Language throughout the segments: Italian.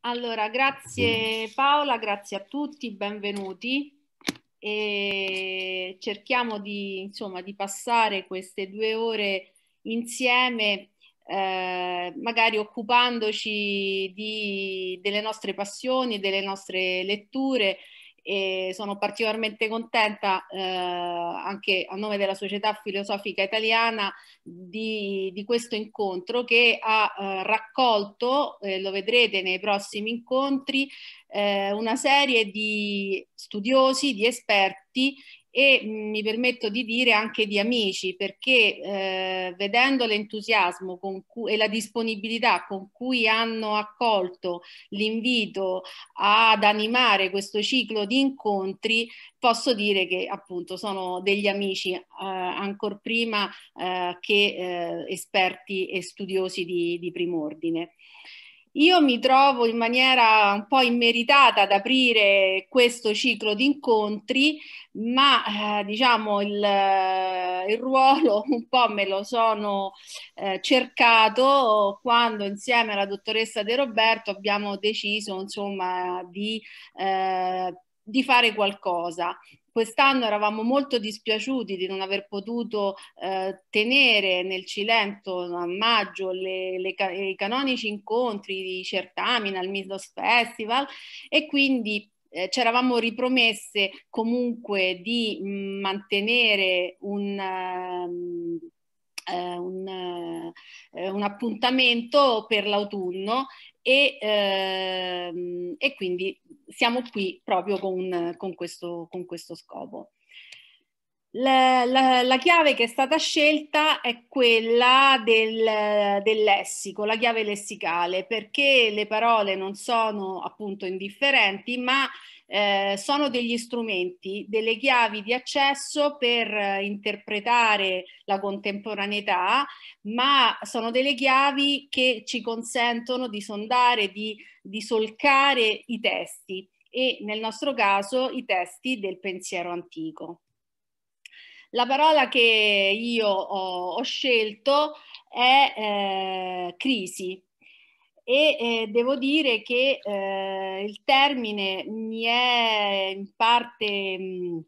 Allora, grazie Paola, grazie a tutti, benvenuti. E cerchiamo di, insomma, di passare queste due ore insieme, eh, magari occupandoci di, delle nostre passioni, delle nostre letture, e sono particolarmente contenta eh, anche a nome della Società Filosofica Italiana di, di questo incontro che ha eh, raccolto, eh, lo vedrete nei prossimi incontri, eh, una serie di studiosi, di esperti e mi permetto di dire anche di amici, perché eh, vedendo l'entusiasmo cui, e la disponibilità con cui hanno accolto l'invito ad animare questo ciclo di incontri, posso dire che appunto sono degli amici eh, ancora prima eh, che eh, esperti e studiosi di, di prim'ordine. ordine. Io mi trovo in maniera un po' immeritata ad aprire questo ciclo di incontri, ma eh, diciamo il, il, ruolo un po' me lo sono eh, cercato quando insieme alla dottoressa De Roberto abbiamo deciso insomma di eh, di fare qualcosa. Quest'anno eravamo molto dispiaciuti di non aver potuto eh, tenere nel Cilento a maggio le, le, i canonici incontri, i certami al Midos Festival e quindi eh, ci eravamo ripromesse comunque di mh, mm, mantenere un... Uh, eh, un, eh, eh, un, appuntamento per l'autunno e, ehm, e, quindi siamo qui proprio con, con, questo, con questo, scopo. La, la, la, chiave che è stata scelta è quella del, del, lessico, la chiave lessicale, perché le parole non sono appunto indifferenti, ma eh, sono degli strumenti, delle chiavi di accesso per eh, interpretare la contemporaneità, ma sono delle chiavi che ci consentono di sondare, di, di solcare i testi e nel nostro caso i testi del pensiero antico. La parola che io ho, ho scelto è eh, crisi, e eh, devo dire che eh, il termine mi è in parte mh, mm,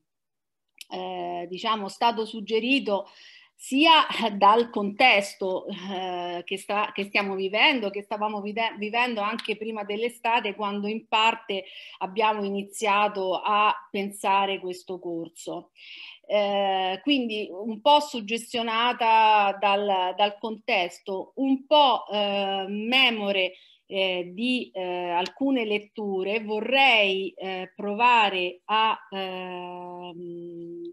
eh, diciamo stato suggerito sia dal contesto eh, che, sta, che, stiamo vivendo, che stavamo vide- vivendo anche prima dell'estate, quando in parte abbiamo iniziato a pensare questo corso eh, quindi un po' suggestionata dal, dal contesto, un po' eh, memore eh, di eh, alcune letture, vorrei eh, provare a, ehm,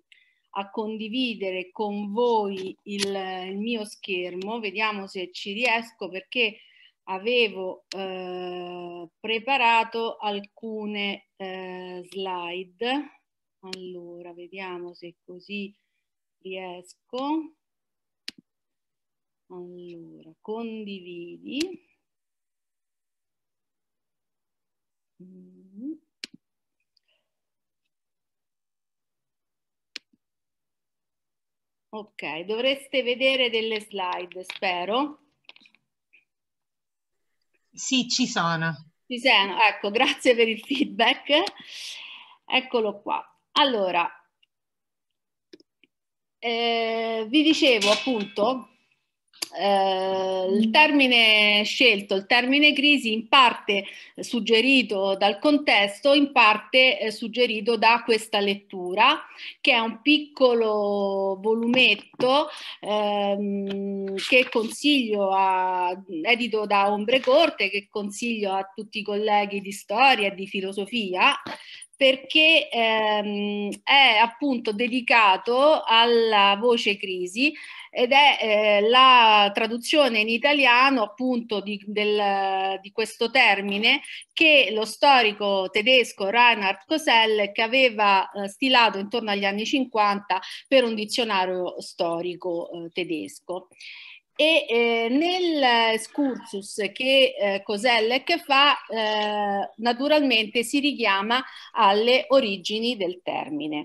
a condividere con voi il, il mio schermo, vediamo se ci riesco perché avevo eh, preparato alcune eh, slide. Allora, vediamo se così riesco. Allora, condividi. Mm. Ok, dovreste vedere delle slide, spero. Sì, ci sono. Ci sono, ecco, grazie per il feedback. Eccolo qua. Allora, eh, vi dicevo appunto, eh, il termine scelto, il termine crisi, in parte suggerito dal contesto, in parte eh, suggerito da questa lettura, che è un piccolo volumetto ehm, che consiglio, a, edito da Ombre Corte, che consiglio a tutti i colleghi di storia e di filosofia, perché ehm, è appunto dedicato alla voce crisi ed è eh, la traduzione in italiano appunto di, del, di, questo termine che lo storico tedesco Reinhard Cosell che aveva eh, stilato intorno agli anni 50 per un dizionario storico eh, tedesco e eh, nel scursus che eh, Cosellec fa eh, naturalmente si richiama alle origini del termine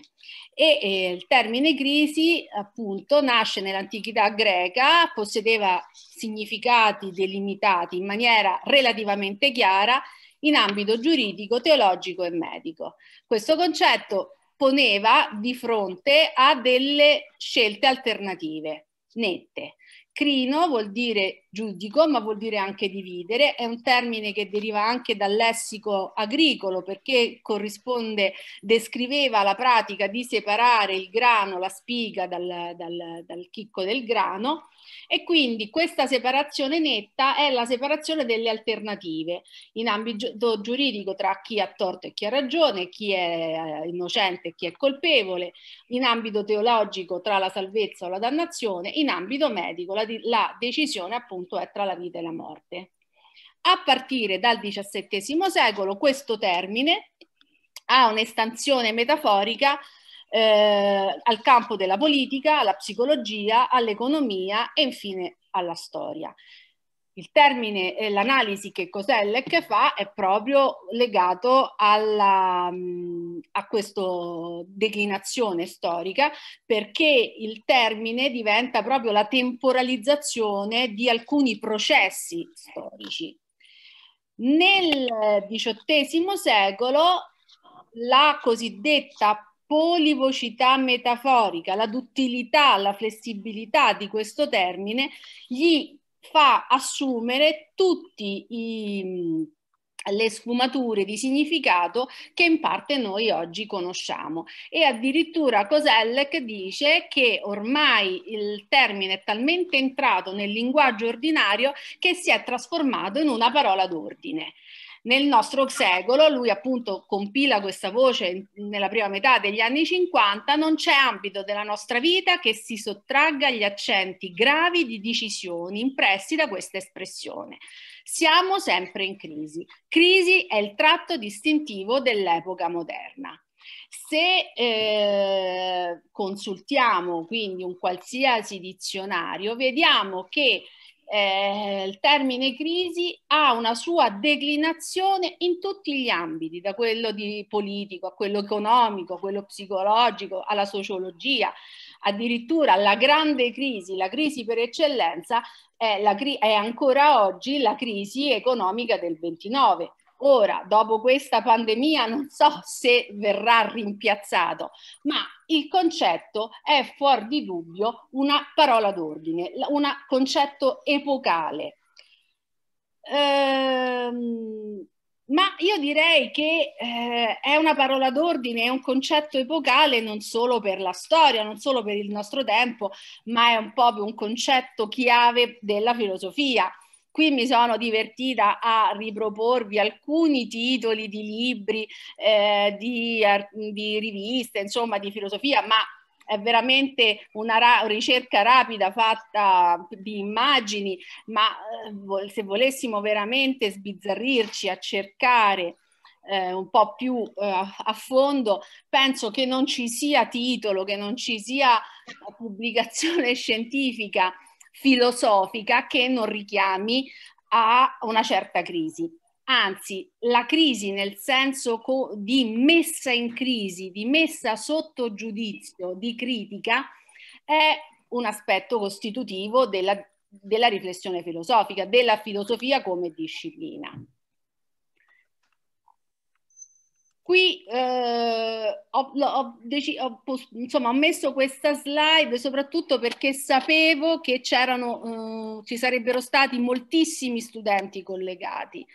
e eh, il termine crisi appunto nasce nell'antichità greca, possedeva significati delimitati in maniera relativamente chiara in ambito giuridico, teologico e medico. Questo concetto poneva di fronte a delle scelte alternative nette Crino vuol dire giudico, ma vuol dire anche dividere, è un termine che deriva anche dal lessico agricolo perché corrisponde, descriveva la pratica di separare il grano, la spiga dal, dal, dal chicco del grano e quindi questa separazione netta è la separazione delle alternative in ambito giuridico tra chi ha torto e chi ha ragione, chi è eh, innocente e chi è colpevole, in ambito teologico tra la salvezza o la dannazione, in ambito medico la, la decisione appunto è tra la vita e la morte. A partire dal XVII secolo questo termine ha un'estensione metaforica eh, al campo della politica, alla psicologia, all'economia e infine alla storia. Il termine e l'analisi che Cosellec fa è proprio legato alla, mm, a questa declinazione storica perché il termine diventa proprio la temporalizzazione di alcuni processi storici. Nel XVIII secolo la cosiddetta polivocità metaforica, la duttilità, la flessibilità di questo termine, gli fa assumere tutte le sfumature di significato che in parte noi oggi conosciamo e addirittura Cosellec dice che ormai il termine è talmente entrato nel linguaggio ordinario che si è trasformato in una parola d'ordine nel nostro secolo lui appunto compila questa voce nella prima metà degli anni 50, non c'è ambito della nostra vita che si sottragga agli accenti gravi di decisioni impressi da questa espressione. Siamo sempre in crisi. Crisi è il tratto distintivo dell'epoca moderna. Se eh, consultiamo quindi un qualsiasi dizionario, vediamo che eh, il termine crisi ha una sua declinazione in tutti gli ambiti, da quello politico a quello economico, a quello psicologico, alla sociologia, addirittura la grande crisi, la crisi per eccellenza è, la, è ancora oggi la crisi economica del 29 Ora, dopo questa pandemia, non so se verrà rimpiazzato, ma il concetto è fuori di dubbio una parola d'ordine, un concetto epocale. Ehm, ma io direi che eh, è una parola d'ordine, è un concetto epocale non solo per la storia, non solo per il nostro tempo, ma è un po' un concetto chiave della filosofia. Qui mi sono divertita a riproporvi alcuni titoli di libri, eh, di, di riviste, insomma di filosofia, ma è veramente una ra- ricerca rapida fatta di immagini, ma eh, se volessimo veramente sbizzarrirci a cercare eh, un po' più eh, a fondo, penso che non ci sia titolo, che non ci sia eh, pubblicazione scientifica filosofica che non richiami a una certa crisi. Anzi, la crisi nel senso co- di messa in crisi, di messa sotto giudizio, di critica, è un aspetto costitutivo della, della riflessione filosofica, della filosofia come disciplina. Qui eh, ho, ho, dec- ho, post- insomma, ho, messo questa slide soprattutto perché sapevo che eh, ci sarebbero stati moltissimi studenti collegati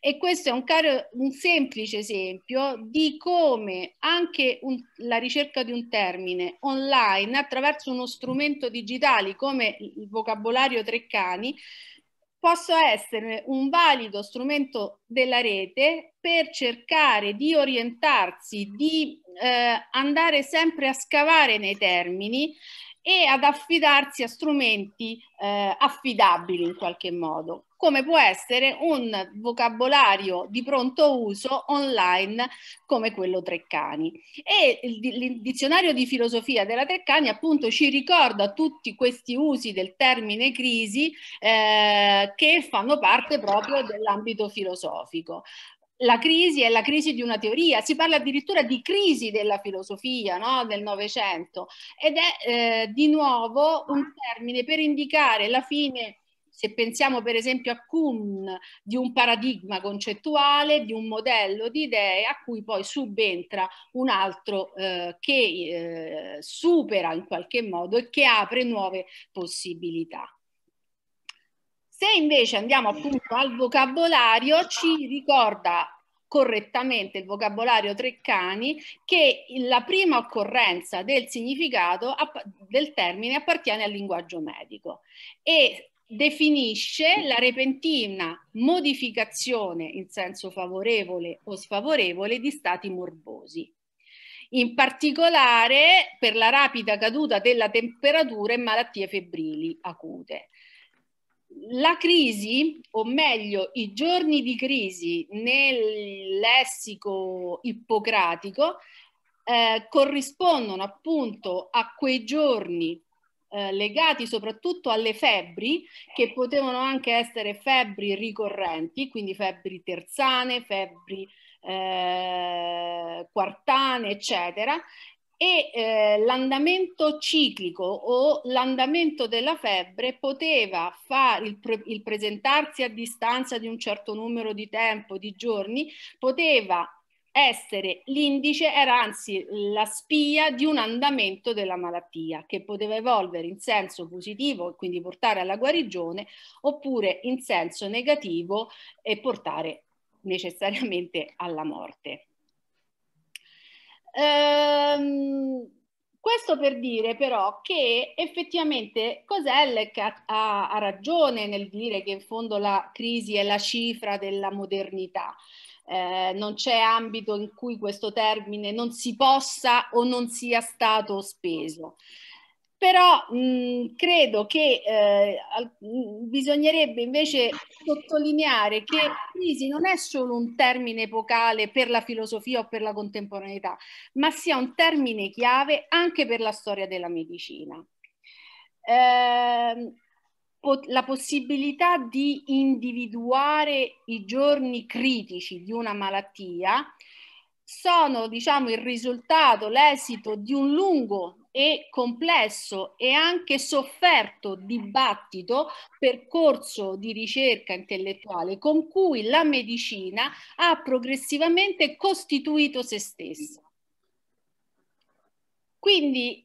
e questo è un, caro, un semplice esempio di come anche un, la ricerca di un termine online attraverso uno strumento digitale come il vocabolario Treccani posso essere un valido strumento della rete per cercare di orientarsi, di eh, andare sempre a scavare nei termini e ad affidarsi a strumenti eh, affidabili in qualche modo come può essere un vocabolario di pronto uso online come quello Treccani. E il, dizionario di filosofia della Treccani appunto ci ricorda tutti questi usi del termine crisi eh, che fanno parte proprio dell'ambito filosofico la crisi è la crisi di una teoria, si parla addirittura di crisi della filosofia no? del Novecento ed è eh, di nuovo un termine per indicare la fine se pensiamo per esempio a Kuhn, di un paradigma concettuale, di un modello di idee a cui poi subentra un altro eh, che eh, supera in qualche modo e che apre nuove possibilità. Se invece andiamo appunto al vocabolario, ci ricorda correttamente il vocabolario Treccani che la prima occorrenza del significato del termine appartiene al linguaggio medico e definisce la repentina modificazione in senso favorevole o sfavorevole di stati morbosi. In particolare per la rapida caduta della temperatura e malattie febbrili acute. La crisi, o meglio i giorni di crisi nel lessico ippocratico, eh, corrispondono appunto a quei giorni eh, legati soprattutto alle febbri, che potevano anche essere febbri ricorrenti, quindi febbri terzane, febbri eh, quartane, eccetera, e eh, l'andamento ciclico o l'andamento della febbre poteva fare il, pre- il presentarsi a distanza di un certo numero di tempo, di giorni, poteva essere l'indice, era anzi la spia di un andamento della malattia che poteva evolvere in senso positivo e quindi portare alla guarigione oppure in senso negativo e portare necessariamente alla morte. Ehm, questo per dire però che effettivamente Coselle ha, ha ragione nel dire che in fondo la crisi è la cifra della modernità, eh, non c'è ambito in cui questo termine non si possa o non sia stato speso. Però mh, mm, credo che eh, mm, bisognerebbe invece sottolineare che crisi non è solo un termine epocale per la filosofia o per la contemporaneità, ma sia un termine chiave anche per la storia della medicina. Eh, la possibilità di individuare i giorni critici di una malattia sono diciamo, il risultato, l'esito di un lungo e complesso e anche sofferto dibattito, percorso di ricerca intellettuale con cui la medicina ha progressivamente costituito se stessa. Quindi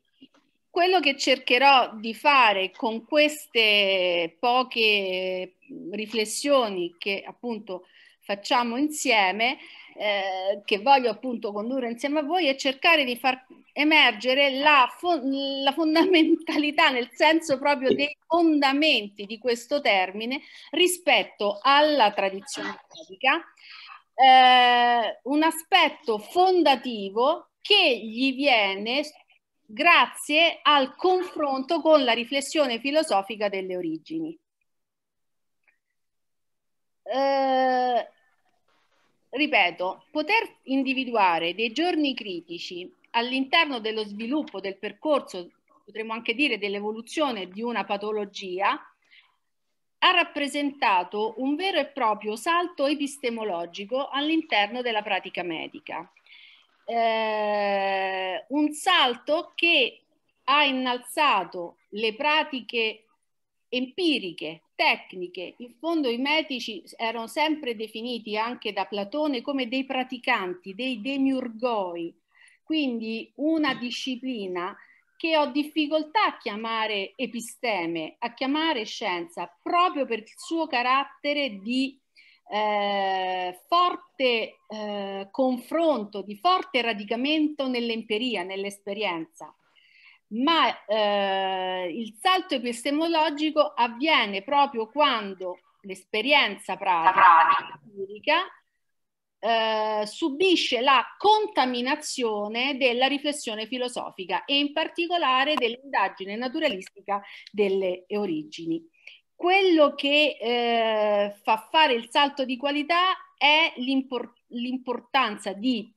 quello che cercherò di fare con queste poche riflessioni che appunto facciamo insieme, eh, che voglio appunto condurre insieme a voi, è cercare di far emergere la, fo- la fondamentalità, nel senso proprio dei fondamenti di questo termine rispetto alla tradizione medica, eh, un aspetto fondativo che gli viene grazie al confronto con la riflessione filosofica delle origini. Eh, ripeto, poter individuare dei giorni critici all'interno dello sviluppo del percorso, potremmo anche dire dell'evoluzione di una patologia, ha rappresentato un vero e proprio salto epistemologico all'interno della pratica medica eh, un salto che ha innalzato le pratiche empiriche, tecniche. In fondo i medici erano sempre definiti anche da Platone come dei praticanti, dei demiurgoi, quindi una disciplina che ho difficoltà a chiamare episteme, a chiamare scienza, proprio per il suo carattere di eh, forte eh, confronto, di forte radicamento nell'empiria, nell'esperienza. Ma eh, il salto epistemologico avviene proprio quando l'esperienza pratica, empirica, eh, subisce la contaminazione della riflessione filosofica e in particolare dell'indagine naturalistica delle origini quello che eh, fa fare il salto di qualità è l'import- l'importanza di,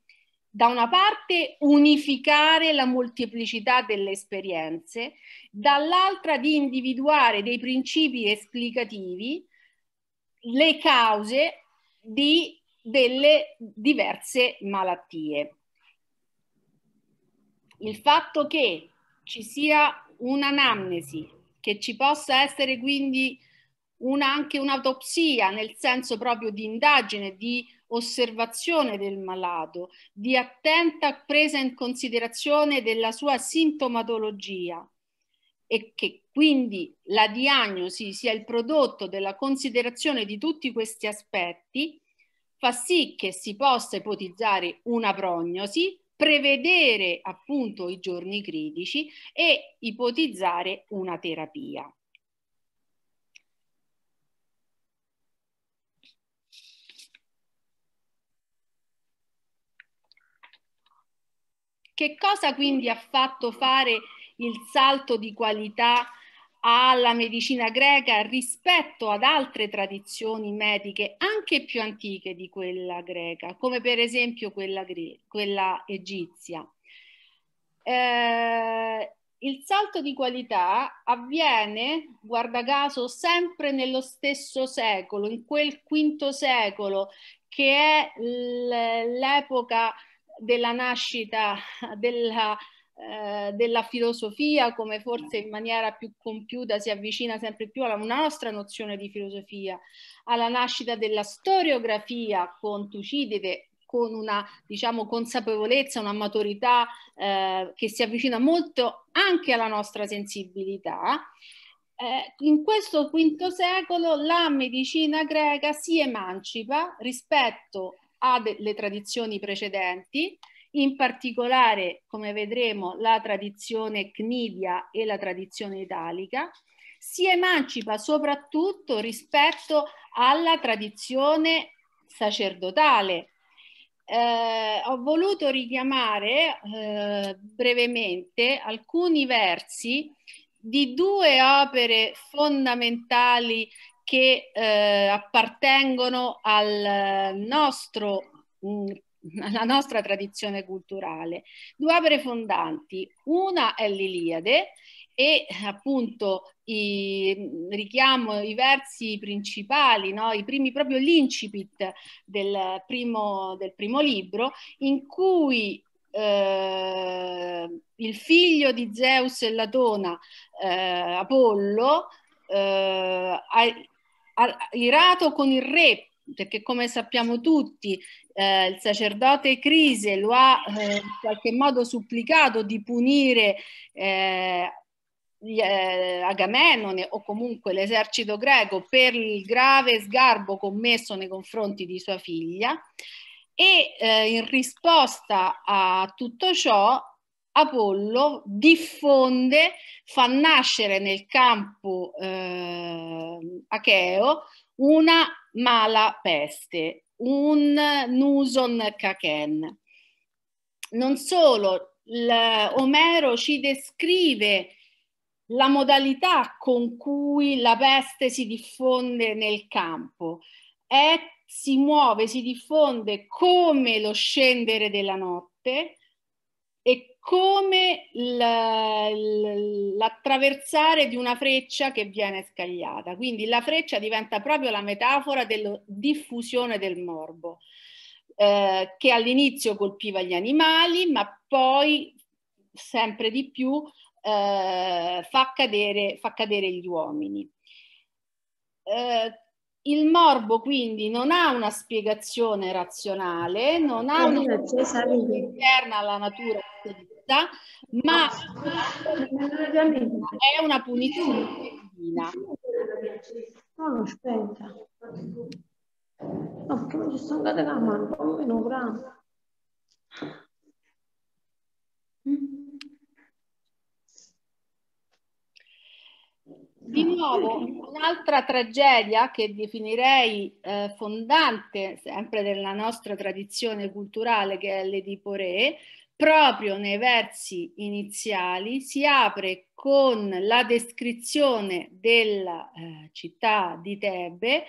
da una parte, unificare la molteplicità delle esperienze, dall'altra di individuare dei principi esplicativi, le cause di delle diverse malattie. Il fatto che ci sia un'anamnesi che ci possa essere quindi una, anche un'autopsia nel senso proprio di indagine, di osservazione del malato, di attenta presa in considerazione della sua sintomatologia e che quindi la diagnosi sia il prodotto della considerazione di tutti questi aspetti, fa sì che si possa ipotizzare una prognosi prevedere appunto i giorni critici e ipotizzare una terapia. Che cosa quindi ha fatto fare il salto di qualità alla medicina greca rispetto ad altre tradizioni mediche anche più antiche di quella greca, come per esempio quella, quella egizia. Eh, il salto di qualità avviene, guarda caso, sempre nello stesso secolo, in quel quinto secolo che è l'epoca della nascita della eh, della filosofia, come forse mm. in maniera più compiuta si avvicina sempre più alla nostra nozione di filosofia, alla nascita della storiografia con Tucidide, con una diciamo, consapevolezza, una maturità eh, che si avvicina molto anche alla nostra sensibilità. Eh, in questo V secolo la medicina greca si emancipa rispetto alle tradizioni precedenti, in particolare, come vedremo, la tradizione cnidia e la tradizione italica, si emancipa soprattutto rispetto alla tradizione sacerdotale. Eh, ho voluto richiamare eh, brevemente alcuni versi di due opere fondamentali che eh, appartengono al nostro mh, la nostra tradizione culturale. Due opere fondanti, una è l'Iliade e appunto i, richiamo i versi principali, no? i primi proprio l'incipit del primo, del primo libro in cui eh, il figlio di Zeus e Latona, eh, Apollo, eh, ha irato con il re perché come sappiamo tutti eh, il sacerdote Crise lo ha eh, in qualche modo supplicato di punire eh, eh Agamennone o comunque l'esercito greco per il grave sgarbo commesso nei confronti di sua figlia e eh, in risposta a tutto ciò Apollo diffonde, fa nascere nel campo eh, acheo una mala peste, un nuson caken. Non solo, Omero ci descrive la modalità con cui la peste si diffonde nel campo. È, si muove, si diffonde come lo scendere della notte e come l'attraversare di una freccia che viene scagliata. Quindi la freccia diventa proprio la metafora della diffusione del morbo, eh, che all'inizio colpiva gli animali, ma poi sempre di più eh, fa, cadere, fa, cadere, gli uomini. Eh, il morbo quindi non ha una spiegazione razionale, non ha eh, una spiegazione interna alla natura violenza, ma è una punizione divina. Non lo spenta. No, perché mi sono andata la mano, come non grande. Di nuovo, un'altra tragedia che definirei eh, fondante sempre della nostra tradizione culturale, che è l'Edipo Re, proprio nei versi iniziali si apre con la descrizione della eh, città di Tebe,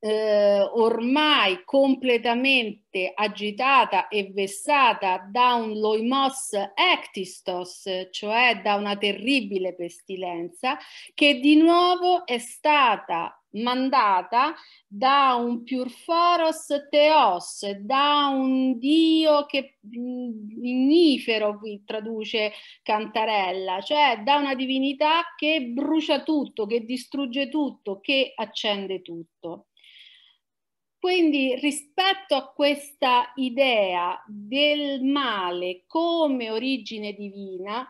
eh, ormai completamente agitata e vessata da un loimos ectistos, cioè da una terribile pestilenza, che di nuovo è stata mandata da un purforos teos, da un dio che mm, ignifero qui traduce Cantarella, cioè da una divinità che brucia tutto, che distrugge tutto, che accende tutto. Quindi rispetto a questa idea del male come origine divina,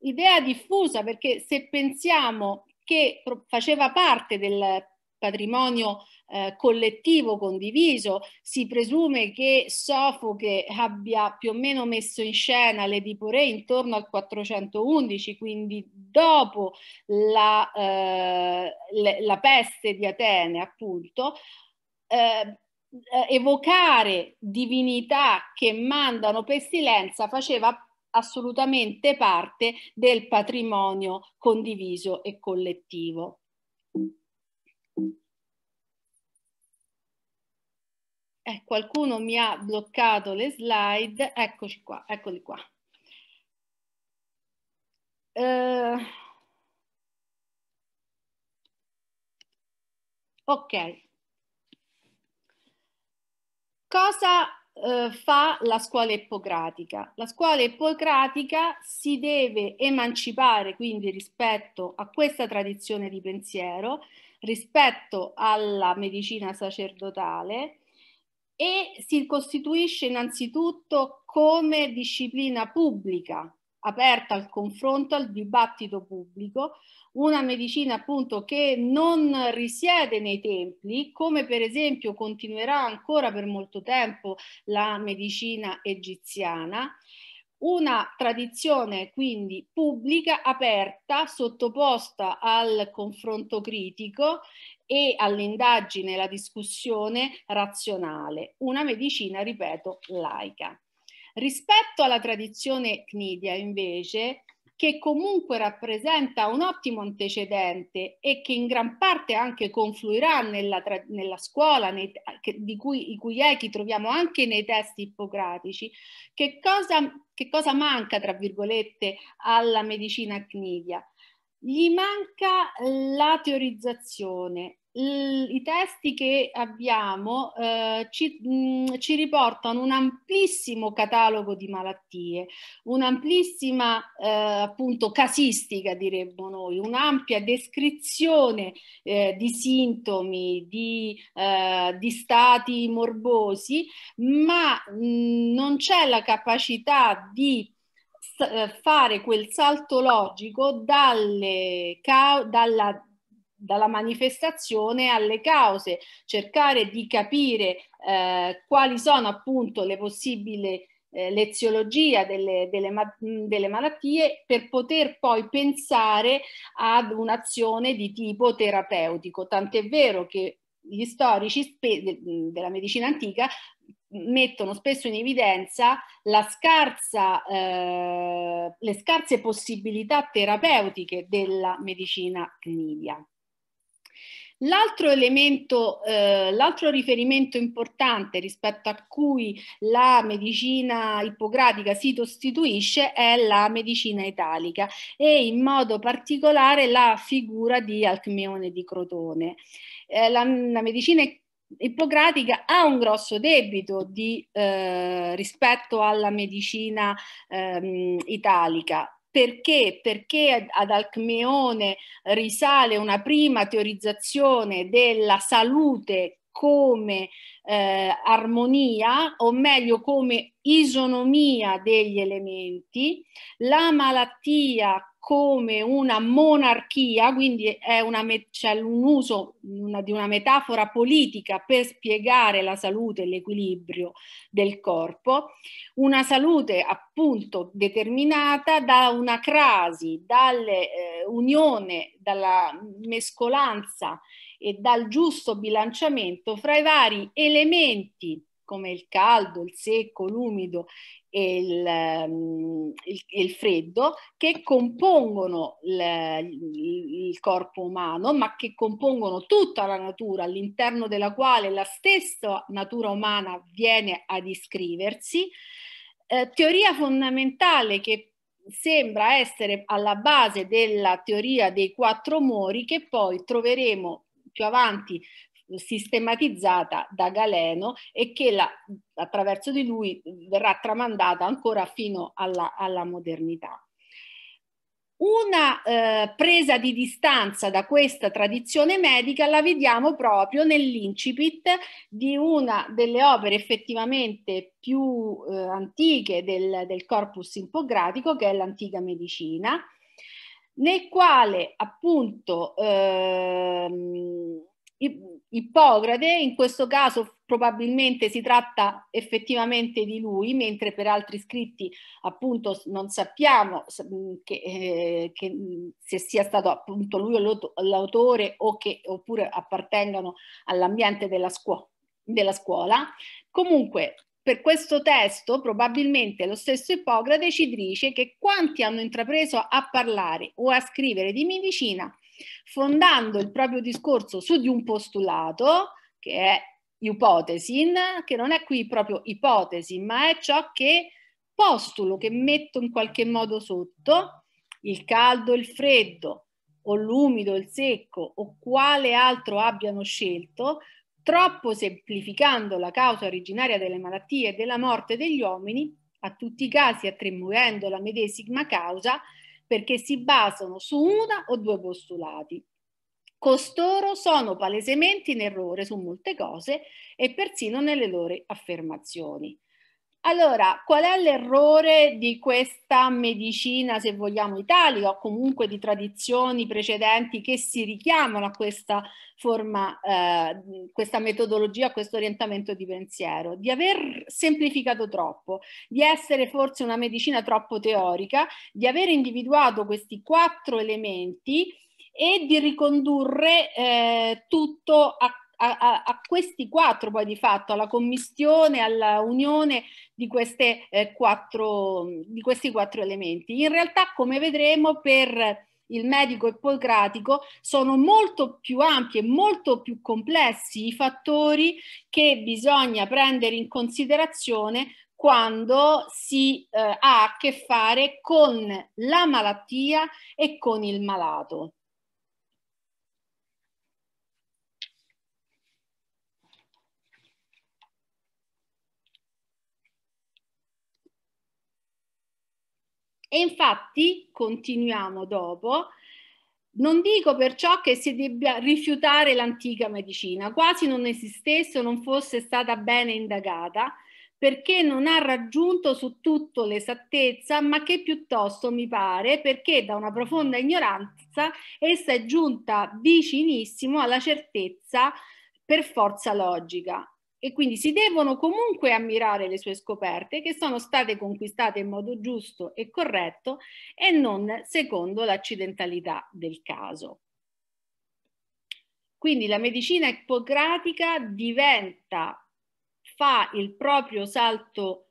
idea diffusa perché se pensiamo che faceva parte del patrimonio eh, collettivo condiviso. Si presume che Sofoche abbia più o meno messo in scena le Dipore intorno al 411, quindi dopo la, eh, le, la peste di Atene, appunto. Eh, eh evocare divinità che mandano pestilenza faceva assolutamente parte del patrimonio condiviso e collettivo. Eh, qualcuno mi ha bloccato le slide, eccoci qua, eccoli qua. Eh, ok. Cosa eh, fa la scuola ippocratica. La scuola ippocratica si deve emancipare quindi rispetto a questa tradizione di pensiero, rispetto alla medicina sacerdotale e si costituisce innanzitutto come disciplina pubblica aperta al confronto, al dibattito pubblico, una medicina appunto che non risiede nei templi, come per esempio continuerà ancora per molto tempo la medicina egiziana, una tradizione quindi pubblica, aperta, sottoposta al confronto critico e all'indagine alla discussione razionale, una medicina, ripeto, laica. Rispetto alla tradizione cnidia, invece, che comunque rappresenta un ottimo antecedente e che in gran parte anche confluirà nella, nella scuola, nei, cui, i cui echi troviamo anche nei testi ippocratici, che cosa, che cosa manca, tra virgolette, alla medicina cnidia? Gli manca la teorizzazione, i testi che abbiamo eh, ci, mh, ci, riportano un amplissimo catalogo di malattie, un'amplissima eh, appunto casistica diremmo noi, un'ampia descrizione eh, di sintomi, di, eh, di, stati morbosi, ma mh, non c'è la capacità di eh, fare quel salto logico dalle, dalla dalla manifestazione alle cause, cercare di capire eh, quali sono appunto le possibili eh, leziologia delle, delle, delle malattie per poter poi pensare ad un'azione di tipo terapeutico. Tant'è vero che gli storici della medicina antica mettono spesso in evidenza la scarsa, eh, le scarse possibilità terapeutiche della medicina cnidia. L'altro elemento, eh, l'altro riferimento importante rispetto a cui la medicina ippocratica si costituisce è la medicina italica e in modo particolare la figura di Alcmeone di Crotone. Eh, la, la medicina Ippocratica ha un grosso debito di, eh, rispetto alla medicina ehm, italica, perché? Perché ad Alcmeone risale una prima teorizzazione della salute come eh, armonia, o meglio come isonomia degli elementi, la malattia come una monarchia, quindi è una c'è un uso una, di una metafora politica per spiegare la salute e l'equilibrio del corpo, una salute appunto determinata da una crasi, dall'unione, eh, dalla mescolanza e dal giusto bilanciamento fra i vari elementi come il caldo, il secco, l'umido e il, ehm, il, il, freddo che compongono il, il corpo umano, ma che compongono tutta la natura all'interno della quale la stessa natura umana viene ad iscriversi. Eh, teoria fondamentale che sembra essere alla base della teoria dei quattro mori che poi troveremo più avanti sistematizzata da Galeno e che la, attraverso di lui verrà tramandata ancora fino alla, alla modernità. Una eh, presa di distanza da questa tradizione medica la vediamo proprio nell'incipit di una delle opere effettivamente più eh, antiche del, del corpus impocratico, che è l'antica medicina, nel quale appunto ehm, Ippocrate, in questo caso probabilmente si tratta effettivamente di lui, mentre per altri scritti appunto non sappiamo che, eh, che se sia stato appunto lui l'autore o che, oppure appartengano all'ambiente della, scuo della scuola. Comunque per questo testo probabilmente lo stesso Ippocrate ci dice che quanti hanno intrapreso a parlare o a scrivere di medicina fondando il proprio discorso su di un postulato che è ipotesin, che non è qui proprio ipotesi, ma è ciò che postulo, che metto in qualche modo sotto, il caldo e il freddo, o l'umido e il secco, o quale altro abbiano scelto, troppo semplificando la causa originaria delle malattie e della morte degli uomini, a tutti i casi attribuendo la medesima causa perché si basano su una o due postulati. Costoro sono palesemente in errore su molte cose e persino nelle loro affermazioni. Allora, qual è l'errore di questa medicina, se vogliamo, italica o comunque di tradizioni precedenti che si richiamano a questa forma, eh, questa metodologia, a questo orientamento di pensiero? Di aver semplificato troppo, di essere forse una medicina troppo teorica, di aver individuato questi quattro elementi e di ricondurre eh, tutto a a, a, a, questi quattro poi di fatto, alla commissione, alla unione di, queste, eh, quattro, di questi quattro elementi. In realtà, come vedremo, per il medico ippocratico, sono molto più ampi e molto più complessi i fattori che bisogna prendere in considerazione quando si eh, ha a che fare con la malattia e con il malato. E infatti, continuiamo dopo, non dico perciò che si debba rifiutare l'antica medicina, quasi non esistesse o non fosse stata bene indagata, perché non ha raggiunto su tutto l'esattezza, ma che piuttosto mi pare perché da una profonda ignoranza essa è giunta vicinissimo alla certezza per forza logica e quindi si devono comunque ammirare le sue scoperte che sono state conquistate in modo giusto e corretto e non secondo l'accidentalità del caso. Quindi la medicina ippocratica diventa, fa il proprio salto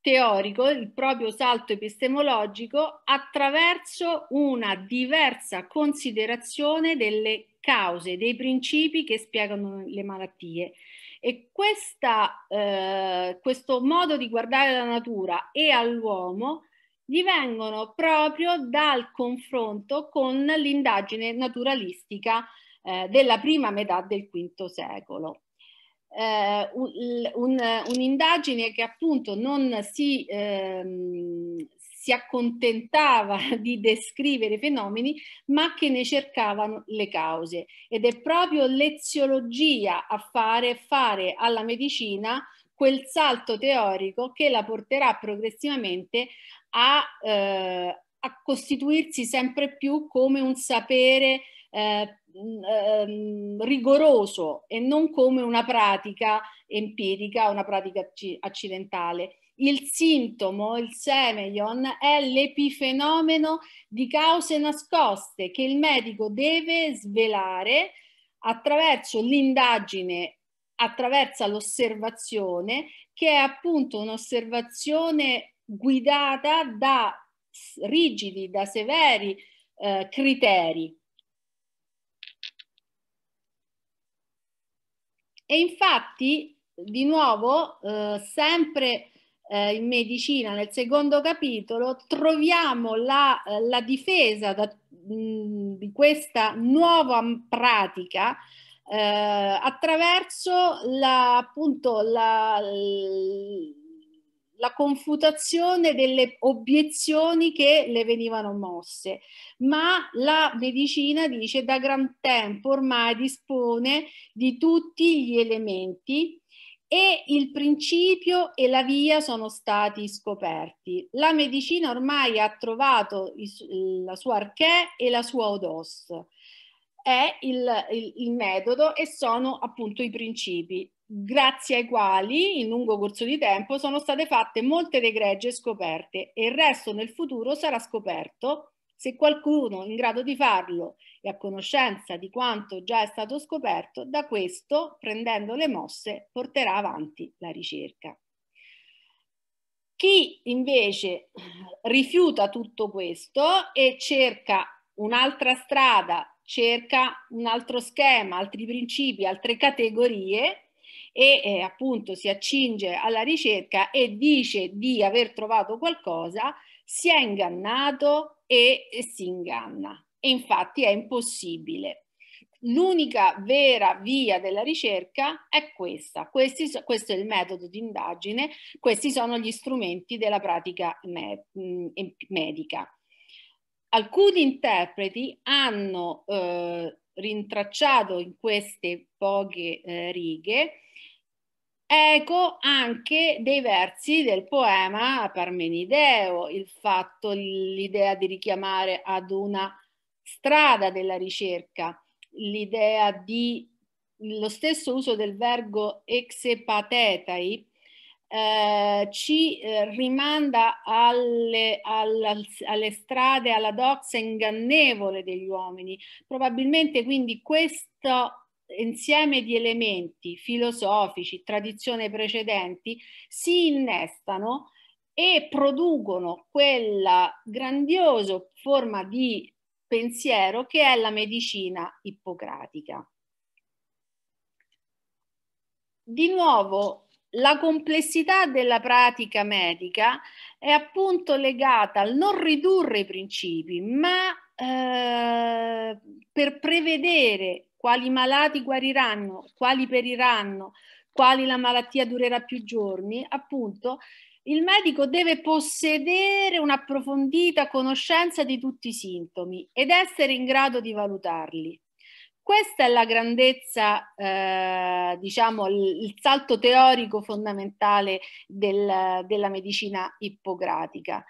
teorico, il proprio salto epistemologico attraverso una diversa considerazione delle cause, dei principi che spiegano le malattie e questa, eh, questo modo di guardare alla natura e all'uomo gli vengono proprio dal confronto con l'indagine naturalistica eh, della prima metà del V secolo. Eh, un'indagine un che appunto non si, ehm, si accontentava di descrivere i fenomeni, ma che ne cercavano le cause. Ed è proprio l'eziologia a fare, fare alla medicina quel salto teorico che la porterà progressivamente a, eh, a costituirsi sempre più come un sapere eh, ehm, rigoroso e non come una pratica empirica, una pratica accidentale il sintomo, il semeion, è l'epifenomeno di cause nascoste che il medico deve svelare attraverso l'indagine, attraverso l'osservazione, che è appunto un'osservazione guidata da rigidi, da severi eh, criteri. E infatti, di nuovo, eh, sempre eh, in medicina, nel secondo capitolo, troviamo la, eh, la difesa da, mh, di questa nuova pratica eh, attraverso la, appunto, la, la confutazione delle obiezioni che le venivano mosse, ma la medicina dice da gran tempo ormai dispone di tutti gli elementi e il principio e la via sono stati scoperti. La medicina ormai ha trovato la sua archè e la sua odos. È il, il, il metodo e sono appunto i principi, grazie ai quali in lungo corso di tempo sono state fatte molte degregge scoperte e il resto nel futuro sarà scoperto se qualcuno in grado di farlo è a conoscenza di quanto già è stato scoperto, da questo, prendendo le mosse, porterà avanti la ricerca. Chi invece rifiuta tutto questo e cerca un'altra strada, cerca un altro schema, altri principi, altre categorie e eh, appunto si accinge alla ricerca e dice di aver trovato qualcosa, si è ingannato, e, si inganna. E infatti è impossibile. L'unica vera via della ricerca è questa. Questi, questo è il metodo di indagine, questi sono gli strumenti della pratica me, mm, medica. Alcuni interpreti hanno eh, rintracciato in queste poche eh, righe Eco anche dei versi del poema Parmenideo, il fatto, l'idea di richiamare ad una strada della ricerca, l'idea di lo stesso uso del verbo exepatetai eh, ci eh, rimanda alle, alle, alle, strade, alla doxa ingannevole degli uomini. Probabilmente quindi questo insieme di elementi filosofici, tradizioni precedenti, si innestano e producono quella grandiosa forma di pensiero che è la medicina ippocratica. Di nuovo, la complessità della pratica medica è appunto legata al non ridurre i principi, ma eh, per prevedere quali malati guariranno, quali periranno, quali la malattia durerà più giorni, appunto il medico deve possedere un'approfondita conoscenza di tutti i sintomi ed essere in grado di valutarli. Questa è la grandezza, eh, diciamo, il salto teorico fondamentale del, della medicina ippocratica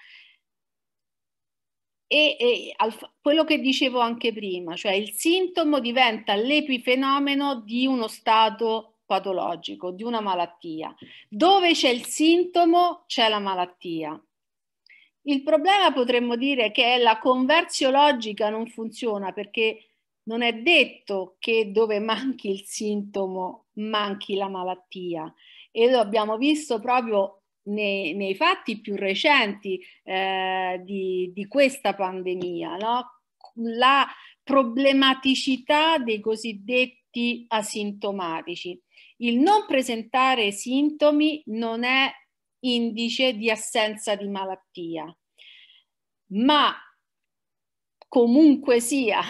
e, e al, quello che dicevo anche prima, cioè il sintomo diventa l'epifenomeno di uno stato patologico, di una malattia. Dove c'è il sintomo c'è la malattia. Il problema potremmo dire che è la conversiologica non funziona perché non è detto che dove manchi il sintomo manchi la malattia e lo abbiamo visto proprio nei, nei fatti più recenti eh, di, di, questa pandemia, no? la problematicità dei cosiddetti asintomatici. Il non presentare sintomi non è indice di assenza di malattia, ma comunque sia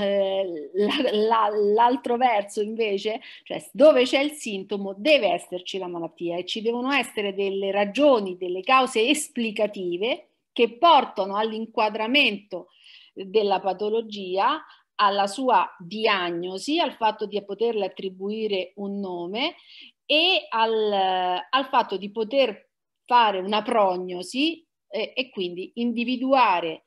eh, la, la, l'altro verso invece, cioè dove c'è il sintomo deve esserci la malattia e ci devono essere delle ragioni, delle cause esplicative che portano all'inquadramento della patologia, alla sua diagnosi, al fatto di poterle attribuire un nome e al, al fatto di poter fare una prognosi eh, e quindi individuare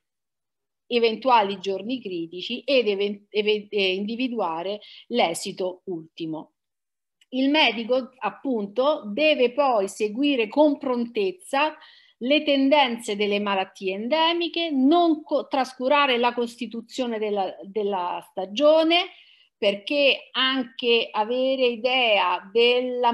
eventuali giorni critici ed even, even, eh, individuare l'esito ultimo. Il medico appunto deve poi seguire con prontezza le tendenze delle malattie endemiche, non trascurare la costituzione della, della stagione, perché anche avere idea della,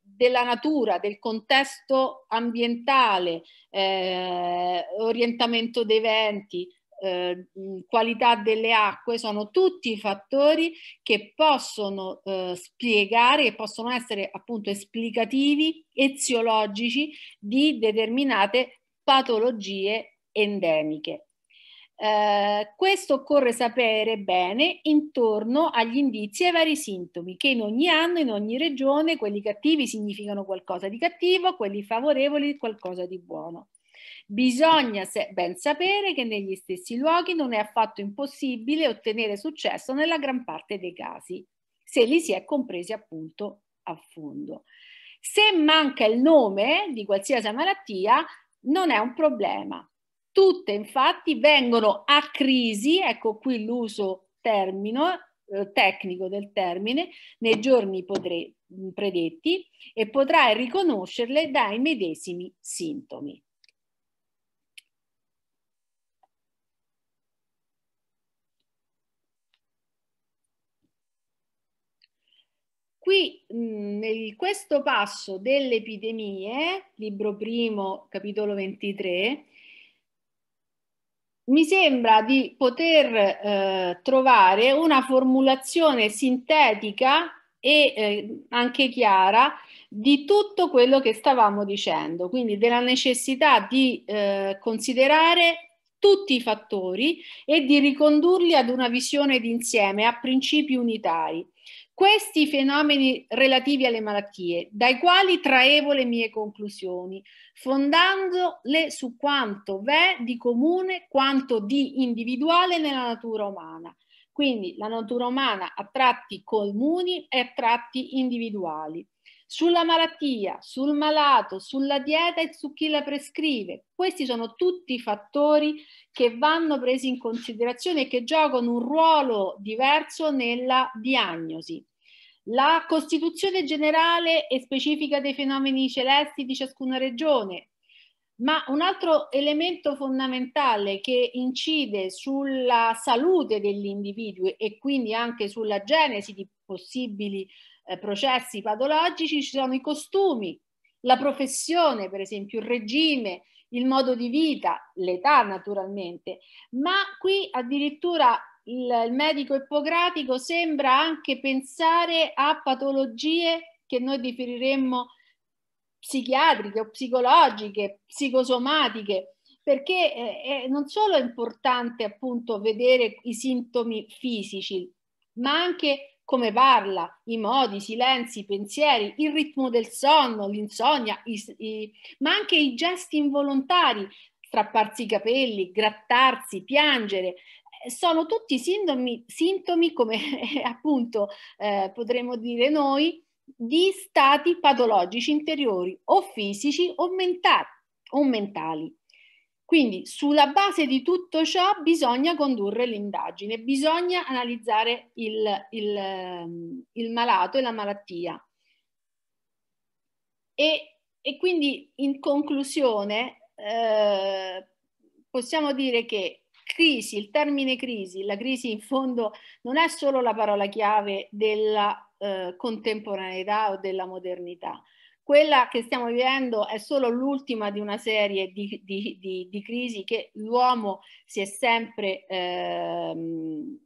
della natura, del contesto ambientale, eh, orientamento dei venti, eh, qualità delle acque, sono tutti fattori che possono eh, spiegare, che possono essere appunto esplicativi, eziologici di determinate patologie endemiche. Eh, questo occorre sapere bene intorno agli indizi e ai vari sintomi che in ogni anno, in ogni regione, quelli cattivi significano qualcosa di cattivo, quelli favorevoli qualcosa di buono. Bisogna se- ben sapere che negli stessi luoghi non è affatto impossibile ottenere successo nella gran parte dei casi, se li si è compresi appunto a fondo. Se manca il nome di qualsiasi malattia, non è un problema. Tutte infatti vengono a crisi, ecco qui l'uso termine, eh, tecnico del termine nei giorni podre, predetti e potrai riconoscerle dai medesimi sintomi. Qui in questo passo delle epidemie, libro primo, capitolo 23, mi sembra di poter eh, trovare una formulazione sintetica e eh, anche chiara di tutto quello che stavamo dicendo, quindi della necessità di eh, considerare tutti i fattori e di ricondurli ad una visione d'insieme, a principi unitari questi fenomeni relativi alle malattie, dai quali traevo le mie conclusioni, fondandole su quanto v'è di comune, quanto di individuale nella natura umana. Quindi la natura umana ha tratti comuni e a tratti individuali sulla malattia, sul malato, sulla dieta e su chi la prescrive. Questi sono tutti fattori che vanno presi in considerazione e che giocano un ruolo diverso nella diagnosi. La costituzione generale e specifica dei fenomeni celesti di ciascuna regione, ma un altro elemento fondamentale che incide sulla salute degli individui e quindi anche sulla genesi di possibili eh, processi patologici ci sono i costumi, la professione, per esempio il regime, il modo di vita, l'età naturalmente, ma qui addirittura il, il medico ippocratico sembra anche pensare a patologie che noi definiremmo psichiatriche o psicologiche, psicosomatiche, perché è eh, eh, non solo è importante appunto vedere i sintomi fisici, ma anche come parla, i modi, i silenzi, i pensieri, il ritmo del sonno, l'insonnia, i, i, ma anche i gesti involontari, strapparsi i capelli, grattarsi, piangere, eh, sono tutti sintomi, sintomi come appunto eh, potremmo dire noi, di stati patologici interiori o fisici o, mentali. O mentali. Quindi sulla base di tutto ciò bisogna condurre l'indagine, bisogna analizzare il, il, ehm, il, malato e la malattia. E, e quindi in conclusione eh, possiamo dire che crisi, il termine crisi, la crisi in fondo non è solo la parola chiave della eh, contemporaneità o della modernità, quella che stiamo vivendo è solo l'ultima di una serie di, di, di, di crisi che l'uomo si è sempre ehm,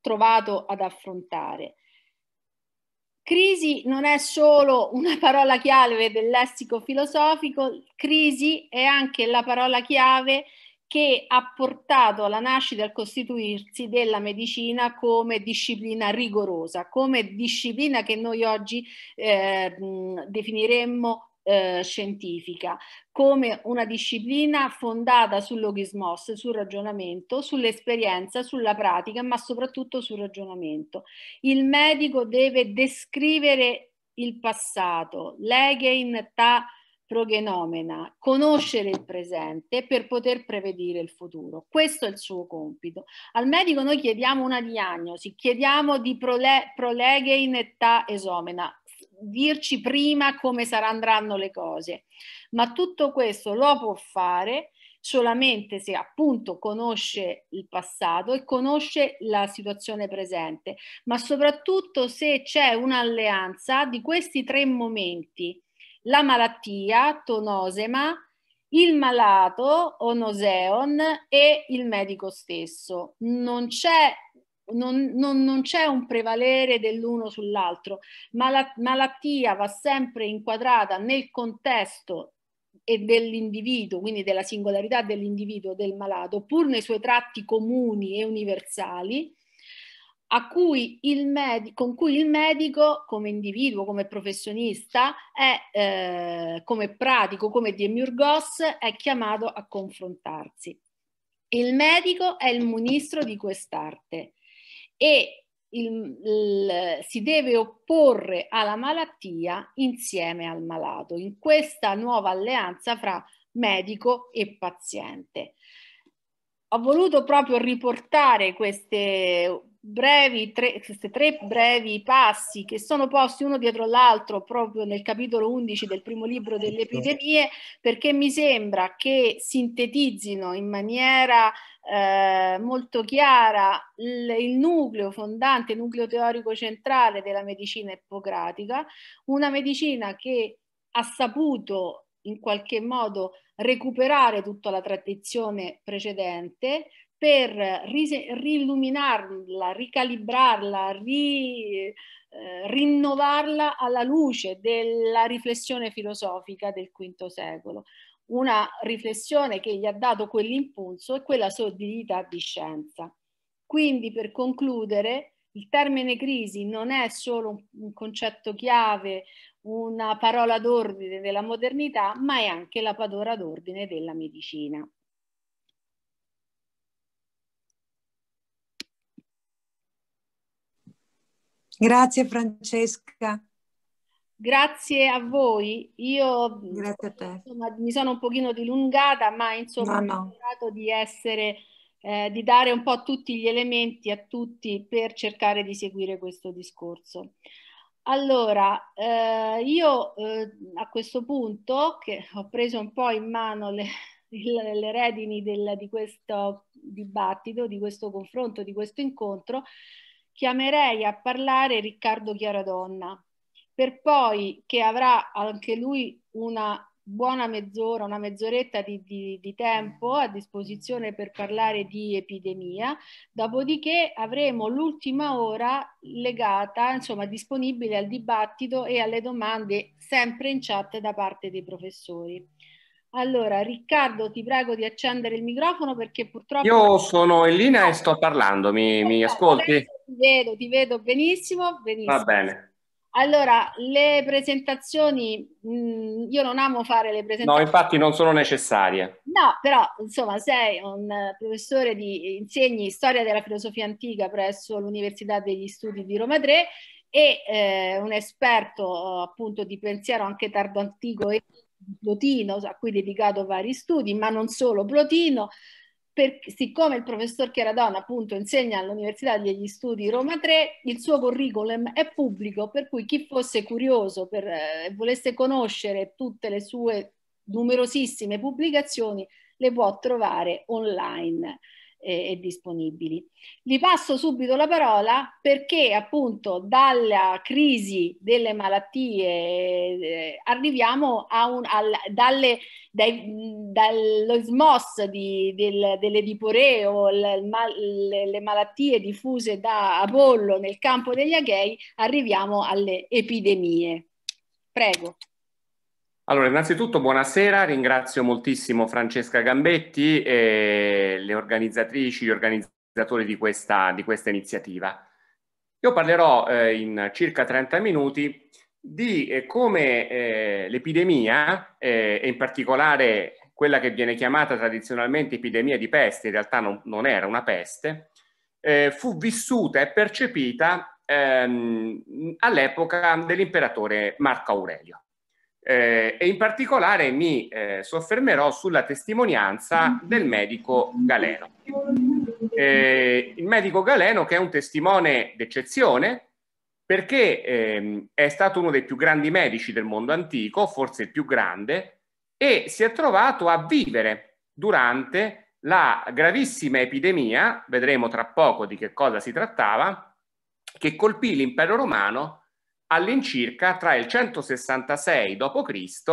trovato ad affrontare. Crisi non è solo una parola chiave del lessico filosofico, crisi è anche la parola chiave che ha portato alla nascita e al costituirsi della medicina come disciplina rigorosa, come disciplina che noi oggi eh, definiremmo eh, scientifica, come una disciplina fondata sul logismos, sul ragionamento, sull'esperienza, sulla pratica, ma soprattutto sul ragionamento. Il medico deve descrivere il passato, l'egein ta' progenomena, conoscere il presente per poter prevedere il futuro. Questo è il suo compito. Al medico noi chiediamo una diagnosi, chiediamo di prole- proleghe in età esomena, dirci prima come saranno le cose, ma tutto questo lo può fare solamente se appunto conosce il passato e conosce la situazione presente, ma soprattutto se c'è un'alleanza di questi tre momenti la malattia, tonosema, il malato, onoseon, e il medico stesso. Non c'è non, non, non, c'è un prevalere dell'uno sull'altro. Mala, malattia va sempre inquadrata nel contesto e dell'individuo, quindi della singolarità dell'individuo, del malato, pur nei suoi tratti comuni e universali, cui med- con cui il medico come individuo, come professionista, è, eh, come pratico, come demiurgos, è chiamato a confrontarsi. Il medico è il ministro di quest'arte e il, il, si deve opporre alla malattia insieme al malato, in questa nuova alleanza fra medico e paziente. Ho voluto proprio riportare queste brevi, tre, tre brevi passi che sono posti uno dietro l'altro proprio nel capitolo 11 del primo libro delle epidemie perché mi sembra che sintetizzino in maniera eh, molto chiara il, il nucleo fondante, il nucleo teorico centrale della medicina ippocratica, una medicina che ha saputo in qualche modo recuperare tutta la tradizione precedente, per rilluminarla, ricalibrarla, ri, eh, rinnovarla alla luce della riflessione filosofica del V secolo. Una riflessione che gli ha dato quell'impulso e quella solidità di scienza. Quindi per concludere, il termine crisi non è solo un, un concetto chiave, una parola d'ordine della modernità, ma è anche la padora d'ordine della medicina. Grazie Francesca. Grazie a voi, io a insomma, mi sono un pochino dilungata, ma insomma no, no. ho cercato di essere, eh, di dare un po' tutti gli elementi a tutti per cercare di seguire questo discorso. Allora, eh, io eh, a questo punto, che ho preso un po' in mano le, le, le redini del, di questo dibattito, di questo confronto, di questo incontro, chiamerei a parlare Riccardo Chiaradonna, per poi che avrà anche lui una buona mezz'ora, una mezz'oretta di, di, di, tempo a disposizione per parlare di epidemia, dopodiché avremo l'ultima ora legata, insomma, disponibile al dibattito e alle domande sempre in chat da parte dei professori. Allora, Riccardo, ti prego di accendere il microfono perché purtroppo... Io sono in linea e sto parlando, mi, mi esatto, ascolti? ti vedo, ti vedo benissimo, benissimo. Va bene. Allora, le presentazioni, mh, mm, io non amo fare le presentazioni. No, infatti non sono necessarie. No, però insomma sei un professore di insegni storia della filosofia antica presso l'Università degli Studi di Roma 3 e eh, un esperto appunto di pensiero anche tardo antico e Plotino, a cui dedicato vari studi, ma non solo Plotino, per, siccome il professor Chiaradonna appunto insegna all'Università degli Studi Roma 3, il suo curriculum è pubblico, per cui chi fosse curioso eh, e eh, volesse conoscere tutte le sue numerosissime pubblicazioni le può trovare online e, disponibili. Vi passo subito la parola perché appunto dalla crisi delle malattie eh, arriviamo a un, al, dalle, dai, dallo SMOS di, del, dell'ediporeo, le, le malattie diffuse da Apollo nel campo degli Achei, arriviamo alle epidemie. Prego. Allora, innanzitutto buonasera, ringrazio moltissimo Francesca Gambetti e le organizzatrici, gli organizzatori di questa, di questa iniziativa. Io parlerò eh, in circa 30 minuti di eh, come eh, l'epidemia, eh, e in particolare quella che viene chiamata tradizionalmente epidemia di peste, in realtà non, non era una peste, eh, fu vissuta e percepita ehm, all'epoca dell'imperatore Marco Aurelio. Eh, e in particolare mi eh, soffermerò sulla testimonianza del medico Galeno. Eh, il medico Galeno che è un testimone d'eccezione perché ehm, è stato uno dei più grandi medici del mondo antico, forse il più grande, e si è trovato a vivere durante la gravissima epidemia, vedremo tra poco di che cosa si trattava, che colpì l'impero romano all'incirca tra il 166 d.C.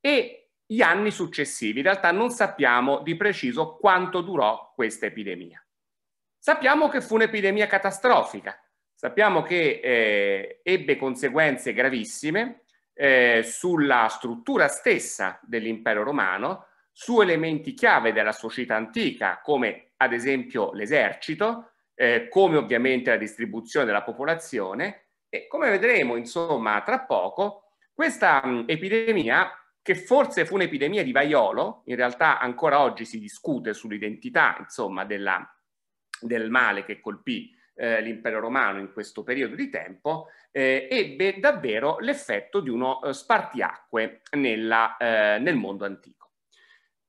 e gli anni successivi. In realtà non sappiamo di preciso quanto durò questa epidemia. Sappiamo che fu un'epidemia catastrofica, sappiamo che eh, ebbe conseguenze gravissime eh, sulla struttura stessa dell'impero romano, su elementi chiave della società antica, come ad esempio l'esercito, eh, come ovviamente la distribuzione della popolazione, e come vedremo, insomma, tra poco, questa mm, epidemia, che forse fu un'epidemia di vaiolo, in realtà ancora oggi si discute sull'identità, insomma, della, del male che colpì eh, l'impero romano in questo periodo di tempo, eh, ebbe davvero l'effetto di uno eh, spartiacque nella, eh, nel mondo antico.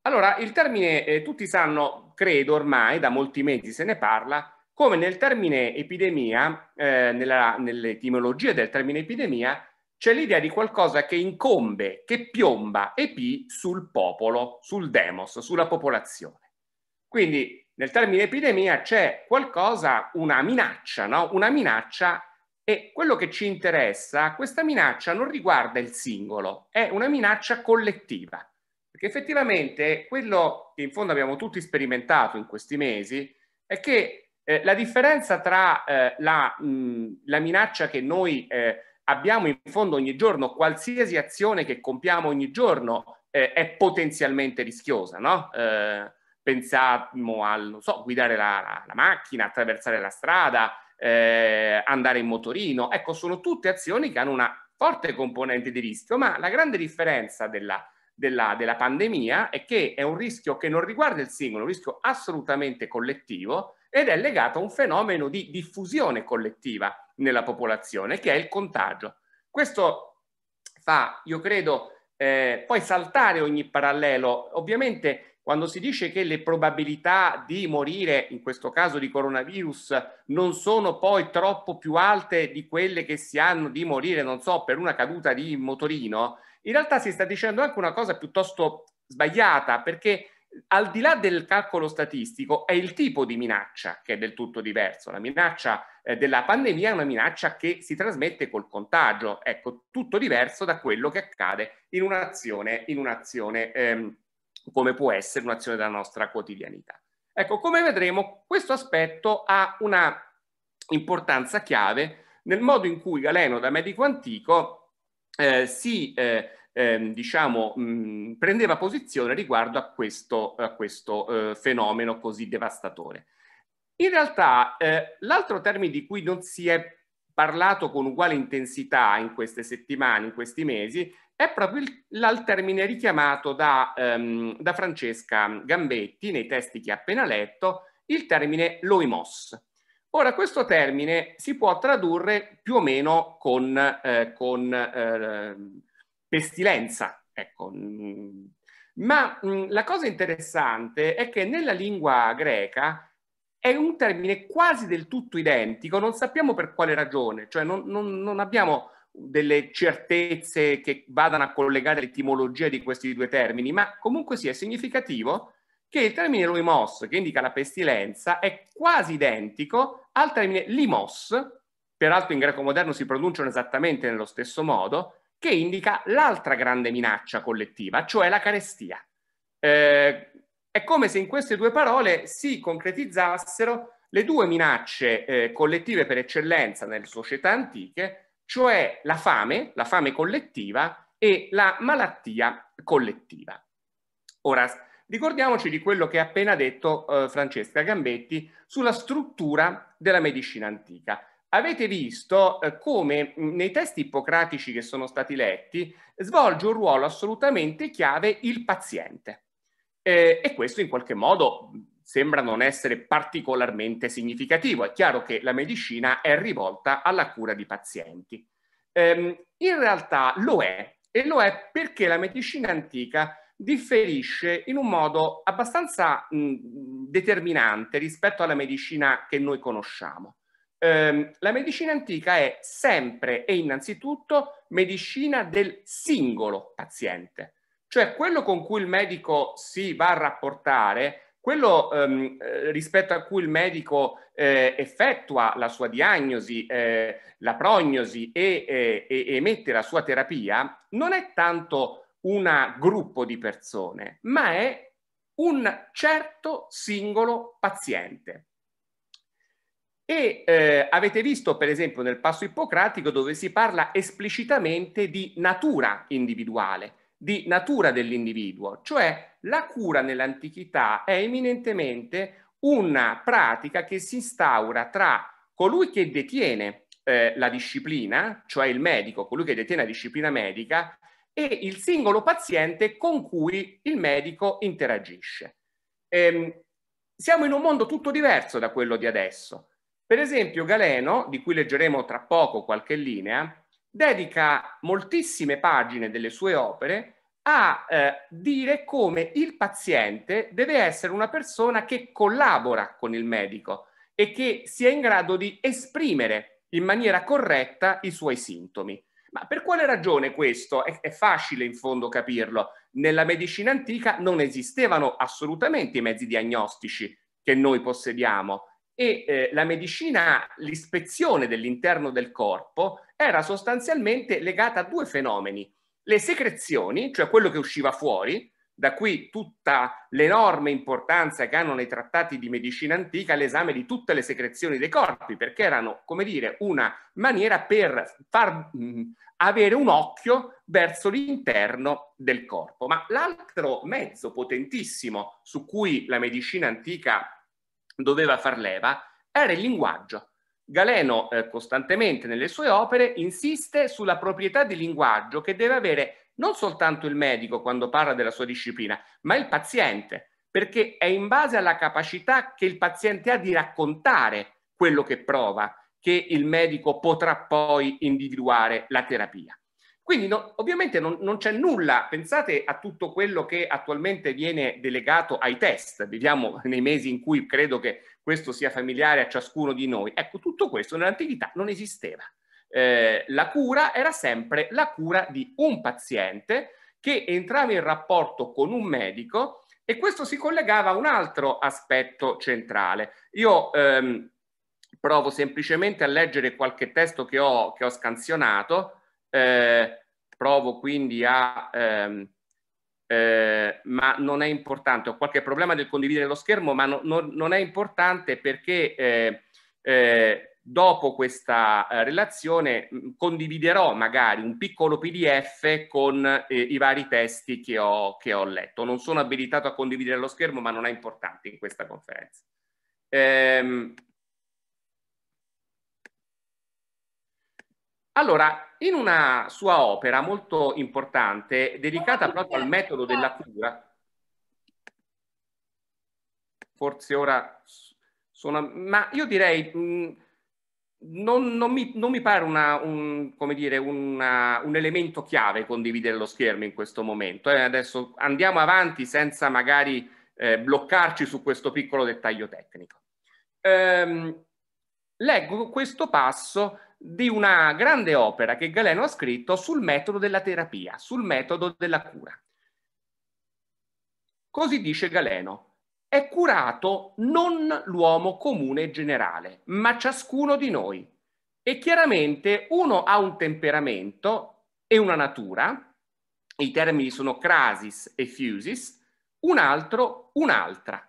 Allora, il termine, eh, tutti sanno, credo ormai, da molti mesi se ne parla, come nel termine epidemia, eh, nell'etimologia del termine epidemia, c'è l'idea di qualcosa che incombe, che piomba, epi, sul popolo, sul demos, sulla popolazione. Quindi nel termine epidemia c'è qualcosa, una minaccia, no? Una minaccia e quello che ci interessa, questa minaccia non riguarda il singolo, è una minaccia collettiva. Perché effettivamente quello che in fondo abbiamo tutti sperimentato in questi mesi è che eh, la differenza tra eh, la, mh, la, minaccia che noi eh, abbiamo in fondo ogni giorno, qualsiasi azione che compiamo ogni giorno eh, è potenzialmente rischiosa, no? Eh, pensiamo al, so, guidare la, la, la, macchina, attraversare la strada, eh, andare in motorino, ecco, sono tutte azioni che hanno una forte componente di rischio, ma la grande differenza della, della, della pandemia è che è un rischio che non riguarda il singolo, è un rischio assolutamente collettivo, ed è legato a un fenomeno di diffusione collettiva nella popolazione, che è il contagio. Questo fa, io credo, eh, poi saltare ogni parallelo. Ovviamente quando si dice che le probabilità di morire, in questo caso di coronavirus, non sono poi troppo più alte di quelle che si hanno di morire, non so, per una caduta di motorino, in realtà si sta dicendo anche una cosa piuttosto sbagliata, perché al di là del calcolo statistico, è il tipo di minaccia che è del tutto diverso. La minaccia eh, della pandemia è una minaccia che si trasmette col contagio, ecco, tutto diverso da quello che accade in un'azione, in un'azione ehm, come può essere un'azione della nostra quotidianità. Ecco, come vedremo, questo aspetto ha una importanza chiave nel modo in cui Galeno da medico antico eh, si eh, ehm, diciamo, mh, prendeva posizione riguardo a questo, a questo eh, fenomeno così devastatore. In realtà eh, l'altro termine di cui non si è parlato con uguale intensità in queste settimane, in questi mesi, è proprio il, il termine richiamato da, ehm, da, Francesca Gambetti nei testi che ha appena letto, il termine loimos. Ora, questo termine si può tradurre più o meno con, eh, con eh, pestilenza. Ecco. Mm. Ma mh, mm, la cosa interessante è che nella lingua greca è un termine quasi del tutto identico, non sappiamo per quale ragione, cioè non, non, non abbiamo delle certezze che vadano a collegare l'etimologia di questi due termini, ma comunque sia significativo che il termine loimos, che indica la pestilenza, è quasi identico al termine limos, peraltro in greco moderno si pronunciano esattamente nello stesso modo, che indica l'altra grande minaccia collettiva, cioè la carestia. Eh, è come se in queste due parole si concretizzassero le due minacce eh, collettive per eccellenza nelle società antiche, cioè la fame, la fame collettiva e la malattia collettiva. Ora, ricordiamoci di quello che ha appena detto eh, Francesca Gambetti sulla struttura della medicina antica avete visto eh, come mm, nei testi ippocratici che sono stati letti svolge un ruolo assolutamente chiave il paziente. Eh, e questo in qualche modo mm, sembra non essere particolarmente significativo. È chiaro che la medicina è rivolta alla cura di pazienti. Eh, in realtà lo è, e lo è perché la medicina antica differisce in un modo abbastanza mh, mm, determinante rispetto alla medicina che noi conosciamo eh, la medicina antica è sempre e innanzitutto medicina del singolo paziente, cioè quello con cui il medico si va a rapportare, quello ehm, eh, rispetto a cui il medico eh, effettua la sua diagnosi, eh, la prognosi e, eh, e emette la sua terapia, non è tanto un gruppo di persone, ma è un certo singolo paziente. E eh, avete visto, per esempio, nel passo ippocratico dove si parla esplicitamente di natura individuale, di natura dell'individuo, cioè la cura nell'antichità è eminentemente una pratica che si instaura tra colui che detiene eh, la disciplina, cioè il medico, colui che detiene la disciplina medica, e il singolo paziente con cui il medico interagisce. Ehm, siamo in un mondo tutto diverso da quello di adesso. Per esempio Galeno, di cui leggeremo tra poco qualche linea, dedica moltissime pagine delle sue opere a eh, dire come il paziente deve essere una persona che collabora con il medico e che sia in grado di esprimere in maniera corretta i suoi sintomi. Ma per quale ragione questo? È, è facile in fondo capirlo. Nella medicina antica non esistevano assolutamente i mezzi diagnostici che noi possediamo e eh, la medicina, l'ispezione dell'interno del corpo era sostanzialmente legata a due fenomeni, le secrezioni, cioè quello che usciva fuori, da qui tutta l'enorme importanza che hanno nei trattati di medicina antica l'esame di tutte le secrezioni dei corpi, perché erano, come dire, una maniera per far mh, mm, avere un occhio verso l'interno del corpo. Ma l'altro mezzo potentissimo su cui la medicina antica doveva far leva era il linguaggio. Galeno eh, costantemente nelle sue opere insiste sulla proprietà di linguaggio che deve avere non soltanto il medico quando parla della sua disciplina, ma il paziente, perché è in base alla capacità che il paziente ha di raccontare quello che prova che il medico potrà poi individuare la terapia. Quindi no, ovviamente non, non, c'è nulla, pensate a tutto quello che attualmente viene delegato ai test, viviamo nei mesi in cui credo che questo sia familiare a ciascuno di noi, ecco tutto questo nell'antichità non esisteva. Eh, la cura era sempre la cura di un paziente che entrava in rapporto con un medico e questo si collegava a un altro aspetto centrale. Io ehm, provo semplicemente a leggere qualche testo che ho, che ho scansionato eh, provo quindi a... Ehm, eh, ma non è importante, ho qualche problema del condividere lo schermo, ma no, no, non è importante perché eh, eh, dopo questa eh, relazione mm, condividerò magari un piccolo PDF con eh, i vari testi che ho, che ho, letto. Non sono abilitato a condividere lo schermo, ma non è importante in questa conferenza. Ehm, allora, in una sua opera molto importante dedicata proprio al metodo della cura. Forse ora sono... ma io direi... Mh, mm, non, non, mi, non, mi, pare una, un, dire, una, un, elemento chiave condividere lo schermo in questo momento. Eh, adesso andiamo avanti senza magari eh, bloccarci su questo piccolo dettaglio tecnico. Ehm, leggo questo passo di una grande opera che Galeno ha scritto sul metodo della terapia, sul metodo della cura. Così dice Galeno, è curato non l'uomo comune generale, ma ciascuno di noi. E chiaramente uno ha un temperamento e una natura, i termini sono crasis e fusis, un altro un'altra.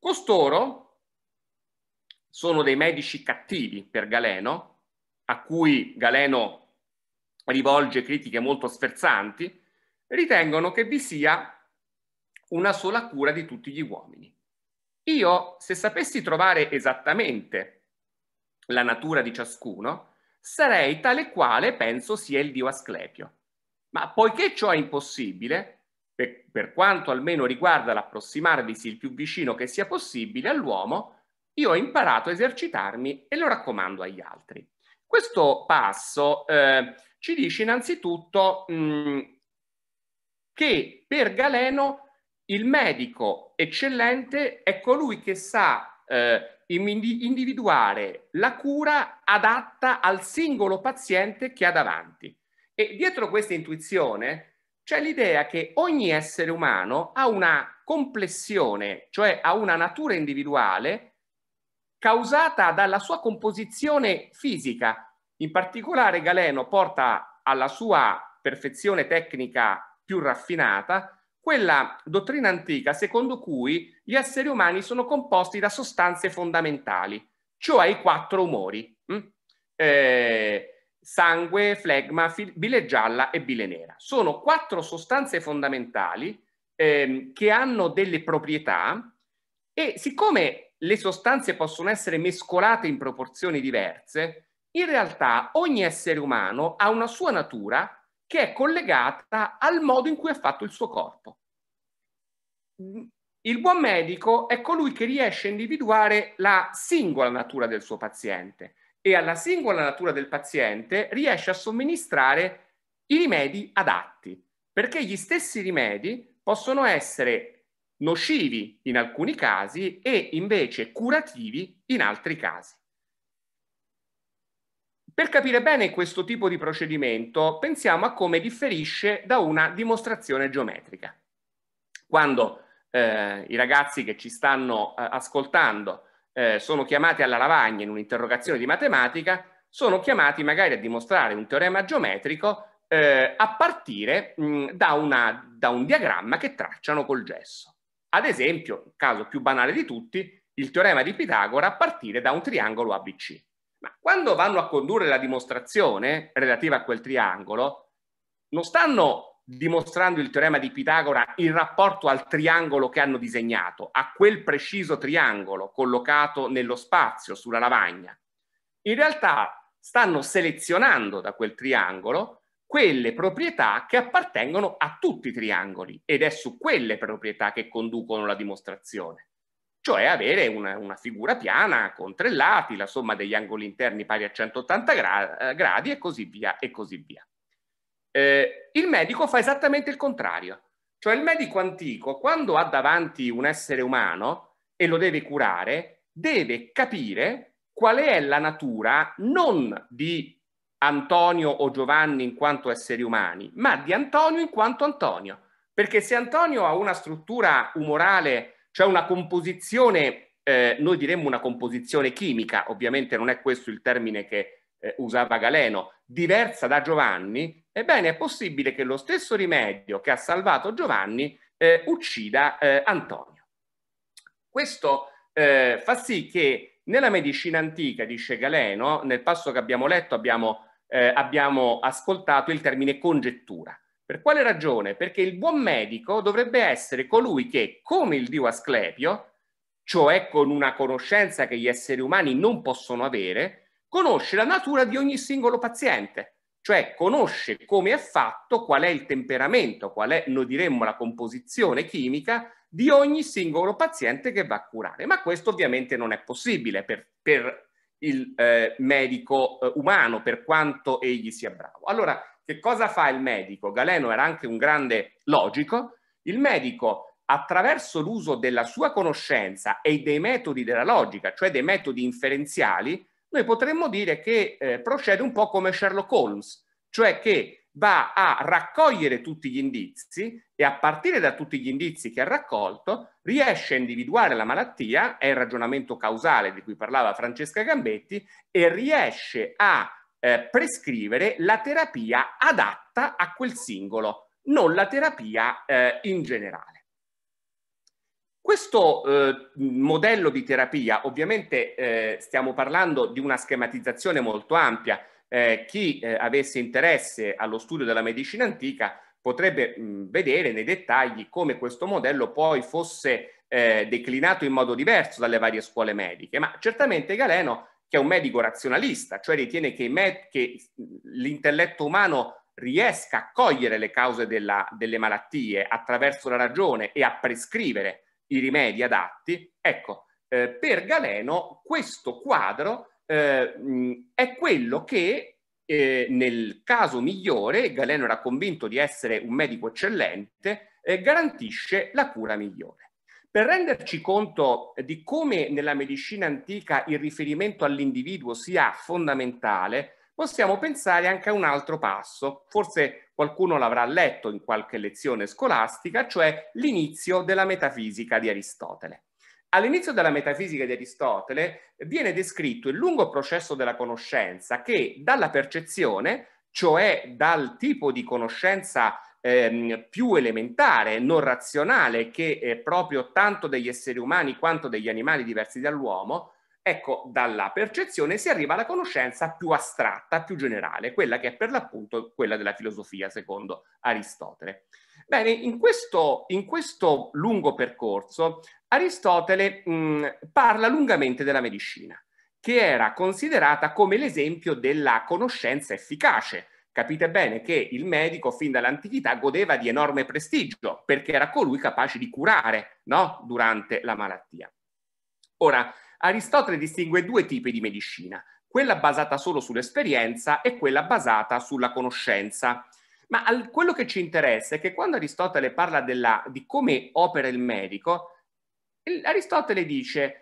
Costoro sono dei medici cattivi per Galeno, a cui Galeno rivolge critiche molto sferzanti, ritengono che vi sia una sola cura di tutti gli uomini. Io, se sapessi trovare esattamente la natura di ciascuno, sarei tale quale penso sia il dio Asclepio. Ma poiché ciò è impossibile, per, quanto almeno riguarda l'approssimarvisi il più vicino che sia possibile all'uomo, io ho imparato a esercitarmi e lo raccomando agli altri. Questo passo eh, ci dice innanzitutto mh, mm, che per Galeno il medico eccellente è colui che sa eh, individuare la cura adatta al singolo paziente che ha davanti. E dietro questa intuizione c'è l'idea che ogni essere umano ha una complessione, cioè ha una natura individuale causata dalla sua composizione fisica. In particolare Galeno porta alla sua perfezione tecnica più raffinata quella dottrina antica secondo cui gli esseri umani sono composti da sostanze fondamentali, cioè i quattro umori, mm? eh, sangue, flegma, bile gialla e bile nera. Sono quattro sostanze fondamentali eh, che hanno delle proprietà e siccome le sostanze possono essere mescolate in proporzioni diverse, in realtà ogni essere umano ha una sua natura che è collegata al modo in cui ha fatto il suo corpo. Il buon medico è colui che riesce a individuare la singola natura del suo paziente e alla singola natura del paziente riesce a somministrare i rimedi adatti, perché gli stessi rimedi possono essere nocivi in alcuni casi e invece curativi in altri casi. Per capire bene questo tipo di procedimento, pensiamo a come differisce da una dimostrazione geometrica. Quando eh, i ragazzi che ci stanno eh, ascoltando eh, sono chiamati alla lavagna in un'interrogazione di matematica, sono chiamati magari a dimostrare un teorema geometrico eh, a partire mh, da, una, da un diagramma che tracciano col gesso. Ad esempio, caso più banale di tutti, il teorema di Pitagora a partire da un triangolo ABC. Ma quando vanno a condurre la dimostrazione relativa a quel triangolo, non stanno dimostrando il teorema di Pitagora in rapporto al triangolo che hanno disegnato, a quel preciso triangolo collocato nello spazio sulla lavagna. In realtà stanno selezionando da quel triangolo quelle proprietà che appartengono a tutti i triangoli ed è su quelle proprietà che conducono la dimostrazione, cioè avere una, una figura piana con tre lati, la somma degli angoli interni pari a 180 gra eh, gradi e così via e così via. Eh, il medico fa esattamente il contrario, cioè il medico antico quando ha davanti un essere umano e lo deve curare, deve capire qual è la natura non di Antonio o Giovanni in quanto esseri umani, ma di Antonio in quanto Antonio. Perché se Antonio ha una struttura umorale, cioè una composizione, eh, noi diremmo una composizione chimica, ovviamente non è questo il termine che eh, usava Galeno, diversa da Giovanni, ebbene è possibile che lo stesso rimedio che ha salvato Giovanni eh, uccida eh, Antonio. Questo eh, fa sì che nella medicina antica, dice Galeno, nel passo che abbiamo letto abbiamo eh, abbiamo ascoltato il termine congettura. Per quale ragione? Perché il buon medico dovrebbe essere colui che, come il dio Asclepio, cioè con una conoscenza che gli esseri umani non possono avere, conosce la natura di ogni singolo paziente, cioè conosce come è fatto, qual è il temperamento, qual è, noi diremmo, la composizione chimica di ogni singolo paziente che va a curare. Ma questo ovviamente non è possibile per, per il eh, medico eh, umano, per quanto egli sia bravo. Allora, che cosa fa il medico? Galeno era anche un grande logico. Il medico, attraverso l'uso della sua conoscenza e dei metodi della logica, cioè dei metodi inferenziali, noi potremmo dire che eh, procede un po' come Sherlock Holmes, cioè che va a raccogliere tutti gli indizi e a partire da tutti gli indizi che ha raccolto riesce a individuare la malattia, è il ragionamento causale di cui parlava Francesca Gambetti, e riesce a eh, prescrivere la terapia adatta a quel singolo, non la terapia eh, in generale. Questo eh, modello di terapia, ovviamente eh, stiamo parlando di una schematizzazione molto ampia, eh, chi eh, avesse interesse allo studio della medicina antica potrebbe mh, mm, vedere nei dettagli come questo modello poi fosse eh, declinato in modo diverso dalle varie scuole mediche, ma certamente Galeno, che è un medico razionalista, cioè ritiene che, med- che l'intelletto umano riesca a cogliere le cause della, delle malattie attraverso la ragione e a prescrivere i rimedi adatti, ecco, eh, per Galeno questo quadro eh, è quello che eh, nel caso migliore, Galeno era convinto di essere un medico eccellente, eh, garantisce la cura migliore. Per renderci conto di come nella medicina antica il riferimento all'individuo sia fondamentale, possiamo pensare anche a un altro passo, forse qualcuno l'avrà letto in qualche lezione scolastica, cioè l'inizio della metafisica di Aristotele. All'inizio della metafisica di Aristotele viene descritto il lungo processo della conoscenza che dalla percezione, cioè dal tipo di conoscenza ehm, più elementare, non razionale, che è proprio tanto degli esseri umani quanto degli animali diversi dall'uomo, ecco, dalla percezione si arriva alla conoscenza più astratta, più generale, quella che è per l'appunto quella della filosofia, secondo Aristotele. Bene, in questo, in questo, lungo percorso Aristotele mh, mm, parla lungamente della medicina, che era considerata come l'esempio della conoscenza efficace. Capite bene che il medico fin dall'antichità godeva di enorme prestigio perché era colui capace di curare no? durante la malattia. Ora, Aristotele distingue due tipi di medicina, quella basata solo sull'esperienza e quella basata sulla conoscenza. Ma quello che ci interessa è che quando Aristotele parla della, di come opera il medico, Aristotele dice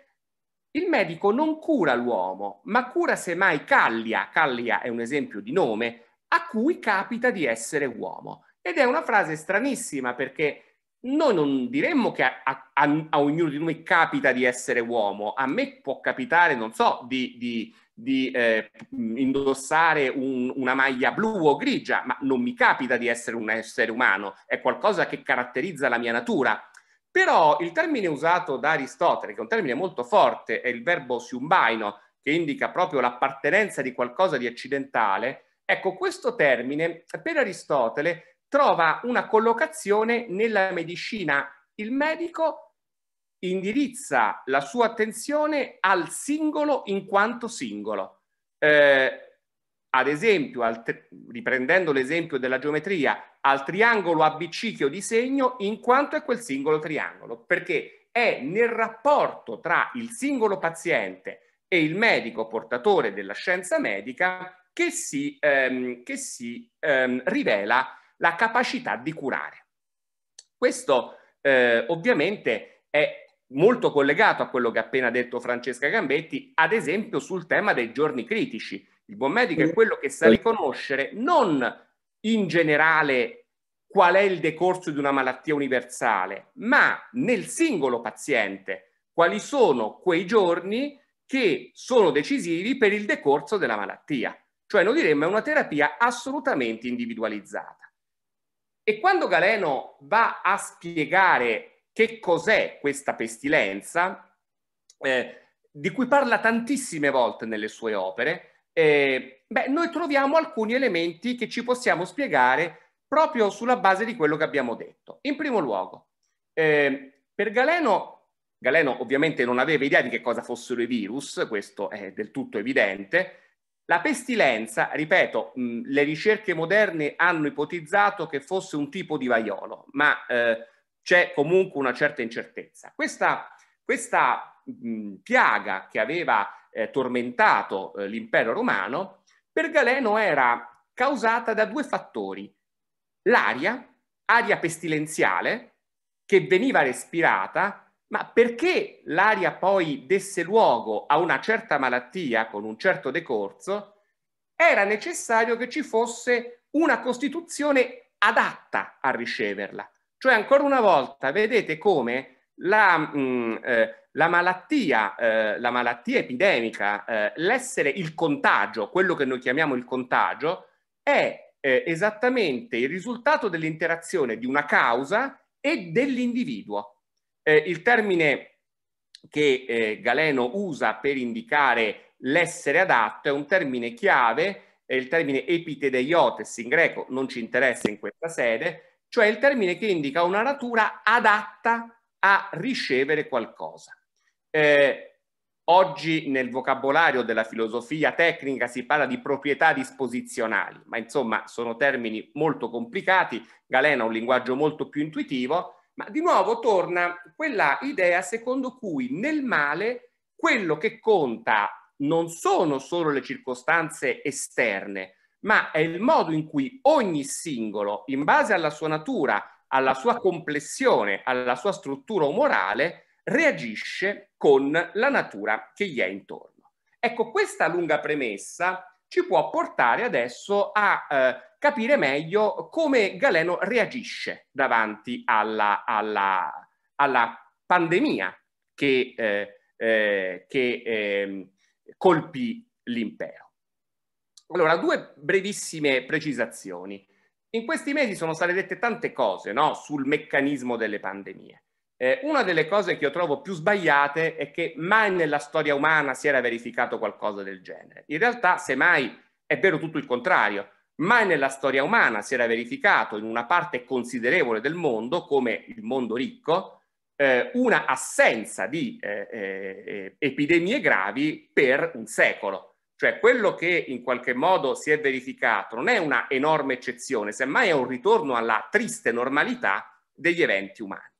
il medico non cura l'uomo, ma cura semmai Callia, Callia è un esempio di nome, a cui capita di essere uomo. Ed è una frase stranissima perché noi non diremmo che a, a, a, ognuno di noi capita di essere uomo, a me può capitare, non so, di, di, di eh, indossare un, una maglia blu o grigia, ma non mi capita di essere un essere umano, è qualcosa che caratterizza la mia natura. Però il termine usato da Aristotele, che è un termine molto forte, è il verbo siumbaino, che indica proprio l'appartenenza di qualcosa di accidentale, ecco, questo termine per Aristotele trova una collocazione nella medicina. Il medico indirizza la sua attenzione al singolo in quanto singolo. Eh, ad esempio, al, riprendendo l'esempio della geometria, al triangolo ABC che io disegno in quanto è quel singolo triangolo, perché è nel rapporto tra il singolo paziente e il medico portatore della scienza medica che si, ehm, che si ehm, rivela la capacità di curare. Questo eh, ovviamente è molto collegato a quello che ha appena detto Francesca Gambetti, ad esempio sul tema dei giorni critici, il buon medico è quello che sa riconoscere non in generale qual è il decorso di una malattia universale, ma nel singolo paziente quali sono quei giorni che sono decisivi per il decorso della malattia. Cioè, noi diremmo, è una terapia assolutamente individualizzata. E quando Galeno va a spiegare che cos'è questa pestilenza, eh, di cui parla tantissime volte nelle sue opere, eh, beh, noi troviamo alcuni elementi che ci possiamo spiegare proprio sulla base di quello che abbiamo detto. In primo luogo, eh, per Galeno, Galeno ovviamente non aveva idea di che cosa fossero i virus, questo è del tutto evidente, la pestilenza, ripeto, mh, le ricerche moderne hanno ipotizzato che fosse un tipo di vaiolo, ma eh, c'è comunque una certa incertezza. Questa, questa mh, piaga che aveva eh, tormentato eh, l'impero romano, per Galeno era causata da due fattori. L'aria, aria pestilenziale, che veniva respirata, ma perché l'aria poi desse luogo a una certa malattia con un certo decorso, era necessario che ci fosse una Costituzione adatta a riceverla. Cioè, ancora una volta, vedete come la, mh, mm, eh, la malattia, eh, la malattia epidemica, eh, l'essere il contagio, quello che noi chiamiamo il contagio, è eh, esattamente il risultato dell'interazione di una causa e dell'individuo. Eh, il termine che eh, Galeno usa per indicare l'essere adatto è un termine chiave, è il termine epitedeiotes in greco, non ci interessa in questa sede, cioè il termine che indica una natura adatta a ricevere qualcosa. Eh, oggi nel vocabolario della filosofia tecnica si parla di proprietà disposizionali, ma insomma sono termini molto complicati, Galena ha un linguaggio molto più intuitivo, ma di nuovo torna quella idea secondo cui nel male quello che conta non sono solo le circostanze esterne, ma è il modo in cui ogni singolo, in base alla sua natura, alla sua complessione, alla sua struttura umorale, reagisce con la natura che gli è intorno. Ecco, questa lunga premessa ci può portare adesso a eh, capire meglio come Galeno reagisce davanti alla, alla, alla pandemia che, eh, eh, che ehm, colpì l'impero. Allora, due brevissime precisazioni. In questi mesi sono state dette tante cose no? sul meccanismo delle pandemie. Eh, una delle cose che io trovo più sbagliate è che mai nella storia umana si era verificato qualcosa del genere. In realtà, semmai, è vero tutto il contrario. Mai nella storia umana si era verificato in una parte considerevole del mondo, come il mondo ricco, eh, una assenza di eh, eh, eh epidemie gravi per un secolo. Cioè quello che in qualche modo si è verificato non è una enorme eccezione, semmai è un ritorno alla triste normalità degli eventi umani.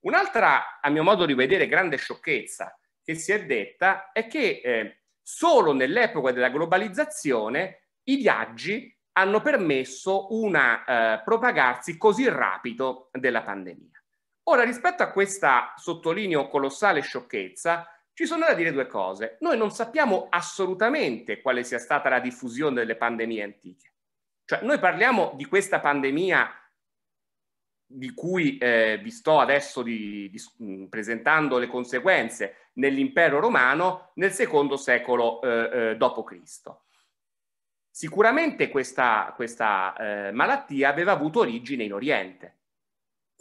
Un'altra, a mio modo di vedere, grande sciocchezza che si è detta è che eh, solo nell'epoca della globalizzazione i viaggi hanno permesso un eh, propagarsi così rapido della pandemia. Ora, rispetto a questa, sottolineo, colossale sciocchezza, ci sono da dire due cose. Noi non sappiamo assolutamente quale sia stata la diffusione delle pandemie antiche. Cioè, noi parliamo di questa pandemia di cui eh, vi sto adesso di, di, mm, presentando le conseguenze nell'impero romano nel secondo secolo eh, eh, d.C. Sicuramente questa, questa eh, malattia aveva avuto origine in Oriente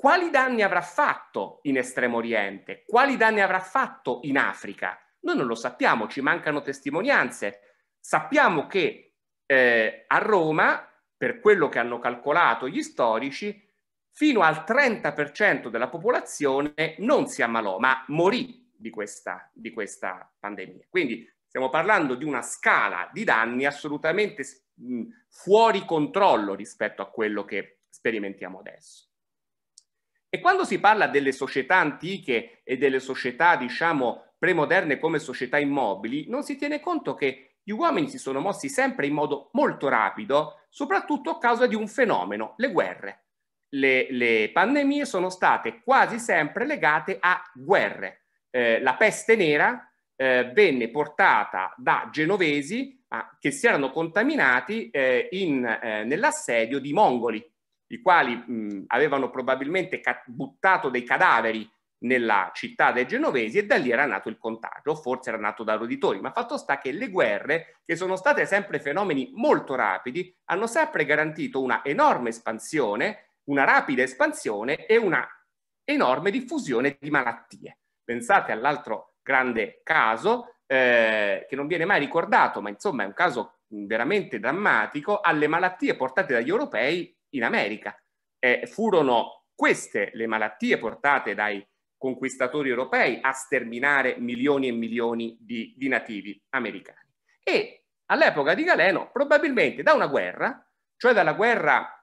quali danni avrà fatto in Estremo Oriente, quali danni avrà fatto in Africa. Noi non lo sappiamo, ci mancano testimonianze. Sappiamo che eh, a Roma, per quello che hanno calcolato gli storici, fino al 30% della popolazione non si ammalò, ma morì di questa, di questa pandemia. Quindi stiamo parlando di una scala di danni assolutamente fuori controllo rispetto a quello che sperimentiamo adesso. E quando si parla delle società antiche e delle società, diciamo, premoderne come società immobili, non si tiene conto che gli uomini si sono mossi sempre in modo molto rapido, soprattutto a causa di un fenomeno, le guerre. Le, le pandemie sono state quasi sempre legate a guerre. Eh, la peste nera eh, venne portata da genovesi ah, che si erano contaminati eh, in, eh, nell'assedio di mongoli i quali mh, avevano probabilmente buttato dei cadaveri nella città dei genovesi e da lì era nato il contagio, forse era nato da roditori, ma fatto sta che le guerre, che sono state sempre fenomeni molto rapidi, hanno sempre garantito una enorme espansione, una rapida espansione e una enorme diffusione di malattie. Pensate all'altro grande caso, eh, che non viene mai ricordato, ma insomma è un caso veramente drammatico, alle malattie portate dagli europei in America. Eh, furono queste le malattie portate dai conquistatori europei a sterminare milioni e milioni di, di nativi americani. E all'epoca di Galeno, probabilmente da una guerra, cioè dalla guerra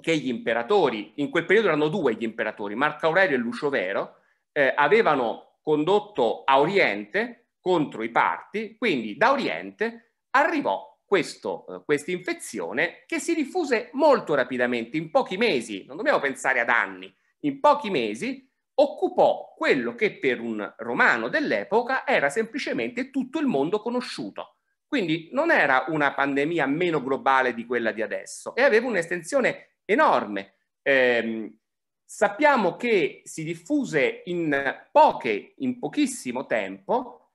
che gli imperatori, in quel periodo erano due gli imperatori, Marco Aurelio e Lucio Vero, eh, avevano condotto a Oriente contro i parti, quindi da Oriente arrivò questo, eh, questa infezione che si diffuse molto rapidamente, in pochi mesi, non dobbiamo pensare ad anni, in pochi mesi occupò quello che per un romano dell'epoca era semplicemente tutto il mondo conosciuto. Quindi non era una pandemia meno globale di quella di adesso e aveva un'estensione enorme. Eh, sappiamo che si diffuse in, poche, in pochissimo tempo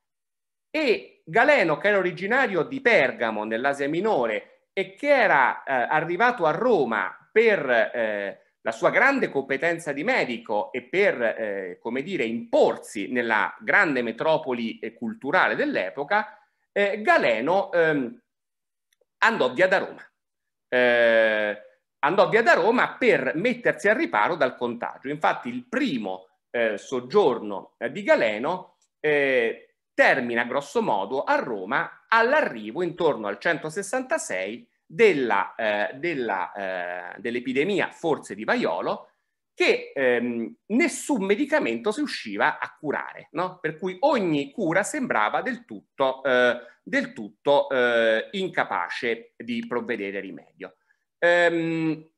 e Galeno, che era originario di Pergamo nell'Asia Minore e che era eh, arrivato a Roma per eh, la sua grande competenza di medico e per, eh, come dire, imporsi nella grande metropoli eh, culturale dell'epoca, eh, Galeno ehm, andò via da Roma. Eh, andò via da Roma per mettersi al riparo dal contagio. Infatti il primo soggiorno di Galeno eh, termina grosso modo a Roma all'arrivo intorno al 166 della, eh, della, eh, dell'epidemia forse di vaiolo che ehm, nessun medicamento si usciva a curare, no? per cui ogni cura sembrava del tutto, eh, del tutto eh, incapace di provvedere rimedio. Ehm,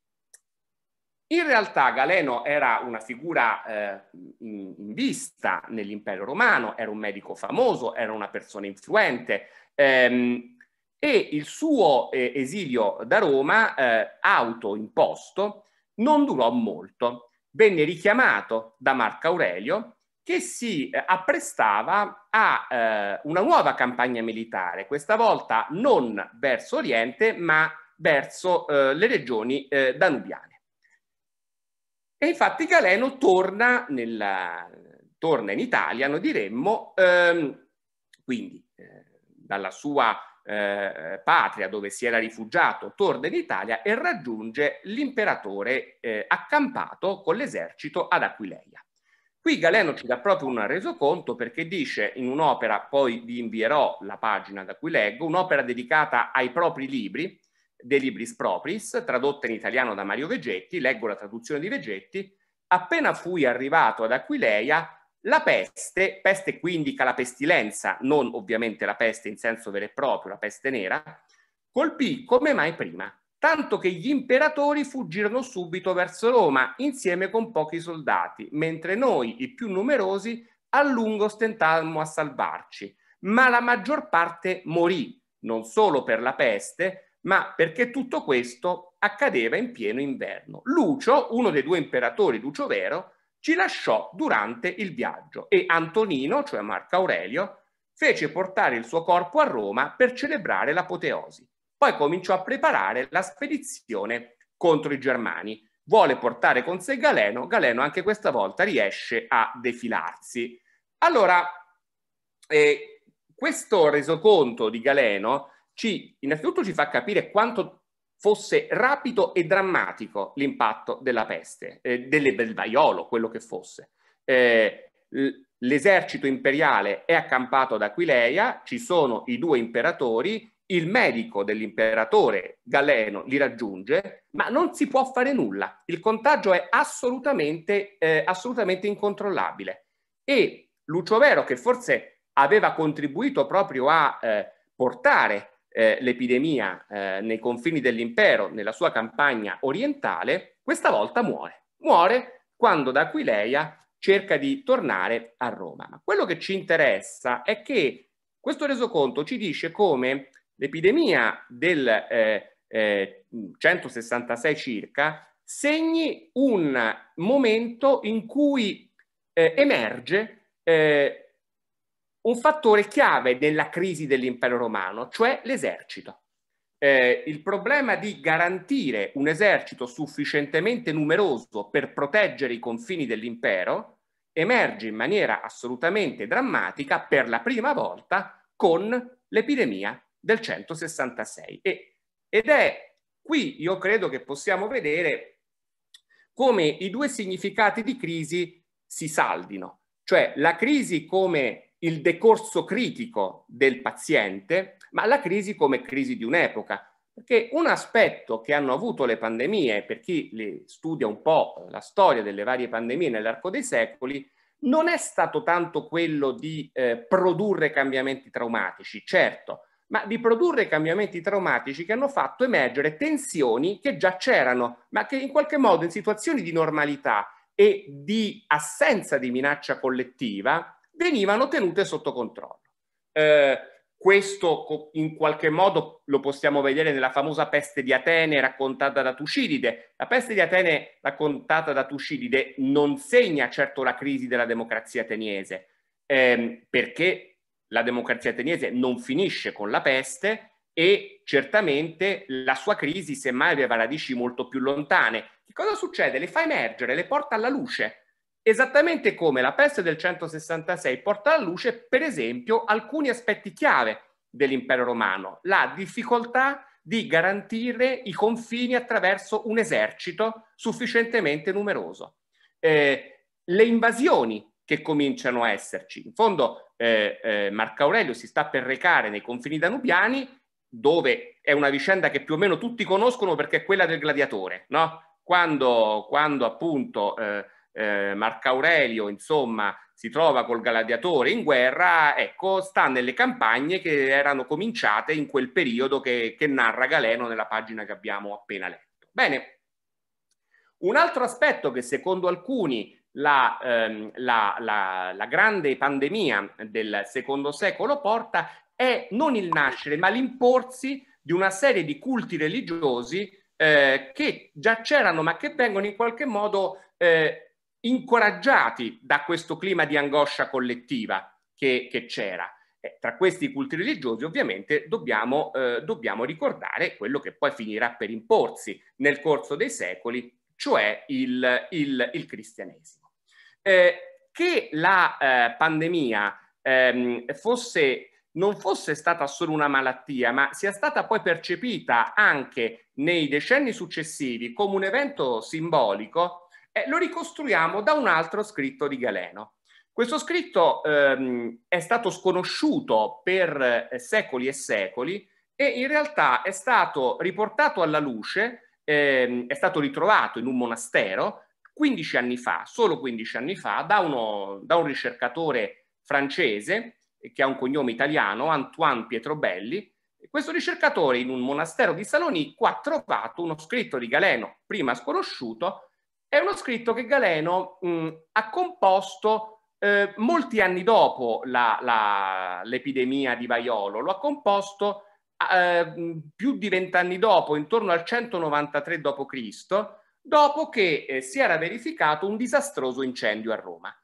in realtà Galeno era una figura eh, in, in, vista nell'impero romano, era un medico famoso, era una persona influente ehm, e il suo eh, esilio da Roma, eh, autoimposto, non durò molto. Venne richiamato da Marco Aurelio che si eh, apprestava a eh, una nuova campagna militare, questa volta non verso Oriente ma verso eh, le regioni danubiane. E infatti Galeno torna, nella, torna in Italia, noi diremmo, ehm, quindi eh, dalla sua eh, patria dove si era rifugiato, torna in Italia e raggiunge l'imperatore eh, accampato con l'esercito ad Aquileia. Qui Galeno ci dà proprio un resoconto perché dice in un'opera, poi vi invierò la pagina da cui leggo, un'opera dedicata ai propri libri, De Libris Propris, tradotta in italiano da Mario Vegetti, leggo la traduzione di Vegetti, appena fui arrivato ad Aquileia, la peste, peste qui indica la pestilenza, non ovviamente la peste in senso vero e proprio, la peste nera, colpì come mai prima, tanto che gli imperatori fuggirono subito verso Roma insieme con pochi soldati, mentre noi, i più numerosi, a lungo stentammo a salvarci, ma la maggior parte morì, non solo per la peste, ma perché tutto questo accadeva in pieno inverno. Lucio, uno dei due imperatori, Lucio Vero, ci lasciò durante il viaggio e Antonino, cioè Marco Aurelio, fece portare il suo corpo a Roma per celebrare l'apoteosi. Poi cominciò a preparare la spedizione contro i Germani. Vuole portare con sé Galeno, Galeno anche questa volta riesce a defilarsi. Allora, eh, questo resoconto di Galeno ci, innanzitutto ci fa capire quanto fosse rapido e drammatico l'impatto della peste, eh, delle, del vaiolo, quello che fosse. Eh, l'esercito imperiale è accampato ad Aquileia, ci sono i due imperatori, il medico dell'imperatore Galeno li raggiunge, ma non si può fare nulla. Il contagio è assolutamente, eh, assolutamente incontrollabile. E Lucio Vero, che forse aveva contribuito proprio a eh, portare eh, l'epidemia eh, nei confini dell'impero, nella sua campagna orientale, questa volta muore. Muore quando da Aquileia cerca di tornare a Roma. Ma quello che ci interessa è che questo resoconto ci dice come l'epidemia del eh, eh, 166 circa segni un momento in cui eh, emerge eh, un fattore chiave nella crisi dell'impero romano, cioè l'esercito. Eh, il problema di garantire un esercito sufficientemente numeroso per proteggere i confini dell'impero emerge in maniera assolutamente drammatica per la prima volta con l'epidemia del 166. E, ed è qui io credo che possiamo vedere come i due significati di crisi si saldino, cioè la crisi come il decorso critico del paziente, ma la crisi come crisi di un'epoca. Perché un aspetto che hanno avuto le pandemie, per chi studia un po' la storia delle varie pandemie nell'arco dei secoli, non è stato tanto quello di eh, produrre cambiamenti traumatici, certo, ma di produrre cambiamenti traumatici che hanno fatto emergere tensioni che già c'erano, ma che in qualche modo in situazioni di normalità e di assenza di minaccia collettiva venivano tenute sotto controllo. Eh, questo in qualche modo lo possiamo vedere nella famosa peste di Atene raccontata da Tucidide. La peste di Atene raccontata da Tucidide non segna certo la crisi della democrazia ateniese, ehm, perché la democrazia ateniese non finisce con la peste e certamente la sua crisi semmai aveva radici molto più lontane. Che cosa succede? Le fa emergere, le porta alla luce, esattamente come la peste del 166 porta alla luce, per esempio, alcuni aspetti chiave dell'impero romano, la difficoltà di garantire i confini attraverso un esercito sufficientemente numeroso. Eh, le invasioni che cominciano a esserci. In fondo eh, eh, Marco Aurelio si sta per recare nei confini danubiani dove è una vicenda che più o meno tutti conoscono perché è quella del gladiatore, no? quando, quando appunto eh, eh, Marco Aurelio, insomma, si trova col gladiatore in guerra, ecco, sta nelle campagne che erano cominciate in quel periodo che, che narra Galeno nella pagina che abbiamo appena letto. Bene, un altro aspetto che secondo alcuni la, ehm, la, la, la grande pandemia del secondo secolo porta è non il nascere, ma l'imporsi di una serie di culti religiosi eh, che già c'erano ma che vengono in qualche modo eh, incoraggiati da questo clima di angoscia collettiva che, che c'era. Eh, tra questi culti religiosi ovviamente dobbiamo, eh, dobbiamo ricordare quello che poi finirà per imporsi nel corso dei secoli, cioè il, il, il cristianesimo. Eh, che la eh, pandemia ehm, fosse non fosse stata solo una malattia, ma sia stata poi percepita anche nei decenni successivi come un evento simbolico, eh, lo ricostruiamo da un altro scritto di Galeno. Questo scritto ehm, è stato sconosciuto per eh, secoli e secoli e in realtà è stato riportato alla luce, ehm, è stato ritrovato in un monastero 15 anni fa, solo 15 anni fa, da, uno, da un ricercatore francese che ha un cognome italiano, Antoine Pietrobelli, questo ricercatore in un monastero di Saloni ha trovato uno scritto di Galeno, prima sconosciuto, è uno scritto che Galeno mh, ha composto eh, molti anni dopo la, la, l'epidemia di vaiolo, lo ha composto eh, più di vent'anni dopo, intorno al 193 d.C., dopo che eh, si era verificato un disastroso incendio a Roma.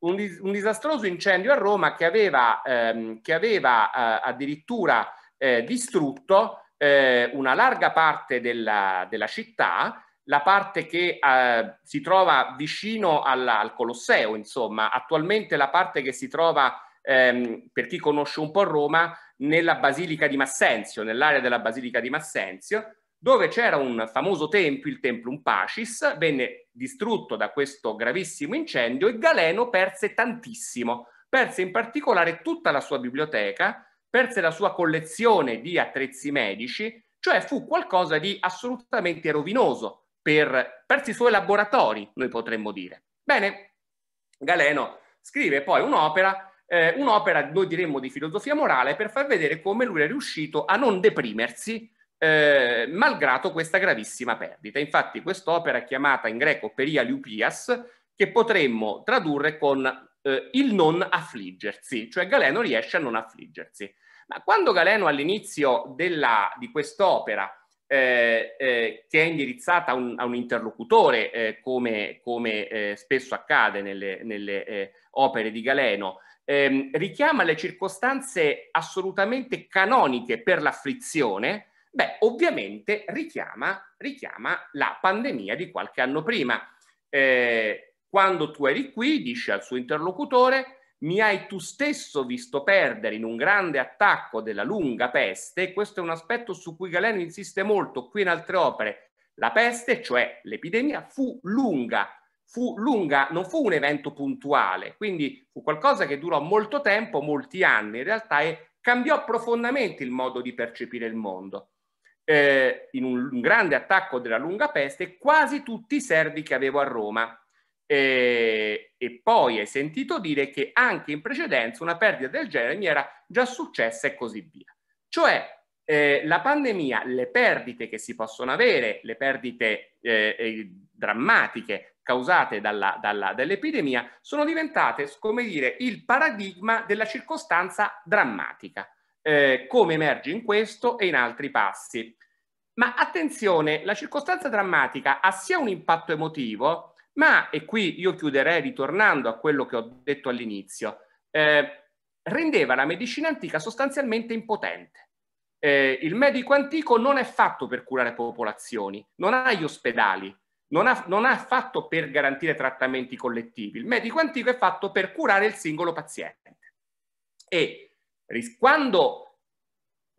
Un, dis- un disastroso incendio a Roma che aveva, ehm, che aveva eh, addirittura eh, distrutto eh, una larga parte della, della città la parte che eh, si trova vicino alla, al Colosseo, insomma, attualmente la parte che si trova, ehm, per chi conosce un po' Roma, nella Basilica di Massenzio, nell'area della Basilica di Massenzio, dove c'era un famoso tempio, il Templum Pacis, venne distrutto da questo gravissimo incendio e Galeno perse tantissimo, perse in particolare tutta la sua biblioteca, perse la sua collezione di attrezzi medici, cioè fu qualcosa di assolutamente rovinoso per, persi i suoi laboratori, noi potremmo dire. Bene, Galeno scrive poi un'opera, eh, un'opera, noi diremmo di filosofia morale, per far vedere come lui è riuscito a non deprimersi eh, malgrado questa gravissima perdita. Infatti quest'opera è chiamata in greco Peria Liupias, che potremmo tradurre con eh, il non affliggersi, cioè Galeno riesce a non affliggersi. Ma quando Galeno all'inizio di quest'opera eh, eh, che è indirizzata a un, a un interlocutore, eh, come, come eh, spesso accade nelle, nelle eh, opere di Galeno, ehm, richiama le circostanze assolutamente canoniche per l'afflizione, beh, ovviamente richiama, richiama la pandemia di qualche anno prima. Eh, quando tu eri qui, dice al suo interlocutore, mi hai tu stesso visto perdere in un grande attacco della lunga peste, questo è un aspetto su cui Galeno insiste molto qui in altre opere. La peste, cioè l'epidemia, fu lunga, fu lunga, non fu un evento puntuale, quindi fu qualcosa che durò molto tempo, molti anni in realtà, e cambiò profondamente il modo di percepire il mondo. Eh, in un, un grande attacco della lunga peste, quasi tutti i servi che avevo a Roma e, eh, e, poi hai sentito dire che anche in precedenza una perdita del genere mi era già successa e così via. Cioè eh, la pandemia, le perdite che si possono avere, le perdite eh, eh drammatiche causate dalla, dalla, dall'epidemia, sono diventate, come dire, il paradigma della circostanza drammatica, eh, come emerge in questo e in altri passi. Ma attenzione, la circostanza drammatica ha sia un impatto emotivo, ma, e qui io chiuderei ritornando a quello che ho detto all'inizio, eh, rendeva la medicina antica sostanzialmente impotente. Eh, il medico antico non è fatto per curare popolazioni, non ha gli ospedali, non ha, non ha fatto per garantire trattamenti collettivi. Il medico antico è fatto per curare il singolo paziente. E quando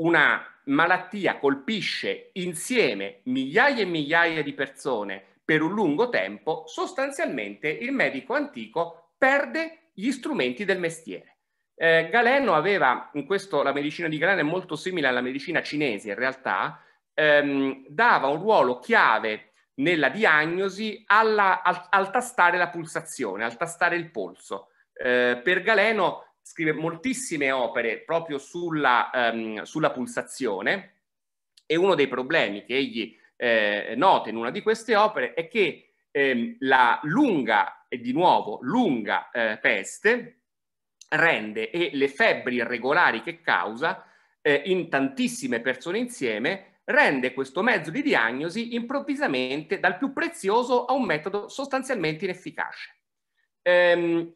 una malattia colpisce insieme migliaia e migliaia di persone per un lungo tempo sostanzialmente il medico antico perde gli strumenti del mestiere. Eh, Galeno aveva, in questo la medicina di Galeno è molto simile alla medicina cinese in realtà, ehm, dava un ruolo chiave nella diagnosi alla, al, al, tastare la pulsazione, al tastare il polso. Eh, per Galeno scrive moltissime opere proprio sulla, ehm, sulla pulsazione e uno dei problemi che egli eh, note in una di queste opere è che ehm, la lunga, e di nuovo lunga eh, peste rende e le febbri irregolari che causa eh, in tantissime persone insieme rende questo mezzo di diagnosi improvvisamente dal più prezioso a un metodo sostanzialmente inefficace. Ehm,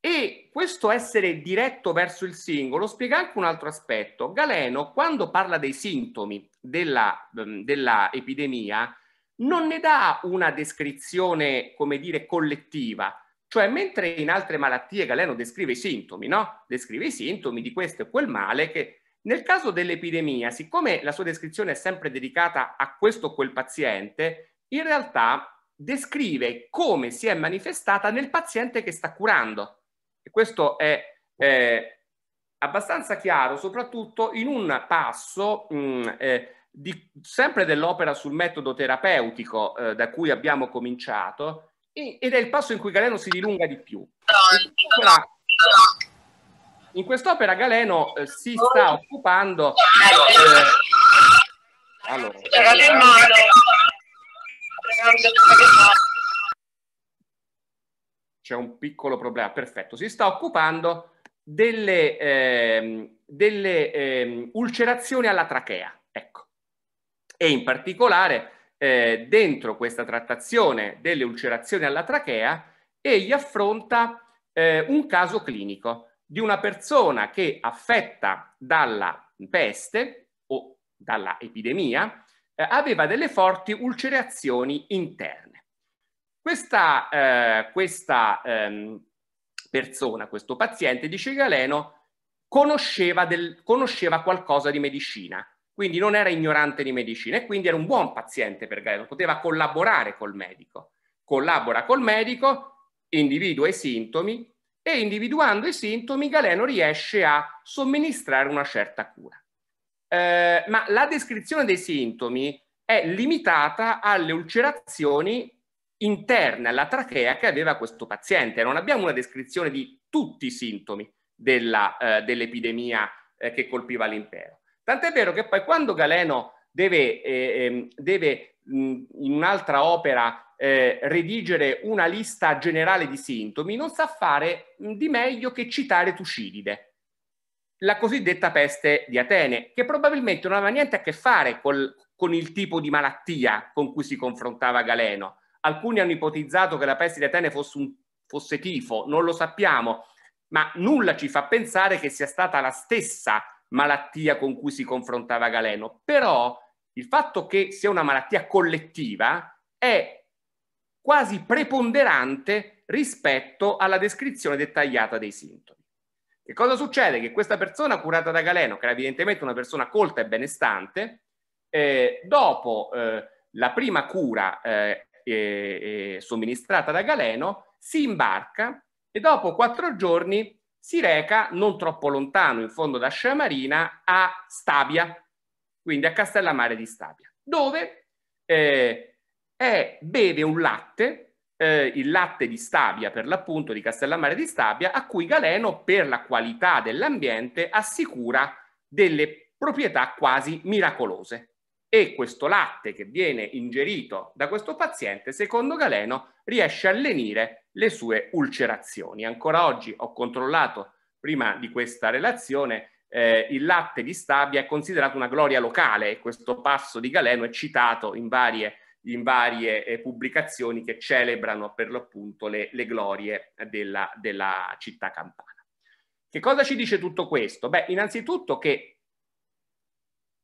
e questo essere diretto verso il singolo spiega anche un altro aspetto. Galeno, quando parla dei sintomi della, mm, della epidemia non ne dà una descrizione, come dire, collettiva, cioè, mentre in altre malattie Galeno descrive i sintomi, no? Descrive i sintomi di questo e quel male che nel caso dell'epidemia, siccome la sua descrizione è sempre dedicata a questo o quel paziente, in realtà descrive come si è manifestata nel paziente che sta curando. E questo è eh, abbastanza chiaro, soprattutto in un passo mh, mm, eh, di, sempre dell'opera sul metodo terapeutico eh, da cui abbiamo cominciato e, ed è il passo in cui Galeno si dilunga di più. In quest'opera Galeno eh, si sta occupando... Eh, allora, c'è un piccolo problema, perfetto, si sta occupando delle, ehm, delle ehm, ulcerazioni alla trachea, ecco e in particolare eh, dentro questa trattazione delle ulcerazioni alla trachea egli affronta eh, un caso clinico di una persona che affetta dalla peste o dalla epidemia eh, aveva delle forti ulcerazioni interne. Questa, eh, questa ehm, persona, questo paziente, dice Galeno, conosceva, del, conosceva qualcosa di medicina, quindi non era ignorante di medicina e quindi era un buon paziente per Galeno, poteva collaborare col medico. Collabora col medico, individua i sintomi e individuando i sintomi Galeno riesce a somministrare una certa cura. Eh, ma la descrizione dei sintomi è limitata alle ulcerazioni interne alla trachea che aveva questo paziente. Non abbiamo una descrizione di tutti i sintomi eh, dell'epidemia eh, che colpiva l'impero. Tant'è vero che poi quando Galeno deve, eh, ehm, deve mh, in un'altra opera eh, redigere una lista generale di sintomi, non sa fare di meglio che citare Tucidide, la cosiddetta peste di Atene, che probabilmente non aveva niente a che fare col, con il tipo di malattia con cui si confrontava Galeno. Alcuni hanno ipotizzato che la peste di Atene fosse, un, fosse tifo, non lo sappiamo, ma nulla ci fa pensare che sia stata la stessa malattia con cui si confrontava Galeno, però il fatto che sia una malattia collettiva è quasi preponderante rispetto alla descrizione dettagliata dei sintomi. Che cosa succede? Che questa persona curata da Galeno, che era evidentemente una persona colta e benestante, eh, dopo eh, la prima cura eh, somministrata da Galeno, si imbarca e dopo quattro giorni si reca non troppo lontano, in fondo da Marina a Stabia, quindi a Castellammare di Stabia, dove eh, è, beve un latte, eh, il latte di Stabia per l'appunto di Castellammare di Stabia, a cui Galeno per la qualità dell'ambiente assicura delle proprietà quasi miracolose e questo latte che viene ingerito da questo paziente, secondo Galeno, riesce a lenire le sue ulcerazioni. Ancora oggi ho controllato prima di questa relazione, eh, il latte di Stabia è considerato una gloria locale e questo passo di Galeno è citato in varie, in varie eh, pubblicazioni che celebrano per l'appunto le, le glorie della, della città campana. Che cosa ci dice tutto questo? Beh, innanzitutto che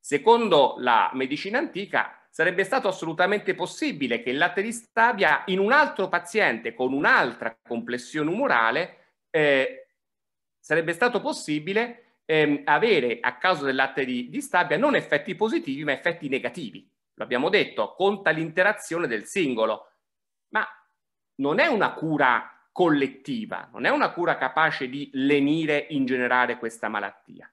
Secondo la medicina antica, sarebbe stato assolutamente possibile che il latte di stabia in un altro paziente con un'altra complessione umorale eh, sarebbe stato possibile ehm, avere a causa del latte di, di, stabia non effetti positivi ma effetti negativi. L'abbiamo detto, conta l'interazione del singolo, ma non è una cura collettiva, non è una cura capace di lenire in generale questa malattia.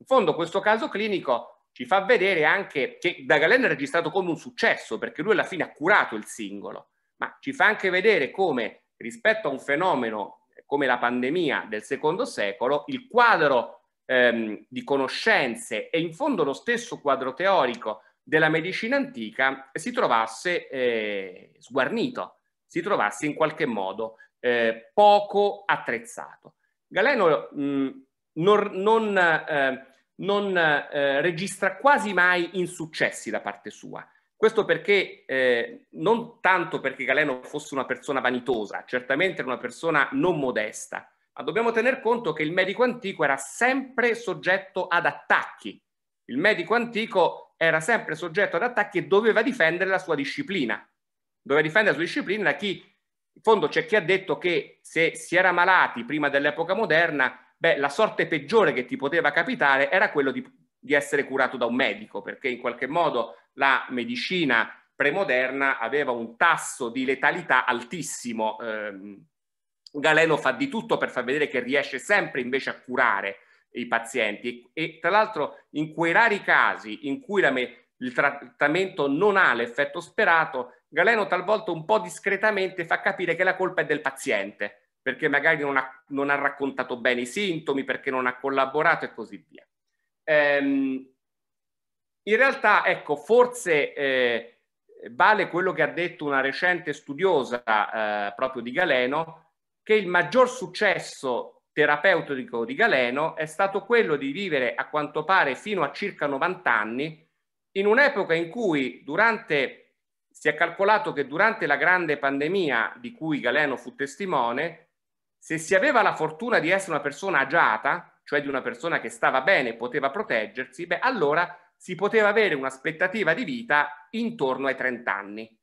In fondo questo caso clinico ci fa vedere anche che da Dagalena è registrato come un successo, perché lui alla fine ha curato il singolo, ma ci fa anche vedere come rispetto a un fenomeno eh, come la pandemia del secondo secolo, il quadro ehm, di conoscenze e in fondo lo stesso quadro teorico della medicina antica si trovasse eh, sguarnito, si trovasse in qualche modo eh, poco attrezzato. Galeno mh, non, non eh, non eh, registra quasi mai insuccessi da parte sua. Questo perché eh, non tanto perché Galeno fosse una persona vanitosa, certamente era una persona non modesta, ma dobbiamo tener conto che il medico antico era sempre soggetto ad attacchi. Il medico antico era sempre soggetto ad attacchi e doveva difendere la sua disciplina. Doveva difendere la sua disciplina chi in fondo c'è chi ha detto che se si era malati prima dell'epoca moderna beh, la sorte peggiore che ti poteva capitare era quello di, di essere curato da un medico, perché in qualche modo la medicina premoderna aveva un tasso di letalità altissimo. Eh, Galeno fa di tutto per far vedere che riesce sempre invece a curare i pazienti e tra l'altro in quei rari casi in cui me- il trattamento non ha l'effetto sperato, Galeno talvolta un po' discretamente fa capire che la colpa è del paziente perché magari non ha, non ha, raccontato bene i sintomi, perché non ha collaborato e così via. Ehm, in realtà, ecco, forse eh, vale quello che ha detto una recente studiosa eh, proprio di Galeno, che il maggior successo terapeutico di Galeno è stato quello di vivere a quanto pare fino a circa 90 anni, in un'epoca in cui durante si è calcolato che durante la grande pandemia di cui Galeno fu testimone, se si aveva la fortuna di essere una persona agiata, cioè di una persona che stava bene e poteva proteggersi, beh, allora si poteva avere un'aspettativa di vita intorno ai 30 anni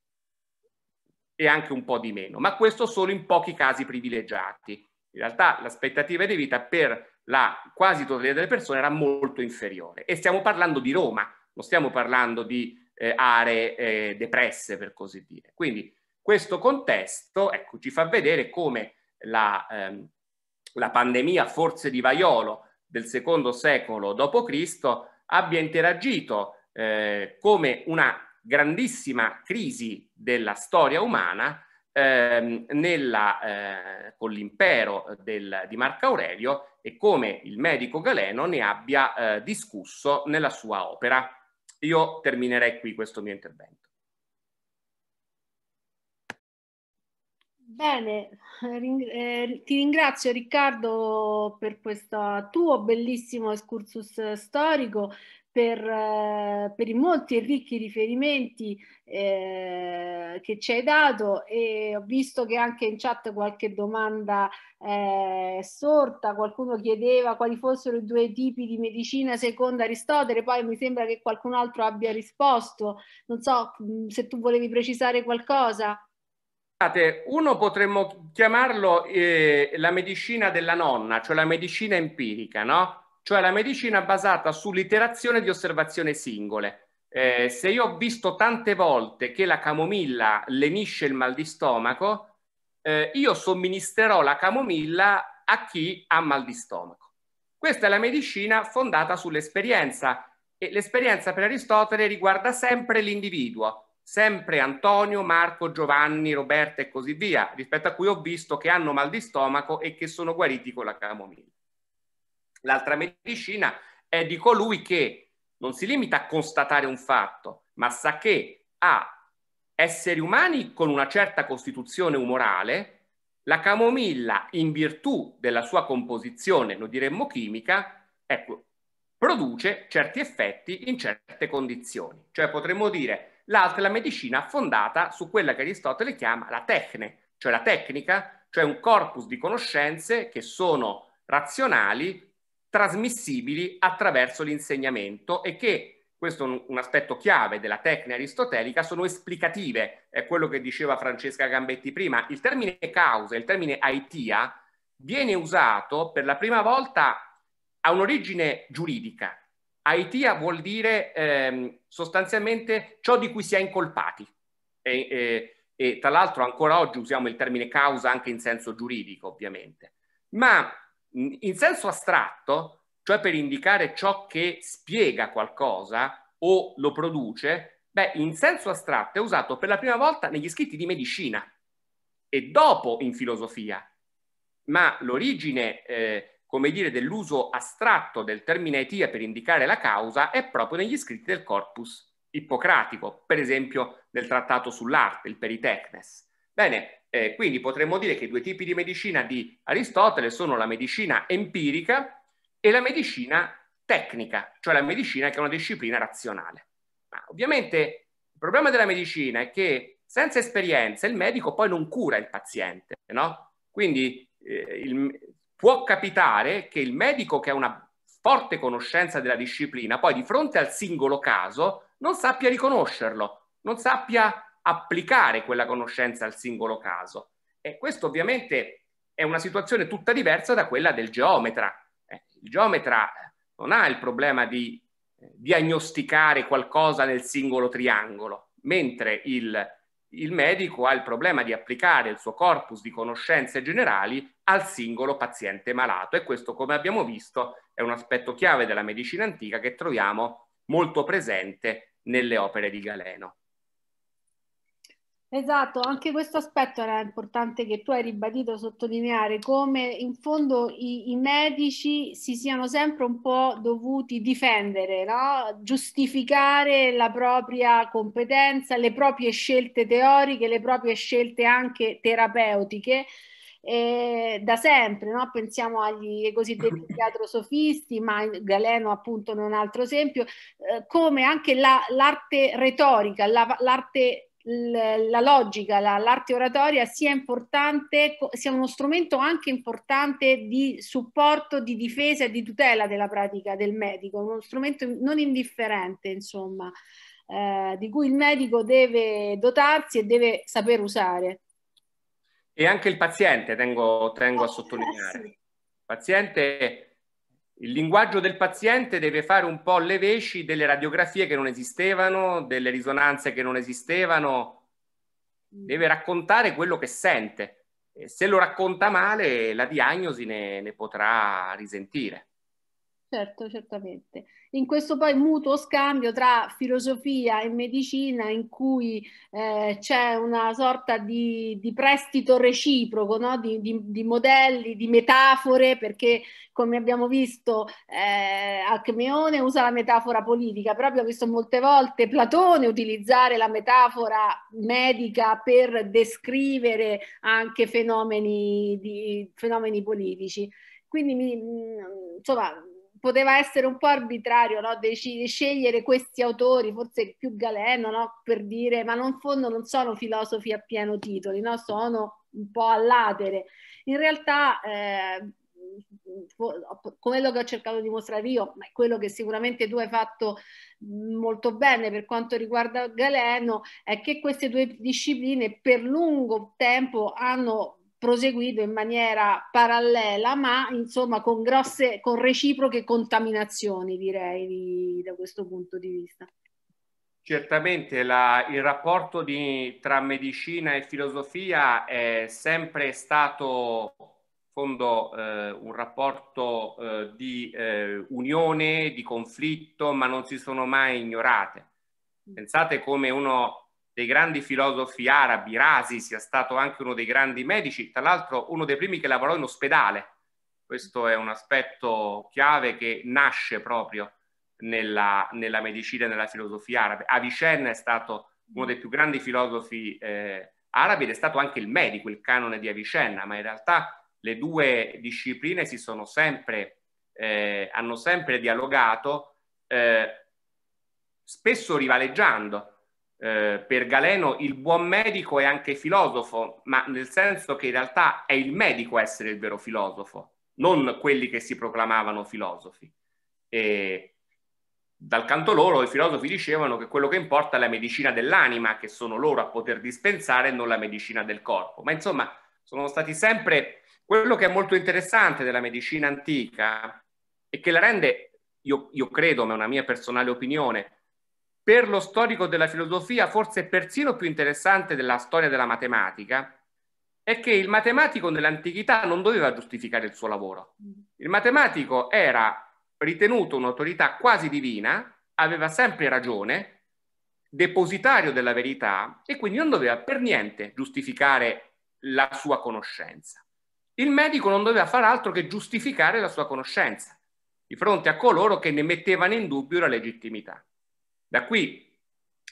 e anche un po' di meno, ma questo solo in pochi casi privilegiati. In realtà l'aspettativa di vita per la quasi totalità delle persone era molto inferiore e stiamo parlando di Roma, non stiamo parlando di eh, aree eh, depresse per così dire. Quindi questo contesto ecco, ci fa vedere come la, ehm, la pandemia forse di vaiolo del secondo secolo d.C. abbia interagito eh, come una grandissima crisi della storia umana ehm, nella, eh, con l'impero del, di Marco Aurelio e come il medico Galeno ne abbia eh, discusso nella sua opera. Io terminerei qui questo mio intervento. Bene, eh, ti ringrazio Riccardo per questo tuo bellissimo excursus storico, per, eh, per i molti e ricchi riferimenti eh, che ci hai dato e ho visto che anche in chat qualche domanda eh, è sorta, qualcuno chiedeva quali fossero i due tipi di medicina secondo Aristotele, poi mi sembra che qualcun altro abbia risposto, non so se tu volevi precisare qualcosa uno potremmo chiamarlo eh, la medicina della nonna, cioè la medicina empirica, no? Cioè la medicina basata sull'iterazione di osservazioni singole. Eh, se io ho visto tante volte che la camomilla lenisce il mal di stomaco, eh, io somministrerò la camomilla a chi ha mal di stomaco. Questa è la medicina fondata sull'esperienza e l'esperienza per Aristotele riguarda sempre l'individuo sempre Antonio, Marco, Giovanni, Roberta e così via, rispetto a cui ho visto che hanno mal di stomaco e che sono guariti con la camomilla. L'altra medicina è di colui che non si limita a constatare un fatto, ma sa che a esseri umani con una certa costituzione umorale, la camomilla, in virtù della sua composizione, lo diremmo chimica, ecco, produce certi effetti in certe condizioni. Cioè potremmo dire l'altra è la medicina fondata su quella che Aristotele chiama la tecne, cioè la tecnica, cioè un corpus di conoscenze che sono razionali, trasmissibili attraverso l'insegnamento e che, questo è un, aspetto chiave della tecne aristotelica, sono esplicative, è quello che diceva Francesca Gambetti prima, il termine causa, il termine aitia, viene usato per la prima volta ha un'origine giuridica, Aitia vuol dire ehm, sostanzialmente ciò di cui si è incolpati. E, e, e tra l'altro ancora oggi usiamo il termine causa anche in senso giuridico, ovviamente. Ma in senso astratto, cioè per indicare ciò che spiega qualcosa o lo produce, beh, in senso astratto è usato per la prima volta negli scritti di medicina e dopo in filosofia. Ma l'origine eh, come dire, dell'uso astratto del termine etia per indicare la causa è proprio negli scritti del corpus ippocratico, per esempio nel trattato sull'arte, il Peritecnes. Bene, eh, quindi potremmo dire che i due tipi di medicina di Aristotele sono la medicina empirica e la medicina tecnica, cioè la medicina che è una disciplina razionale. Ma ovviamente il problema della medicina è che senza esperienza il medico poi non cura il paziente, no? Quindi eh, il, può capitare che il medico che ha una forte conoscenza della disciplina, poi di fronte al singolo caso, non sappia riconoscerlo, non sappia applicare quella conoscenza al singolo caso. E questo ovviamente è una situazione tutta diversa da quella del geometra. Eh, il geometra non ha il problema di eh, diagnosticare qualcosa nel singolo triangolo, mentre il il medico ha il problema di applicare il suo corpus di conoscenze generali al singolo paziente malato e questo, come abbiamo visto, è un aspetto chiave della medicina antica che troviamo molto presente nelle opere di Galeno. Esatto, anche questo aspetto era importante che tu hai ribadito, sottolineare come in fondo i, i medici si siano sempre un po' dovuti difendere, no? giustificare la propria competenza, le proprie scelte teoriche, le proprie scelte anche terapeutiche. E eh, da sempre, no? pensiamo agli cosiddetti teatrosofisti, ma Galeno appunto non è un altro esempio, eh, come anche la, l'arte retorica, la, l'arte la logica, la, l'arte oratoria sia importante, sia uno strumento anche importante di supporto, di difesa e di tutela della pratica del medico, uno strumento non indifferente, insomma, eh, di cui il medico deve dotarsi e deve saper usare. E anche il paziente, tengo, tengo a eh, sottolineare. Il paziente il linguaggio del paziente deve fare un po' le veci delle radiografie che non esistevano, delle risonanze che non esistevano, deve raccontare quello che sente. se lo racconta male, la diagnosi ne, ne potrà risentire. Certo, certamente. In questo poi mutuo scambio tra filosofia e medicina in cui eh, c'è una sorta di, di prestito reciproco, no? di, di, di, modelli, di metafore, perché come abbiamo visto eh, Alcmeone usa la metafora politica, però abbiamo visto molte volte Platone utilizzare la metafora medica per descrivere anche fenomeni, fenomeni politici. Quindi, mm, insomma, poteva essere un po' arbitrario no? Dec- scegliere questi autori, forse più Galeno, no? per dire ma in fondo non sono filosofi a pieno titoli, no? sono un po' all'atere. In realtà, eh, quello che ho cercato di mostrare io, ma è quello che sicuramente tu hai fatto molto bene per quanto riguarda Galeno, è che queste due discipline per lungo tempo hanno proseguito in maniera parallela, ma insomma con grosse, con reciproche contaminazioni, direi, di, da questo punto di vista. Certamente la, il rapporto di, tra medicina e filosofia è sempre stato in fondo eh, un rapporto eh, di eh, unione, di conflitto, ma non si sono mai ignorate. Mm. Pensate come uno dei grandi filosofi arabi, Rasi sia stato anche uno dei grandi medici, tra l'altro uno dei primi che lavorò in ospedale. Questo è un aspetto chiave che nasce proprio nella, nella medicina e nella filosofia araba. Avicenna è stato uno dei più grandi filosofi eh, arabi ed è stato anche il medico, il canone di Avicenna, ma in realtà le due discipline si sono sempre, eh, hanno sempre dialogato, eh, spesso rivaleggiando, eh, per Galeno il buon medico è anche filosofo, ma nel senso che in realtà è il medico a essere il vero filosofo, non quelli che si proclamavano filosofi. E dal canto loro i filosofi dicevano che quello che importa è la medicina dell'anima, che sono loro a poter dispensare, non la medicina del corpo. Ma insomma, sono stati sempre... Quello che è molto interessante della medicina antica e che la rende, io, io credo, ma è una mia personale opinione, per lo storico della filosofia, forse persino più interessante della storia della matematica, è che il matematico nell'antichità non doveva giustificare il suo lavoro. Mm. Il matematico era ritenuto un'autorità quasi divina, aveva sempre ragione, depositario della verità e quindi non doveva per niente giustificare la sua conoscenza. Il medico non doveva far altro che giustificare la sua conoscenza di fronte a coloro che ne mettevano in dubbio la legittimità. Da qui,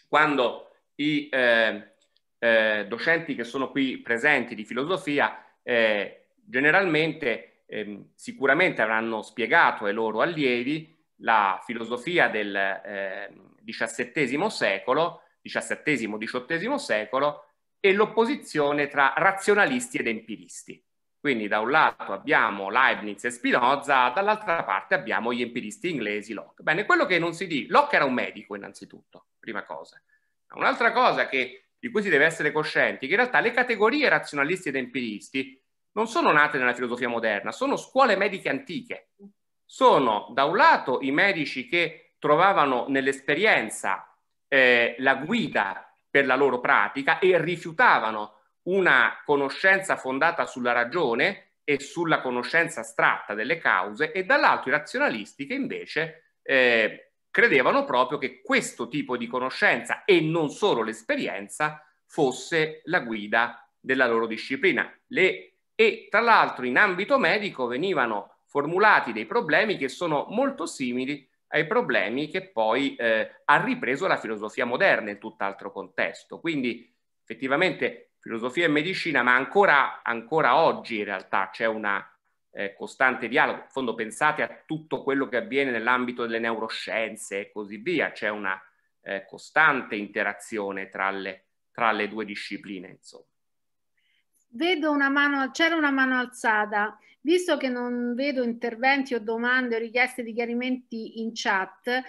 quando i eh, eh, docenti che sono qui presenti di filosofia eh, generalmente ehm, sicuramente avranno spiegato ai loro allievi la filosofia del XVII ehm, secolo, XVII-XVIII secolo e l'opposizione tra razionalisti ed empiristi. Quindi da un lato abbiamo Leibniz e Spinoza, dall'altra parte abbiamo gli empiristi inglesi Locke. Bene, quello che non si dice, Locke era un medico innanzitutto, prima cosa. Un'altra cosa che, di cui si deve essere coscienti, è che in realtà le categorie razionalisti ed empiristi non sono nate nella filosofia moderna, sono scuole mediche antiche. Sono da un lato i medici che trovavano nell'esperienza eh, la guida per la loro pratica e rifiutavano una conoscenza fondata sulla ragione e sulla conoscenza astratta delle cause e dall'altro i razionalisti che invece eh, credevano proprio che questo tipo di conoscenza e non solo l'esperienza fosse la guida della loro disciplina. Le... E tra l'altro in ambito medico venivano formulati dei problemi che sono molto simili ai problemi che poi eh, ha ripreso la filosofia moderna in tutt'altro contesto. Quindi effettivamente filosofia e medicina, ma ancora, ancora oggi in realtà c'è una eh, costante dialogo. In fondo pensate a tutto quello che avviene nell'ambito delle neuroscienze e così via, c'è una eh, costante interazione tra le, tra le due discipline, insomma vedo una mano, c'era una mano alzata. Visto che non vedo interventi o domande o richieste di chiarimenti in chat,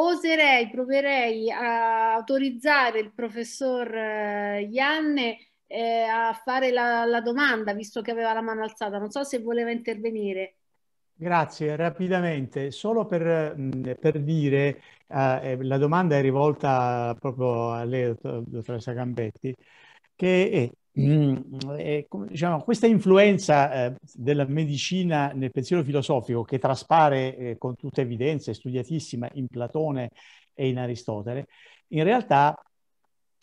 oserei, proverei a autorizzare il professor eh, Ianne eh, a fare la, la, domanda, visto che aveva la mano alzata. Non so se voleva intervenire. Grazie, rapidamente, solo per, per dire, eh, eh, la domanda è rivolta proprio a lei, dottoressa Gambetti, che è Mm, eh, e, diciamo, questa influenza eh, della medicina nel pensiero filosofico che traspare eh, con tutta evidenza, è studiatissima in Platone e in Aristotele, in realtà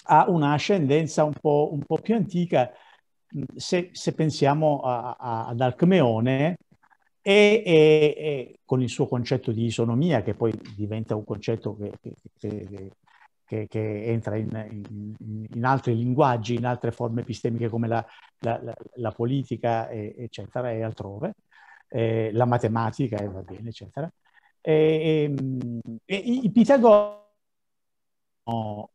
ha un'ascendenza un, un po', più antica mm, se, se pensiamo a, a, ad Alcmeone e, e, e, con il suo concetto di isonomia, che poi diventa un concetto che, che, che che, che entra in, in, in, altri linguaggi, in altre forme epistemiche come la, la, la, la politica, e, eccetera, e altrove, eh, la matematica, e eh, va bene, eccetera. E, e, mm, e, I pitagori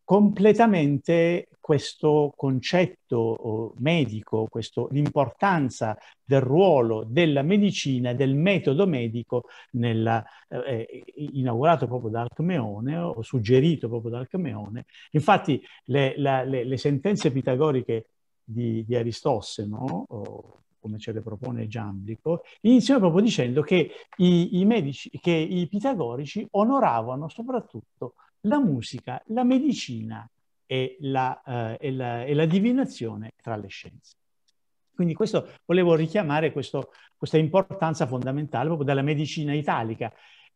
completamente questo concetto oh, medico, questo, l'importanza del ruolo della medicina, del metodo medico nella, eh, eh inaugurato proprio da Alcmeone o suggerito proprio da Alcmeone. Infatti le, la, le, le sentenze pitagoriche di, di Aristoseno, come ce le propone Giamblico, iniziano proprio dicendo che i, i medici, che i pitagorici onoravano soprattutto la musica, la medicina e la, eh, e, la, e la, divinazione tra le scienze. Quindi questo volevo richiamare questo, questa importanza fondamentale proprio della medicina italica,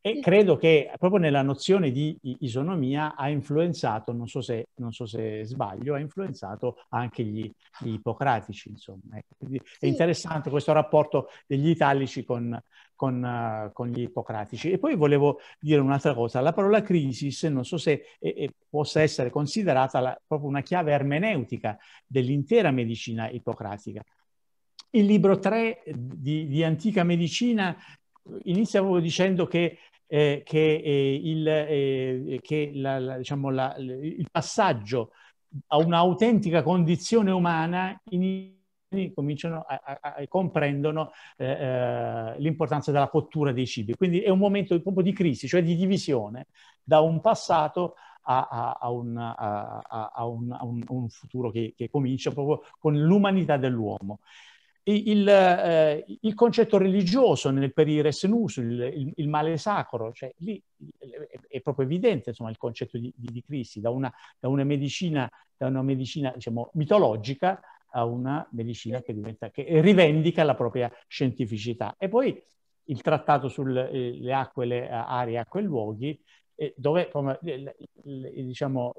e credo che proprio nella nozione di isonomia ha influenzato, non so se, non so se sbaglio, ha influenzato anche gli, gli ipocratici, insomma. Ecco. Quindi è interessante questo rapporto degli italici con, con, uh, con, gli ipocratici. E poi volevo dire un'altra cosa, la parola crisi, non so se è, è, possa essere considerata la, proprio una chiave ermeneutica dell'intera medicina ipocratica. Il libro 3 di, di Antica Medicina inizia proprio dicendo che eh, che, eh, il, eh, eh, che la, la, diciamo la, il passaggio a un'autentica condizione umana in, cominciano a, a, a comprendono eh, eh, l'importanza della cottura dei cibi. Quindi è un momento proprio di crisi, cioè di divisione da un passato a, a un, un, un, futuro che, che comincia proprio con l'umanità dell'uomo il, eh, il, concetto religioso nel perire senuso, il, il, il, male sacro, cioè lì è, proprio evidente insomma, il concetto di, di, di Cristo, da una, da una, medicina, da una medicina diciamo, mitologica a una medicina che, diventa, che rivendica la propria scientificità. E poi il trattato sulle eh, acque, le eh, aree, acque e luoghi, dove come, diciamo,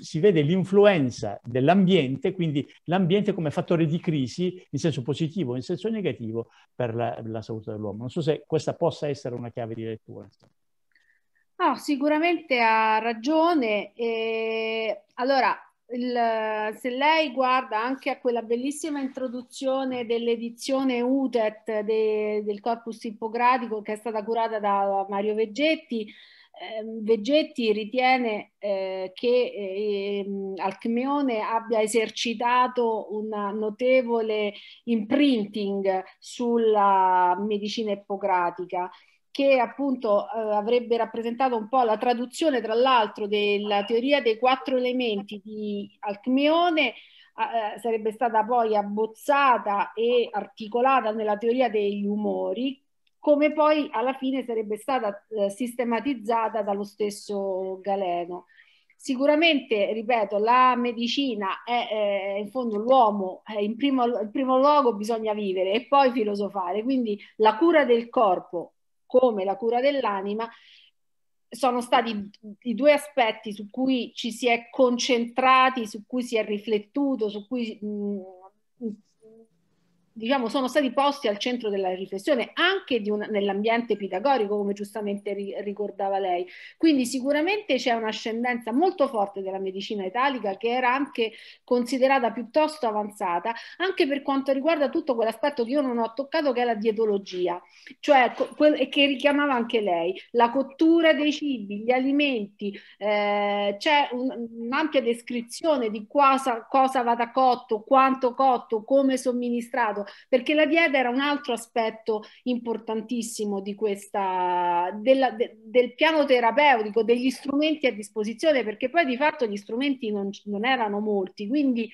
si vede l'influenza dell'ambiente, quindi l'ambiente come fattore di crisi in senso positivo, in senso negativo per la, la salute dell'uomo. Non so se questa possa essere una chiave di lettura. No, sicuramente ha ragione. E, allora, il, se lei guarda anche a quella bellissima introduzione dell'edizione UTET de, del Corpus Ippocratico che è stata curata da Mario Veggetti, Ehm, Vegetti ritiene eh, che eh, Alcmeone abbia esercitato un notevole imprinting sulla medicina ippocratica che appunto eh, avrebbe rappresentato un po' la traduzione tra l'altro della teoria dei quattro elementi di Alcmeone eh, sarebbe stata poi abbozzata e articolata nella teoria degli umori come poi alla fine sarebbe stata eh, sistematizzata dallo stesso Galeno. Sicuramente, ripeto, la medicina è, eh, in fondo l'uomo, in, primo, in primo luogo bisogna vivere e poi filosofare, quindi la cura del corpo come la cura dell'anima sono stati i due aspetti su cui ci si è concentrati, su cui si è riflettuto, su cui mh, diciamo, sono stati posti al centro della riflessione anche nell'ambiente pitagorico, come giustamente ri, ricordava lei. Quindi sicuramente c'è un'ascendenza molto forte della medicina italica che era anche considerata piuttosto avanzata, anche per quanto riguarda tutto quell'aspetto che io non ho toccato, che è la dietologia, cioè e che richiamava anche lei, la cottura dei cibi, gli alimenti, eh, c'è un'ampia descrizione di cosa, cosa vada cotto, quanto cotto, come somministrato perché la dieta era un altro aspetto importantissimo di questa, della, de, del piano terapeutico, degli strumenti a disposizione, perché poi di fatto gli strumenti non, non erano molti, quindi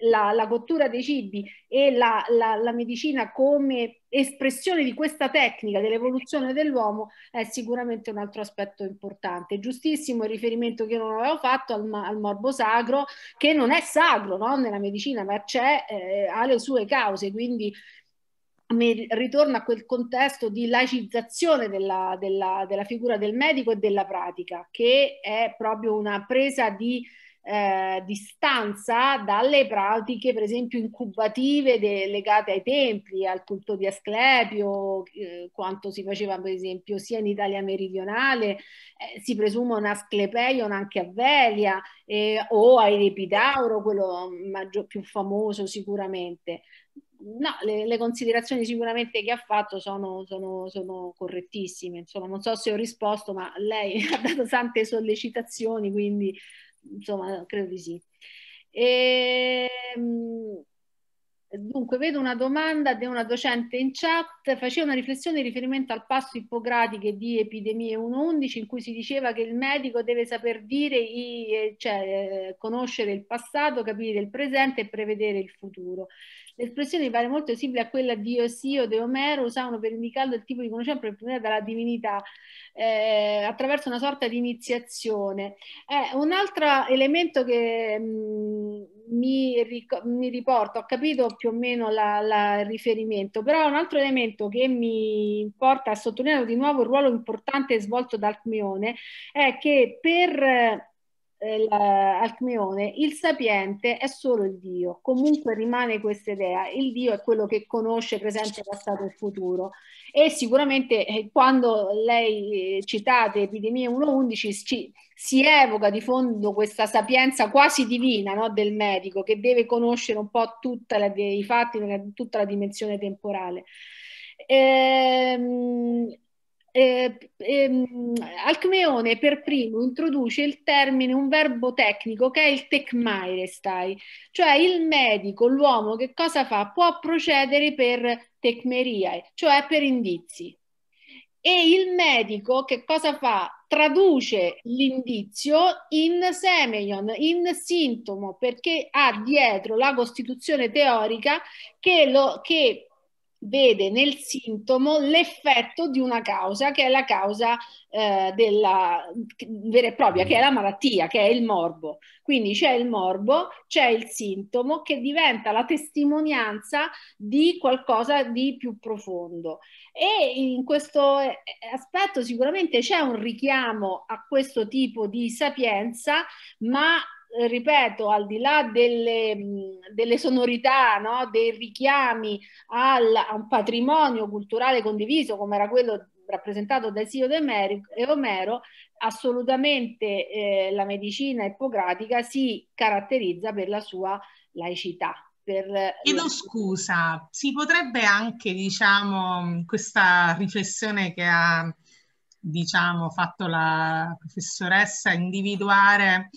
la, la cottura dei cibi e la, la, la, medicina come espressione di questa tecnica dell'evoluzione dell'uomo è sicuramente un altro aspetto importante. Giustissimo il riferimento che io non avevo fatto al, al morbo sacro, che non è sacro no? nella medicina, ma c'è, eh, ha le sue cause, quindi mi ritorno a quel contesto di laicizzazione della, della, della figura del medico e della pratica, che è proprio una presa di eh, distanza dalle pratiche, per esempio, incubative de- legate ai templi, al culto di Asclepio, eh, quanto si faceva, per esempio, sia in Italia meridionale, eh, si presume un Asclepeion anche a Velia eh, o a Epitauro, quello mm, maggior, più famoso sicuramente. No, le, le, considerazioni sicuramente che ha fatto sono, sono, sono correttissime. Insomma, non so se ho risposto, ma lei ha dato tante sollecitazioni, quindi insomma, credo di sì. E, ehm, dunque, vedo una domanda di una docente in chat, faceva una riflessione in riferimento al passo ippocratiche di epidemie 1.11 in cui si diceva che il medico deve saper dire, i, eh, cioè eh, conoscere il passato, capire il presente e prevedere il futuro. L'espressione mi pare molto simile a quella di Osio de Omero, usavano per indicare il tipo di conoscenza proveniente dalla divinità eh, attraverso una sorta di iniziazione. Eh, un altro elemento che mh, mm, mi, ric- mi, riporto, ho capito più o meno il riferimento, però un altro elemento che mi porta a sottolineare di nuovo il ruolo importante svolto dal Alcmione è che per eh, la, Alcmeone, il sapiente è solo il Dio, comunque rimane questa idea, il Dio è quello che conosce presente, passato e futuro e sicuramente eh, quando lei eh, citate Epidemia 1.11 ci, si evoca di fondo questa sapienza quasi divina no, del medico che deve conoscere un po' tutti i fatti, tutta la dimensione temporale. Ehm, eh, ehm, Alcmeone per primo introduce il termine, un verbo tecnico che è il tecmairestai, cioè il medico, l'uomo che cosa fa? Può procedere per tecmeriae, cioè per indizi. E il medico che cosa fa? Traduce l'indizio in semeion, in sintomo, perché ha dietro la costituzione teorica che, lo, che vede nel sintomo l'effetto di una causa che è la causa eh, della, vera e propria, che è la malattia, che è il morbo. Quindi c'è il morbo, c'è il sintomo che diventa la testimonianza di qualcosa di più profondo. E in questo eh, aspetto sicuramente c'è un richiamo a questo tipo di sapienza, ma ripeto, al di là delle, delle sonorità, no? dei richiami al, a un patrimonio culturale condiviso come era quello rappresentato da Sio e Omero, assolutamente eh, la medicina ippocratica si caratterizza per la sua laicità. Per... Chiedo scusa, si potrebbe anche, diciamo, questa riflessione che ha diciamo, fatto la professoressa individuare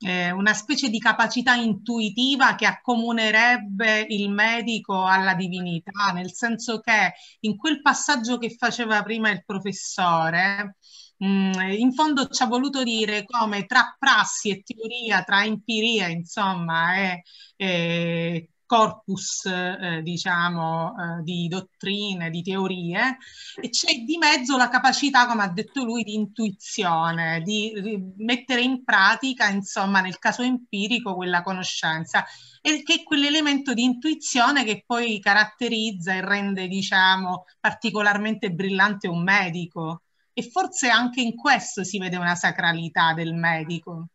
eh, una specie di capacità intuitiva che accomunerebbe il medico alla divinità, nel senso che in quel passaggio che faceva prima il professore, mh, mm, in fondo ci ha voluto dire come tra prassi e teoria, tra empiria, insomma, e, e corpus, eh, diciamo, eh, di dottrine, di teorie, e c'è di mezzo la capacità, come ha detto lui, di intuizione, di mettere in pratica, insomma, nel caso empirico, quella conoscenza, e che è quell'elemento di intuizione che poi caratterizza e rende, diciamo, particolarmente brillante un medico. E forse anche in questo si vede una sacralità del medico.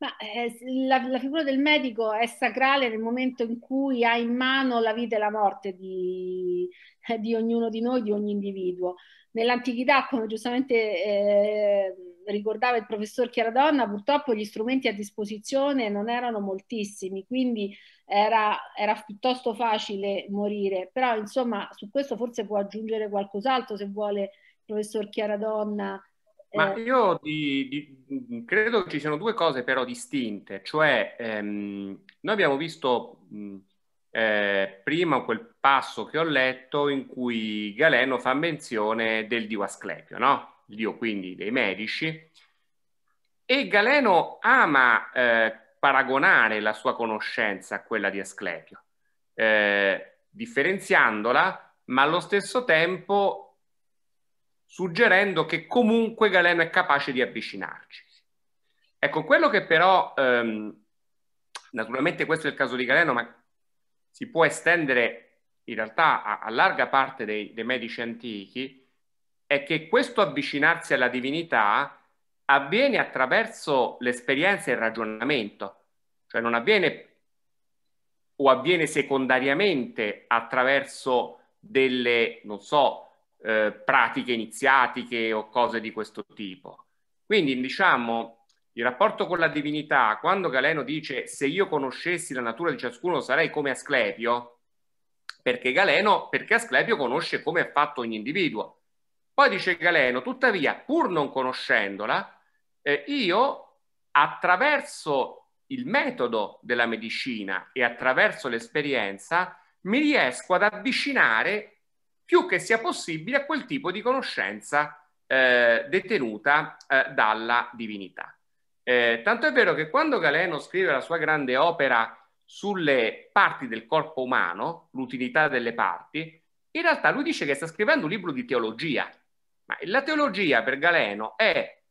Ma eh, la, la, figura del medico è sacrale nel momento in cui ha in mano la vita e la morte di, eh, di ognuno di noi, di ogni individuo. Nell'antichità, come giustamente eh, ricordava il professor Chiaradonna, purtroppo gli strumenti a disposizione non erano moltissimi, quindi era, era piuttosto facile morire. Però, insomma, su questo forse può aggiungere qualcos'altro se vuole il professor Chiaradonna ma eh. io di, di, mm, mm, credo che ci siano due cose però distinte, cioè ehm, noi abbiamo visto mh, mm, eh, prima quel passo che ho letto in cui Galeno fa menzione del dio Asclepio, no? Il dio quindi dei medici. E Galeno ama eh, paragonare la sua conoscenza a quella di Asclepio, eh, differenziandola, ma allo stesso tempo suggerendo che comunque Galeno è capace di avvicinarci. Ecco, quello che però, ehm, naturalmente questo è il caso di Galeno, ma si può estendere in realtà a, a larga parte dei, dei medici antichi, è che questo avvicinarsi alla divinità avviene attraverso l'esperienza e il ragionamento, cioè non avviene o avviene secondariamente attraverso delle, non so, eh, pratiche iniziatiche o cose di questo tipo. Quindi diciamo il rapporto con la divinità, quando Galeno dice se io conoscessi la natura di ciascuno sarei come Asclepio, perché Galeno, perché Asclepio conosce come è fatto ogni individuo. Poi dice Galeno, tuttavia, pur non conoscendola, eh, io attraverso il metodo della medicina e attraverso l'esperienza mi riesco ad avvicinare più che sia possibile a quel tipo di conoscenza eh, detenuta eh, dalla divinità. Eh, tanto è vero che quando Galeno scrive la sua grande opera sulle parti del corpo umano, l'utilità delle parti, in realtà lui dice che sta scrivendo un libro di teologia, ma la teologia per Galeno è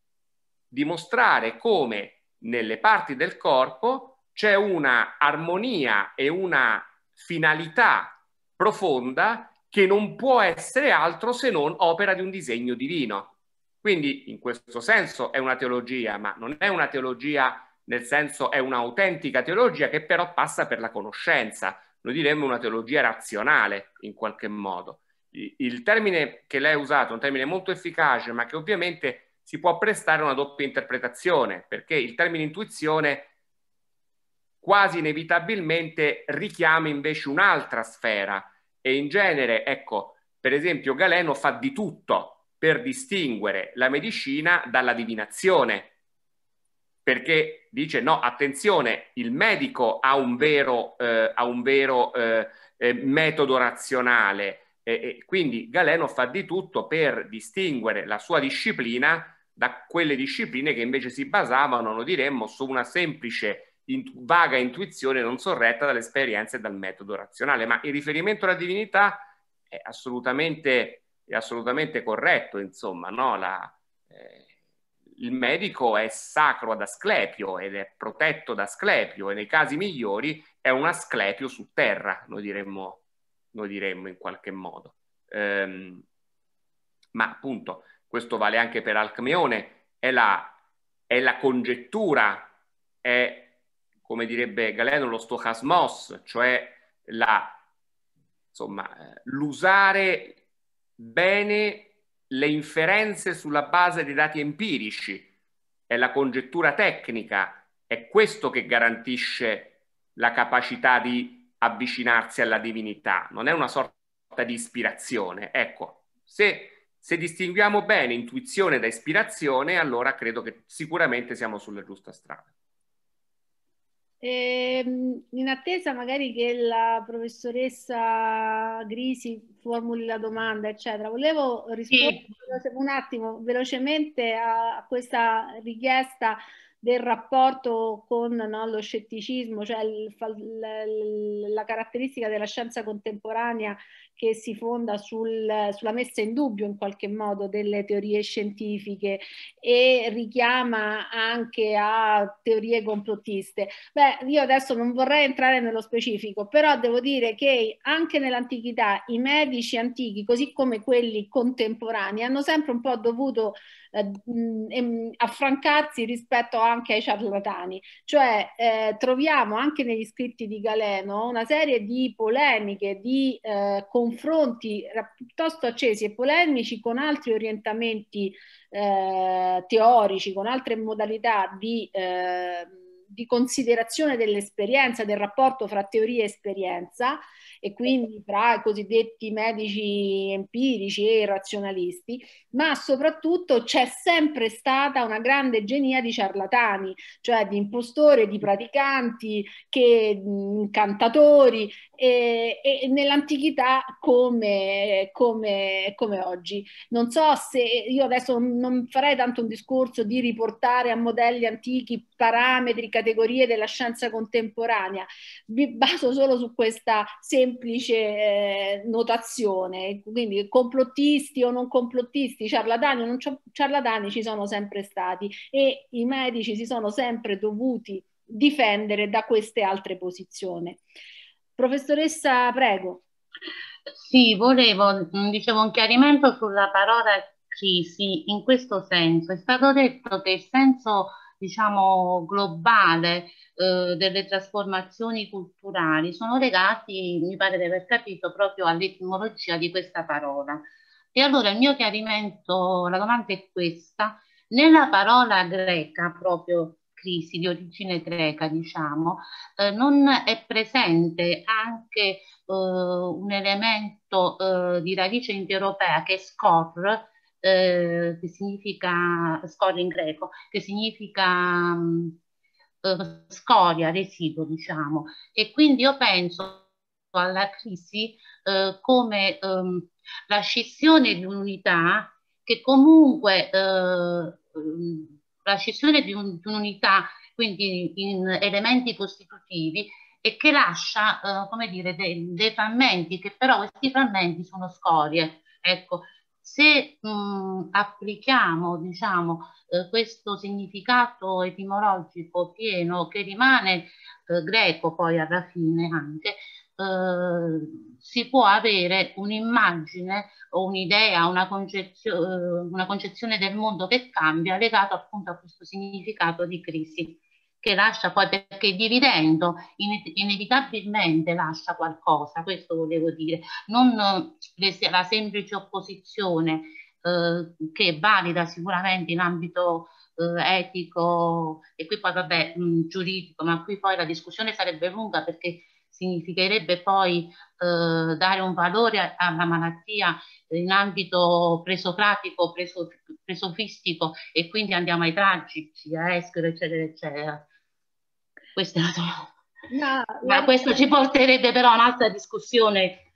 dimostrare come nelle parti del corpo c'è una armonia e una finalità profonda che non può essere altro se non opera di un disegno divino. Quindi in questo senso è una teologia, ma non è una teologia nel senso è un'autentica teologia che però passa per la conoscenza, noi diremmo una teologia razionale in qualche modo. Il termine che lei ha usato è un termine molto efficace, ma che ovviamente si può prestare a una doppia interpretazione, perché il termine intuizione quasi inevitabilmente richiama invece un'altra sfera, e in genere, ecco, per esempio Galeno fa di tutto per distinguere la medicina dalla divinazione, perché dice no, attenzione, il medico ha un vero, eh, ha un vero eh, eh, metodo razionale, e quindi Galeno fa di tutto per distinguere la sua disciplina da quelle discipline che invece si basavano, lo diremmo, su una semplice in, vaga intuizione non sorretta dalle esperienze e dal metodo razionale. Ma il riferimento alla divinità è assolutamente, è assolutamente corretto, insomma, no? La, eh, il medico è sacro ad Asclepio ed è protetto da Asclepio e nei casi migliori è un Asclepio su terra, noi diremmo, noi diremmo in qualche modo. Ehm, ma appunto, questo vale anche per Alcmeone, è la, è la congettura, è come direbbe Galeno, lo stochasmos, cioè la, insomma, l'usare bene le inferenze sulla base dei dati empirici, è la congettura tecnica, è questo che garantisce la capacità di avvicinarsi alla divinità, non è una sorta di ispirazione. Ecco, se, se distinguiamo bene intuizione da ispirazione, allora credo che sicuramente siamo sulla giusta strada. E, ehm, in attesa magari che la professoressa Grisi formuli la domanda, eccetera, volevo rispondere sì. un attimo velocemente a questa richiesta del rapporto con no, lo scetticismo, cioè il, la caratteristica della scienza contemporanea che si fonda sul, sulla messa in dubbio in qualche modo delle teorie scientifiche e richiama anche a teorie complottiste. Beh, io adesso non vorrei entrare nello specifico, però devo dire che anche nell'antichità i medici antichi, così come quelli contemporanei, hanno sempre un po' dovuto eh, affrancarsi rispetto anche ai ciarlatani, cioè eh, troviamo anche negli scritti di Galeno una serie di polemiche, di eh, conflitti confronti piuttosto accesi e polemici con altri orientamenti eh, teorici, con altre modalità di, eh, di considerazione dell'esperienza, del rapporto fra teoria e esperienza e quindi fra i cosiddetti medici empirici e razionalisti, ma soprattutto c'è sempre stata una grande genia di ciarlatani, cioè di impostori, di praticanti, che, incantatori e, e nell'antichità come, come, come, oggi. Non so se io adesso non farei tanto un discorso di riportare a modelli antichi parametri, categorie della scienza contemporanea, mi baso solo su questa semplice eh, notazione, quindi complottisti o non complottisti, ciarlatani o non ciarlatani ci sono sempre stati e i medici si sono sempre dovuti difendere da queste altre posizioni. Professoressa, prego. Sì, volevo, mm, dicevo, un chiarimento sulla parola crisi in questo senso. È stato detto che il senso, diciamo, globale eh, delle trasformazioni culturali sono legati, mi pare di aver capito, proprio all'etimologia di questa parola. E allora il mio chiarimento, la domanda è questa. Nella parola greca proprio crisi di origine greca, diciamo, eh, non è presente anche eh, un elemento eh, di radice indoeuropea che è scor, eh, che significa scor in greco, che significa mh, mm, eh, scoria, residuo, diciamo. E quindi io penso alla crisi eh, come ehm, la scissione di un'unità che comunque ehm, la scissione di, un, un'unità, quindi in elementi costitutivi, e che lascia, eh, come dire, dei, dei frammenti, che però questi frammenti sono scorie. Ecco, se mh, applichiamo, diciamo, eh, questo significato etimologico pieno, che rimane eh, greco poi alla fine anche, eh, si può avere un'immagine o un'idea, una, concezio eh, una concezione del mondo che cambia legato appunto a questo significato di crisi che lascia poi perché dividendo inevitabilmente lascia qualcosa, questo volevo dire, non la semplice opposizione eh, che è valida sicuramente in ambito eh, etico e qui poi vabbè mh, mm, giuridico, ma qui poi la discussione sarebbe lunga perché significherebbe poi eh, dare un valore alla malattia in ambito presocratico, preso, presofistico e quindi andiamo ai tragici, a Eschero, eccetera, eccetera. Questo è la tua... No, Ma questo ci porterebbe però a un'altra discussione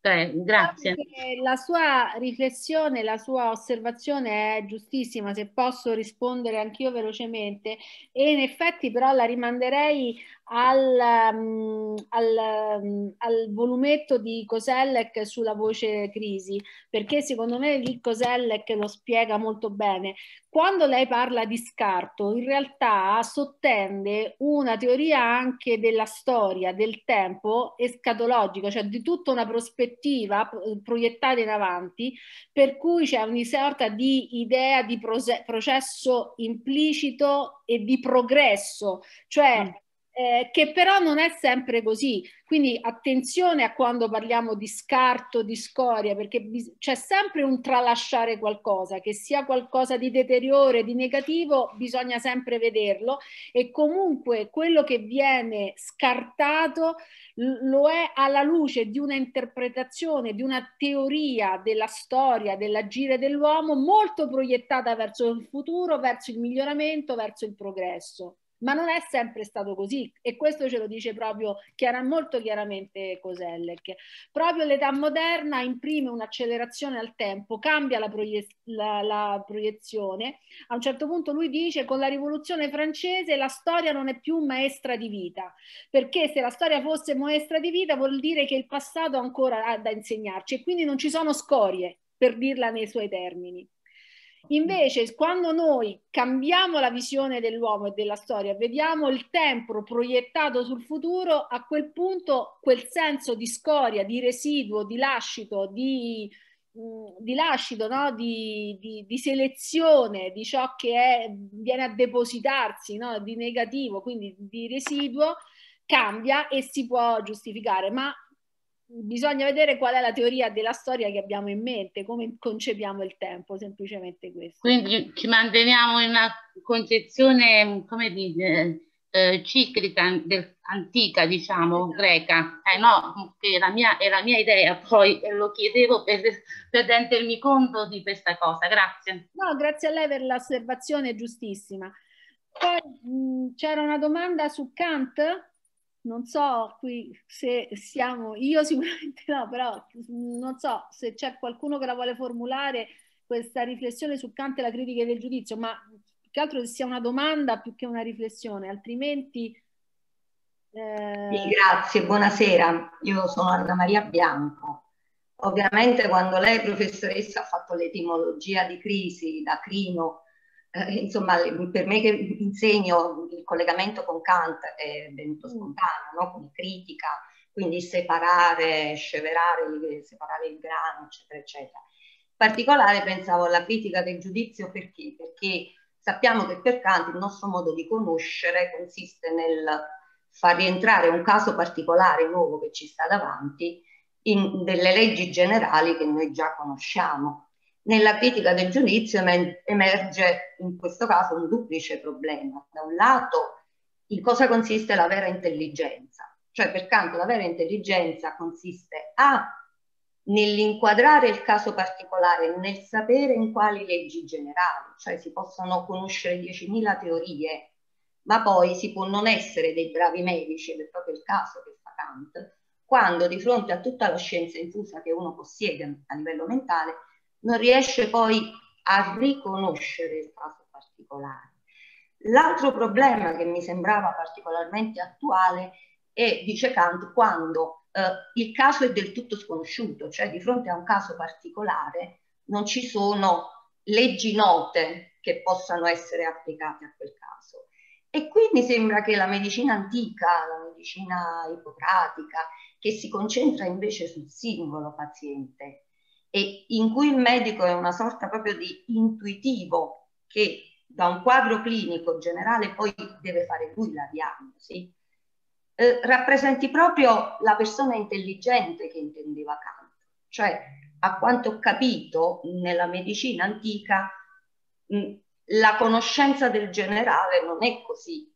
grazie. La sua riflessione, la sua osservazione è giustissima, se posso rispondere anch'io velocemente e in effetti però la rimanderei al, mm, al, mm, al volumetto di Cosellec sulla voce crisi, perché secondo me lì Cosellec lo spiega molto bene. Quando lei parla di scarto, in realtà sottende una teoria anche della storia, del tempo escatologico, cioè di tutta una prospettiva prospettiva proiettata in avanti, per cui c'è una sorta di idea di processo implicito e di progresso, cioè mm eh, che però non è sempre così. Quindi attenzione a quando parliamo di scarto, di scoria, perché bis- c'è sempre un tralasciare qualcosa, che sia qualcosa di deteriore, di negativo, bisogna sempre vederlo e comunque quello che viene scartato l- lo è alla luce di una interpretazione, di una teoria della storia, dell'agire dell'uomo molto proiettata verso il futuro, verso il miglioramento, verso il progresso ma non è sempre stato così e questo ce lo dice proprio chiara, molto chiaramente Cosellec. Proprio l'età moderna imprime un'accelerazione al tempo, cambia la, proie la, la proiezione. A un certo punto lui dice con la rivoluzione francese la storia non è più maestra di vita, perché se la storia fosse maestra di vita vuol dire che il passato ancora ha da insegnarci e quindi non ci sono scorie, per dirla nei suoi termini. Invece, quando noi cambiamo la visione dell'uomo e della storia, vediamo il tempo proiettato sul futuro, a quel punto quel senso di scoria, di residuo, di lascito, di, mm, di lascito, no? di, di, di, selezione di ciò che è, viene a depositarsi no? di negativo, quindi di residuo, cambia e si può giustificare. Ma bisogna vedere qual è la teoria della storia che abbiamo in mente, come concepiamo il tempo, semplicemente questo. Quindi ci manteniamo in una concezione, come dire, eh, eh ciclica, antica, diciamo, esatto. greca. Eh no, che la mia, è la mia idea, poi lo chiedevo per, per rendermi conto di questa cosa. Grazie. No, grazie a lei per l'osservazione giustissima. Poi c'era una domanda su Kant? non so qui se siamo, io sicuramente no, però non so se c'è qualcuno che la vuole formulare questa riflessione su Kant e la critica del giudizio, ma più che altro che sia una domanda più che una riflessione, altrimenti... Eh... Sì, grazie, buonasera, io sono Anna Maria Bianco. Ovviamente quando lei professoressa ha fatto l'etimologia di crisi da Crino, eh, insomma, per me che insegno il collegamento con Kant è venuto mm. spontaneo, no? con critica, quindi separare, sceverare, separare il grano, eccetera, eccetera. In particolare pensavo alla critica del giudizio perché? Perché sappiamo che per Kant il nostro modo di conoscere consiste nel far rientrare un caso particolare nuovo che ci sta davanti in delle leggi generali che noi già conosciamo nella critica del giudizio emerge in questo caso un duplice problema. Da un lato, in cosa consiste la vera intelligenza? Cioè, per Kant, la vera intelligenza consiste a nell'inquadrare il caso particolare, nel sapere in quali leggi generali, cioè si possono conoscere 10.000 teorie, ma poi si può non essere dei bravi medici, ed è proprio il caso che fa Kant, quando di fronte a tutta la scienza infusa che uno possiede a livello mentale, non riesce poi a riconoscere il caso particolare. L'altro problema che mi sembrava particolarmente attuale è, dice Kant, quando eh, il caso è del tutto sconosciuto, cioè di fronte a un caso particolare non ci sono leggi note che possano essere applicate a quel caso. E qui mi sembra che la medicina antica, la medicina ipocratica, che si concentra invece sul singolo paziente, e in cui il medico è una sorta proprio di intuitivo che da un quadro clinico generale poi deve fare lui la diagnosi, eh, rappresenti proprio la persona intelligente che intendeva Kant. Cioè, a quanto ho capito, nella medicina antica mh, la conoscenza del generale non è così,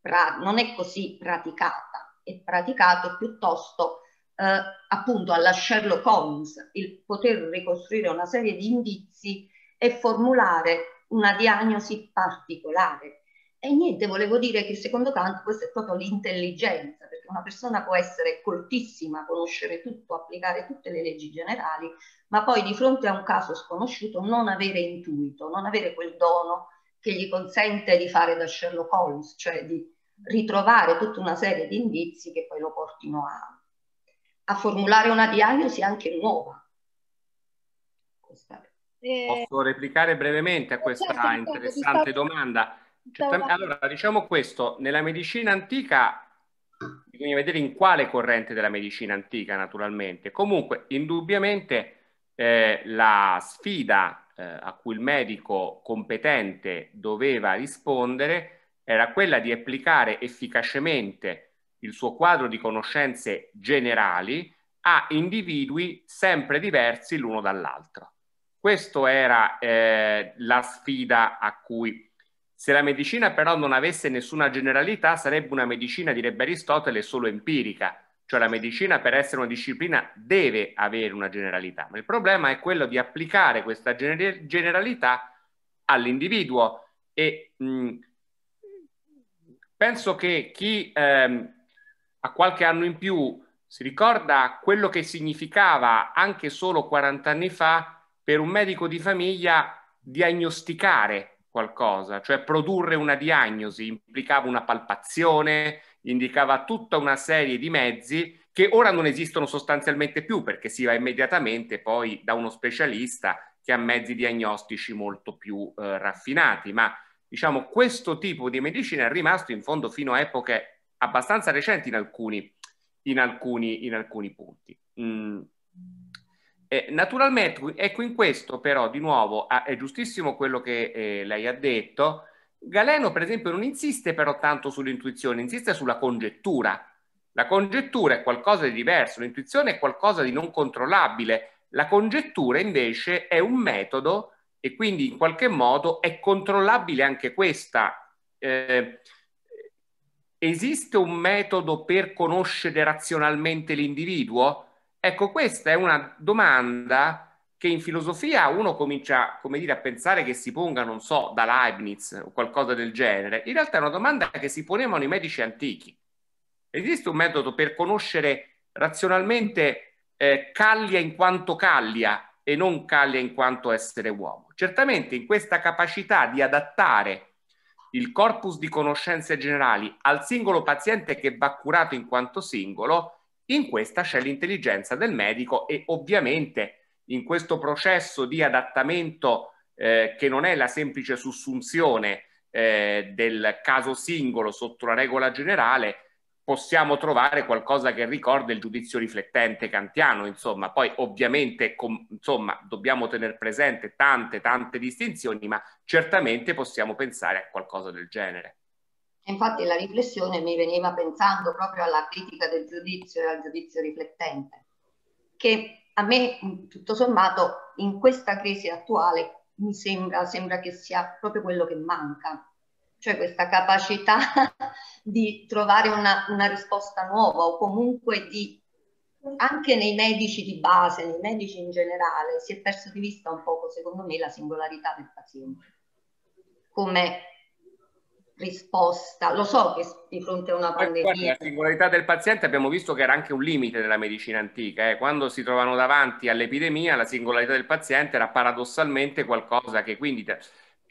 pra- non è così praticata, è praticato piuttosto eh, appunto alla Sherlock Holmes il poter ricostruire una serie di indizi e formulare una diagnosi particolare. E niente, volevo dire che secondo Kant questo è proprio l'intelligenza, perché una persona può essere coltissima, conoscere tutto, applicare tutte le leggi generali, ma poi di fronte a un caso sconosciuto non avere intuito, non avere quel dono che gli consente di fare da Sherlock Holmes, cioè di ritrovare tutta una serie di indizi che poi lo portino a a formulare una diagnosi anche nuova. Eh, Posso replicare brevemente a eh, questa certo, certo interessante stato... domanda? Certamente, allora, diciamo questo, nella medicina antica bisogna vedere in quale corrente della medicina antica naturalmente. Comunque, indubbiamente eh, la sfida eh, a cui il medico competente doveva rispondere era quella di applicare efficacemente il suo quadro di conoscenze generali a individui sempre diversi l'uno dall'altro. Questa era eh, la sfida a cui se la medicina però non avesse nessuna generalità sarebbe una medicina, direbbe Aristotele, solo empirica, cioè la medicina per essere una disciplina deve avere una generalità, ma il problema è quello di applicare questa gener- generalità all'individuo e mh, mm, penso che chi ehm, a qualche anno in più si ricorda quello che significava anche solo 40 anni fa per un medico di famiglia diagnosticare qualcosa, cioè produrre una diagnosi, implicava una palpazione, indicava tutta una serie di mezzi che ora non esistono sostanzialmente più perché si va immediatamente poi da uno specialista che ha mezzi diagnostici molto più eh, raffinati, ma diciamo questo tipo di medicina è rimasto in fondo fino a epoche abbastanza recenti in alcuni, in alcuni, in alcuni punti. Mm. Eh, naturalmente, ecco in questo però, di nuovo, ah, è giustissimo quello che eh, lei ha detto, Galeno per esempio non insiste però tanto sull'intuizione, insiste sulla congettura. La congettura è qualcosa di diverso, l'intuizione è qualcosa di non controllabile, la congettura invece è un metodo e quindi in qualche modo è controllabile anche questa. Eh, esiste un metodo per conoscere razionalmente l'individuo? Ecco, questa è una domanda che in filosofia uno comincia, come dire, a pensare che si ponga, non so, da Leibniz o qualcosa del genere. In realtà è una domanda che si ponevano i medici antichi. Esiste un metodo per conoscere razionalmente eh, Callia in quanto Callia e non Callia in quanto essere uomo? Certamente in questa capacità di adattare il corpus di conoscenze generali al singolo paziente che va curato in quanto singolo, in questa c'è l'intelligenza del medico e ovviamente in questo processo di adattamento eh, che non è la semplice sussunzione eh, del caso singolo sotto la regola generale, possiamo trovare qualcosa che ricorda il giudizio riflettente kantiano, insomma, poi ovviamente com, insomma, dobbiamo tenere presente tante tante distinzioni, ma certamente possiamo pensare a qualcosa del genere. Infatti la riflessione mi veniva pensando proprio alla critica del giudizio e al giudizio riflettente, che a me tutto sommato in questa crisi attuale mi sembra, sembra che sia proprio quello che manca, cioè questa capacità di trovare una, una risposta nuova o comunque di anche nei medici di base, nei medici in generale, si è perso di vista un poco, secondo me, la singolarità del paziente come risposta. Lo so che di fronte a una pandemia... La singolarità del paziente abbiamo visto che era anche un limite della medicina antica. Eh? Quando si trovano davanti all'epidemia, la singolarità del paziente era paradossalmente qualcosa che quindi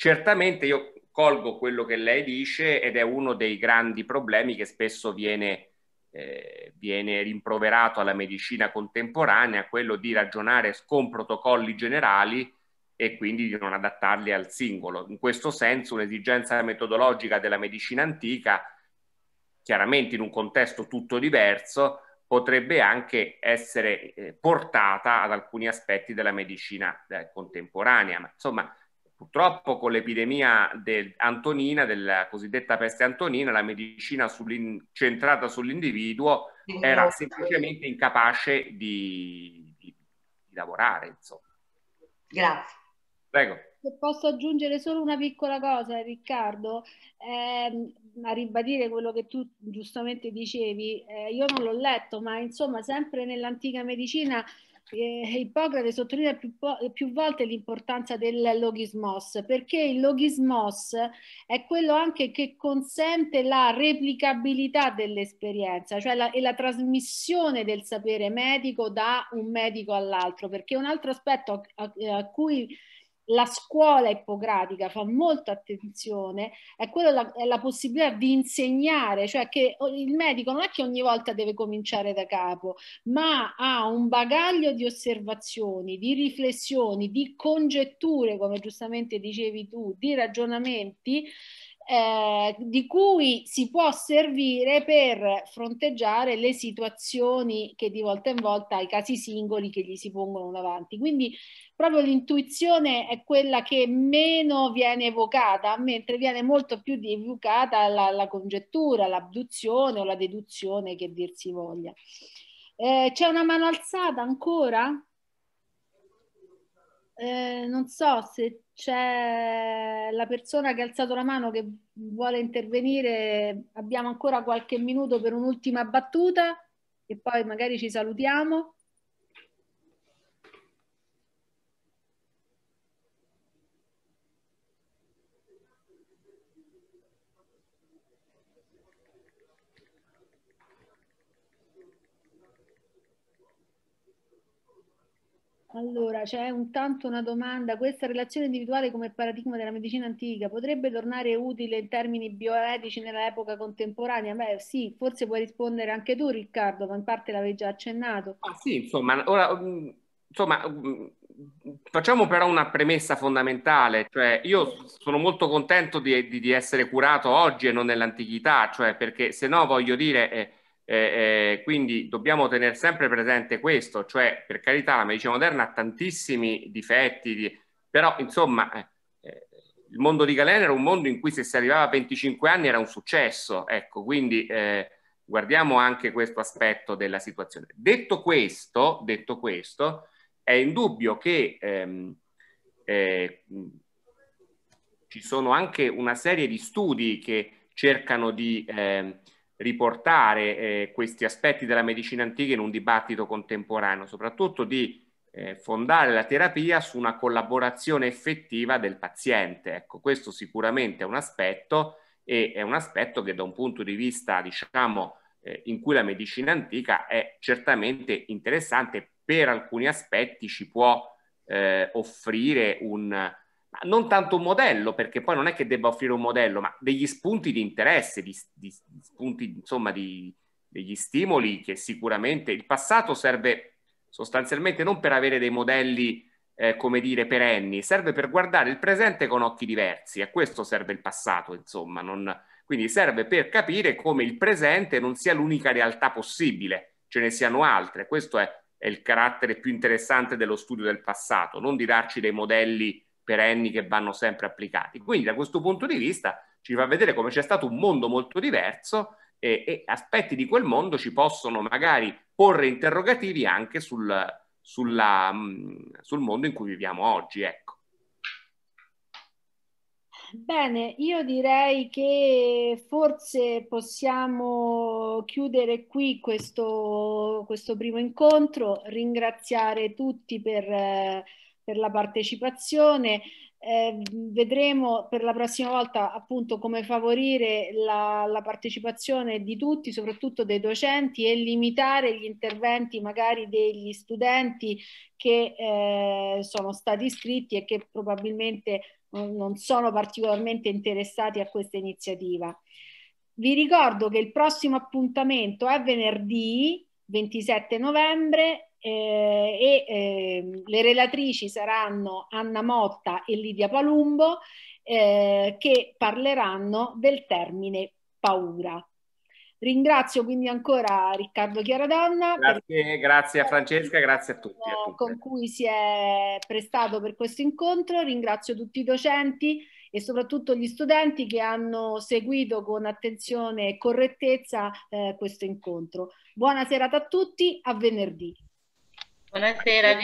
Certamente io colgo quello che lei dice ed è uno dei grandi problemi che spesso viene, eh, viene rimproverato alla medicina contemporanea, quello di ragionare con protocolli generali e quindi di non adattarli al singolo. In questo senso un'esigenza metodologica della medicina antica, chiaramente in un contesto tutto diverso, potrebbe anche essere eh, portata ad alcuni aspetti della medicina eh, contemporanea. Ma, insomma, Purtroppo con l'epidemia del antonina, della cosiddetta peste antonina, la medicina sull'in- centrata sull'individuo era semplicemente incapace di, di, di lavorare. Insomma. Grazie. Prego. Se posso aggiungere solo una piccola cosa, Riccardo, eh, a ribadire quello che tu giustamente dicevi, eh, io non l'ho letto, ma insomma sempre nell'antica medicina Ippocrate sottolinea più, più, volte l'importanza del logismos, perché il logismos è quello anche che consente la replicabilità dell'esperienza, cioè la, e la trasmissione del sapere medico da un medico all'altro, perché un altro aspetto a, a, a cui la scuola ippocratica fa molta attenzione è quella la, è la possibilità di insegnare, cioè che il medico non è che ogni volta deve cominciare da capo, ma ha un bagaglio di osservazioni, di riflessioni, di congetture, come giustamente dicevi tu, di ragionamenti eh, di cui si può servire per fronteggiare le situazioni che di volta in volta, i casi singoli che gli si pongono davanti. Quindi proprio l'intuizione è quella che meno viene evocata, mentre viene molto più evocata la, la congettura, l'abduzione o la deduzione che dir si voglia. Eh, c'è una mano alzata ancora? Eh, non so se c'è la persona che ha alzato la mano che vuole intervenire, abbiamo ancora qualche minuto per un'ultima battuta e poi magari ci salutiamo. Allora, c'è un tanto una domanda. Questa relazione individuale come paradigma della medicina antica potrebbe tornare utile in termini bioetici nell'epoca contemporanea? Beh, sì, forse puoi rispondere anche tu, Riccardo, ma in parte l'avevi già accennato. Ah, sì, insomma, ora, mm, insomma, mm, facciamo però una premessa fondamentale, cioè io sono molto contento di, di, di essere curato oggi e non nell'antichità, cioè perché se no voglio dire... Eh, eh, eh, quindi dobbiamo tenere sempre presente questo, cioè per carità la medicina moderna ha tantissimi difetti, di... però insomma eh, eh, il mondo di Galena era un mondo in cui se si arrivava a 25 anni era un successo, ecco, quindi eh, guardiamo anche questo aspetto della situazione. Detto questo, detto questo è indubbio che ehm, eh, ci sono anche una serie di studi che cercano di... Ehm, riportare eh, questi aspetti della medicina antica in un dibattito contemporaneo, soprattutto di eh, fondare la terapia su una collaborazione effettiva del paziente. Ecco, questo sicuramente è un aspetto e è un aspetto che da un punto di vista, diciamo, eh, in cui la medicina antica è certamente interessante, per alcuni aspetti ci può eh, offrire un, non tanto un modello, perché poi non è che debba offrire un modello, ma degli spunti di interesse, di, di, di spunti, insomma, di, degli stimoli che sicuramente il passato serve sostanzialmente non per avere dei modelli, eh, come dire, perenni, serve per guardare il presente con occhi diversi, a questo serve il passato, insomma, non... quindi serve per capire come il presente non sia l'unica realtà possibile, ce ne siano altre, questo è, è il carattere più interessante dello studio del passato, non di darci dei modelli perenni che vanno sempre applicati. Quindi da questo punto di vista ci fa vedere come c'è stato un mondo molto diverso e, e aspetti di quel mondo ci possono magari porre interrogativi anche sul, sulla, mm, sul mondo in cui viviamo oggi. Ecco. Bene, io direi che forse possiamo chiudere qui questo, questo primo incontro, ringraziare tutti per... Eh, per la partecipazione. Eh, vedremo per la prossima volta appunto come favorire la, la, partecipazione di tutti, soprattutto dei docenti e limitare gli interventi magari degli studenti che eh, sono stati iscritti e che probabilmente non sono particolarmente interessati a questa iniziativa. Vi ricordo che il prossimo appuntamento è venerdì 27 novembre eh, e eh, le relatrici saranno Anna Motta e Lidia Palumbo eh, che parleranno del termine paura. Ringrazio quindi ancora Riccardo Chiaradonna. Grazie, grazie a Francesca, grazie a tutti, a eh, Con cui si è prestato per questo incontro. Ringrazio tutti i docenti e soprattutto gli studenti che hanno seguito con attenzione e correttezza eh, questo incontro. Buona serata a tutti, a venerdì. Buonasera,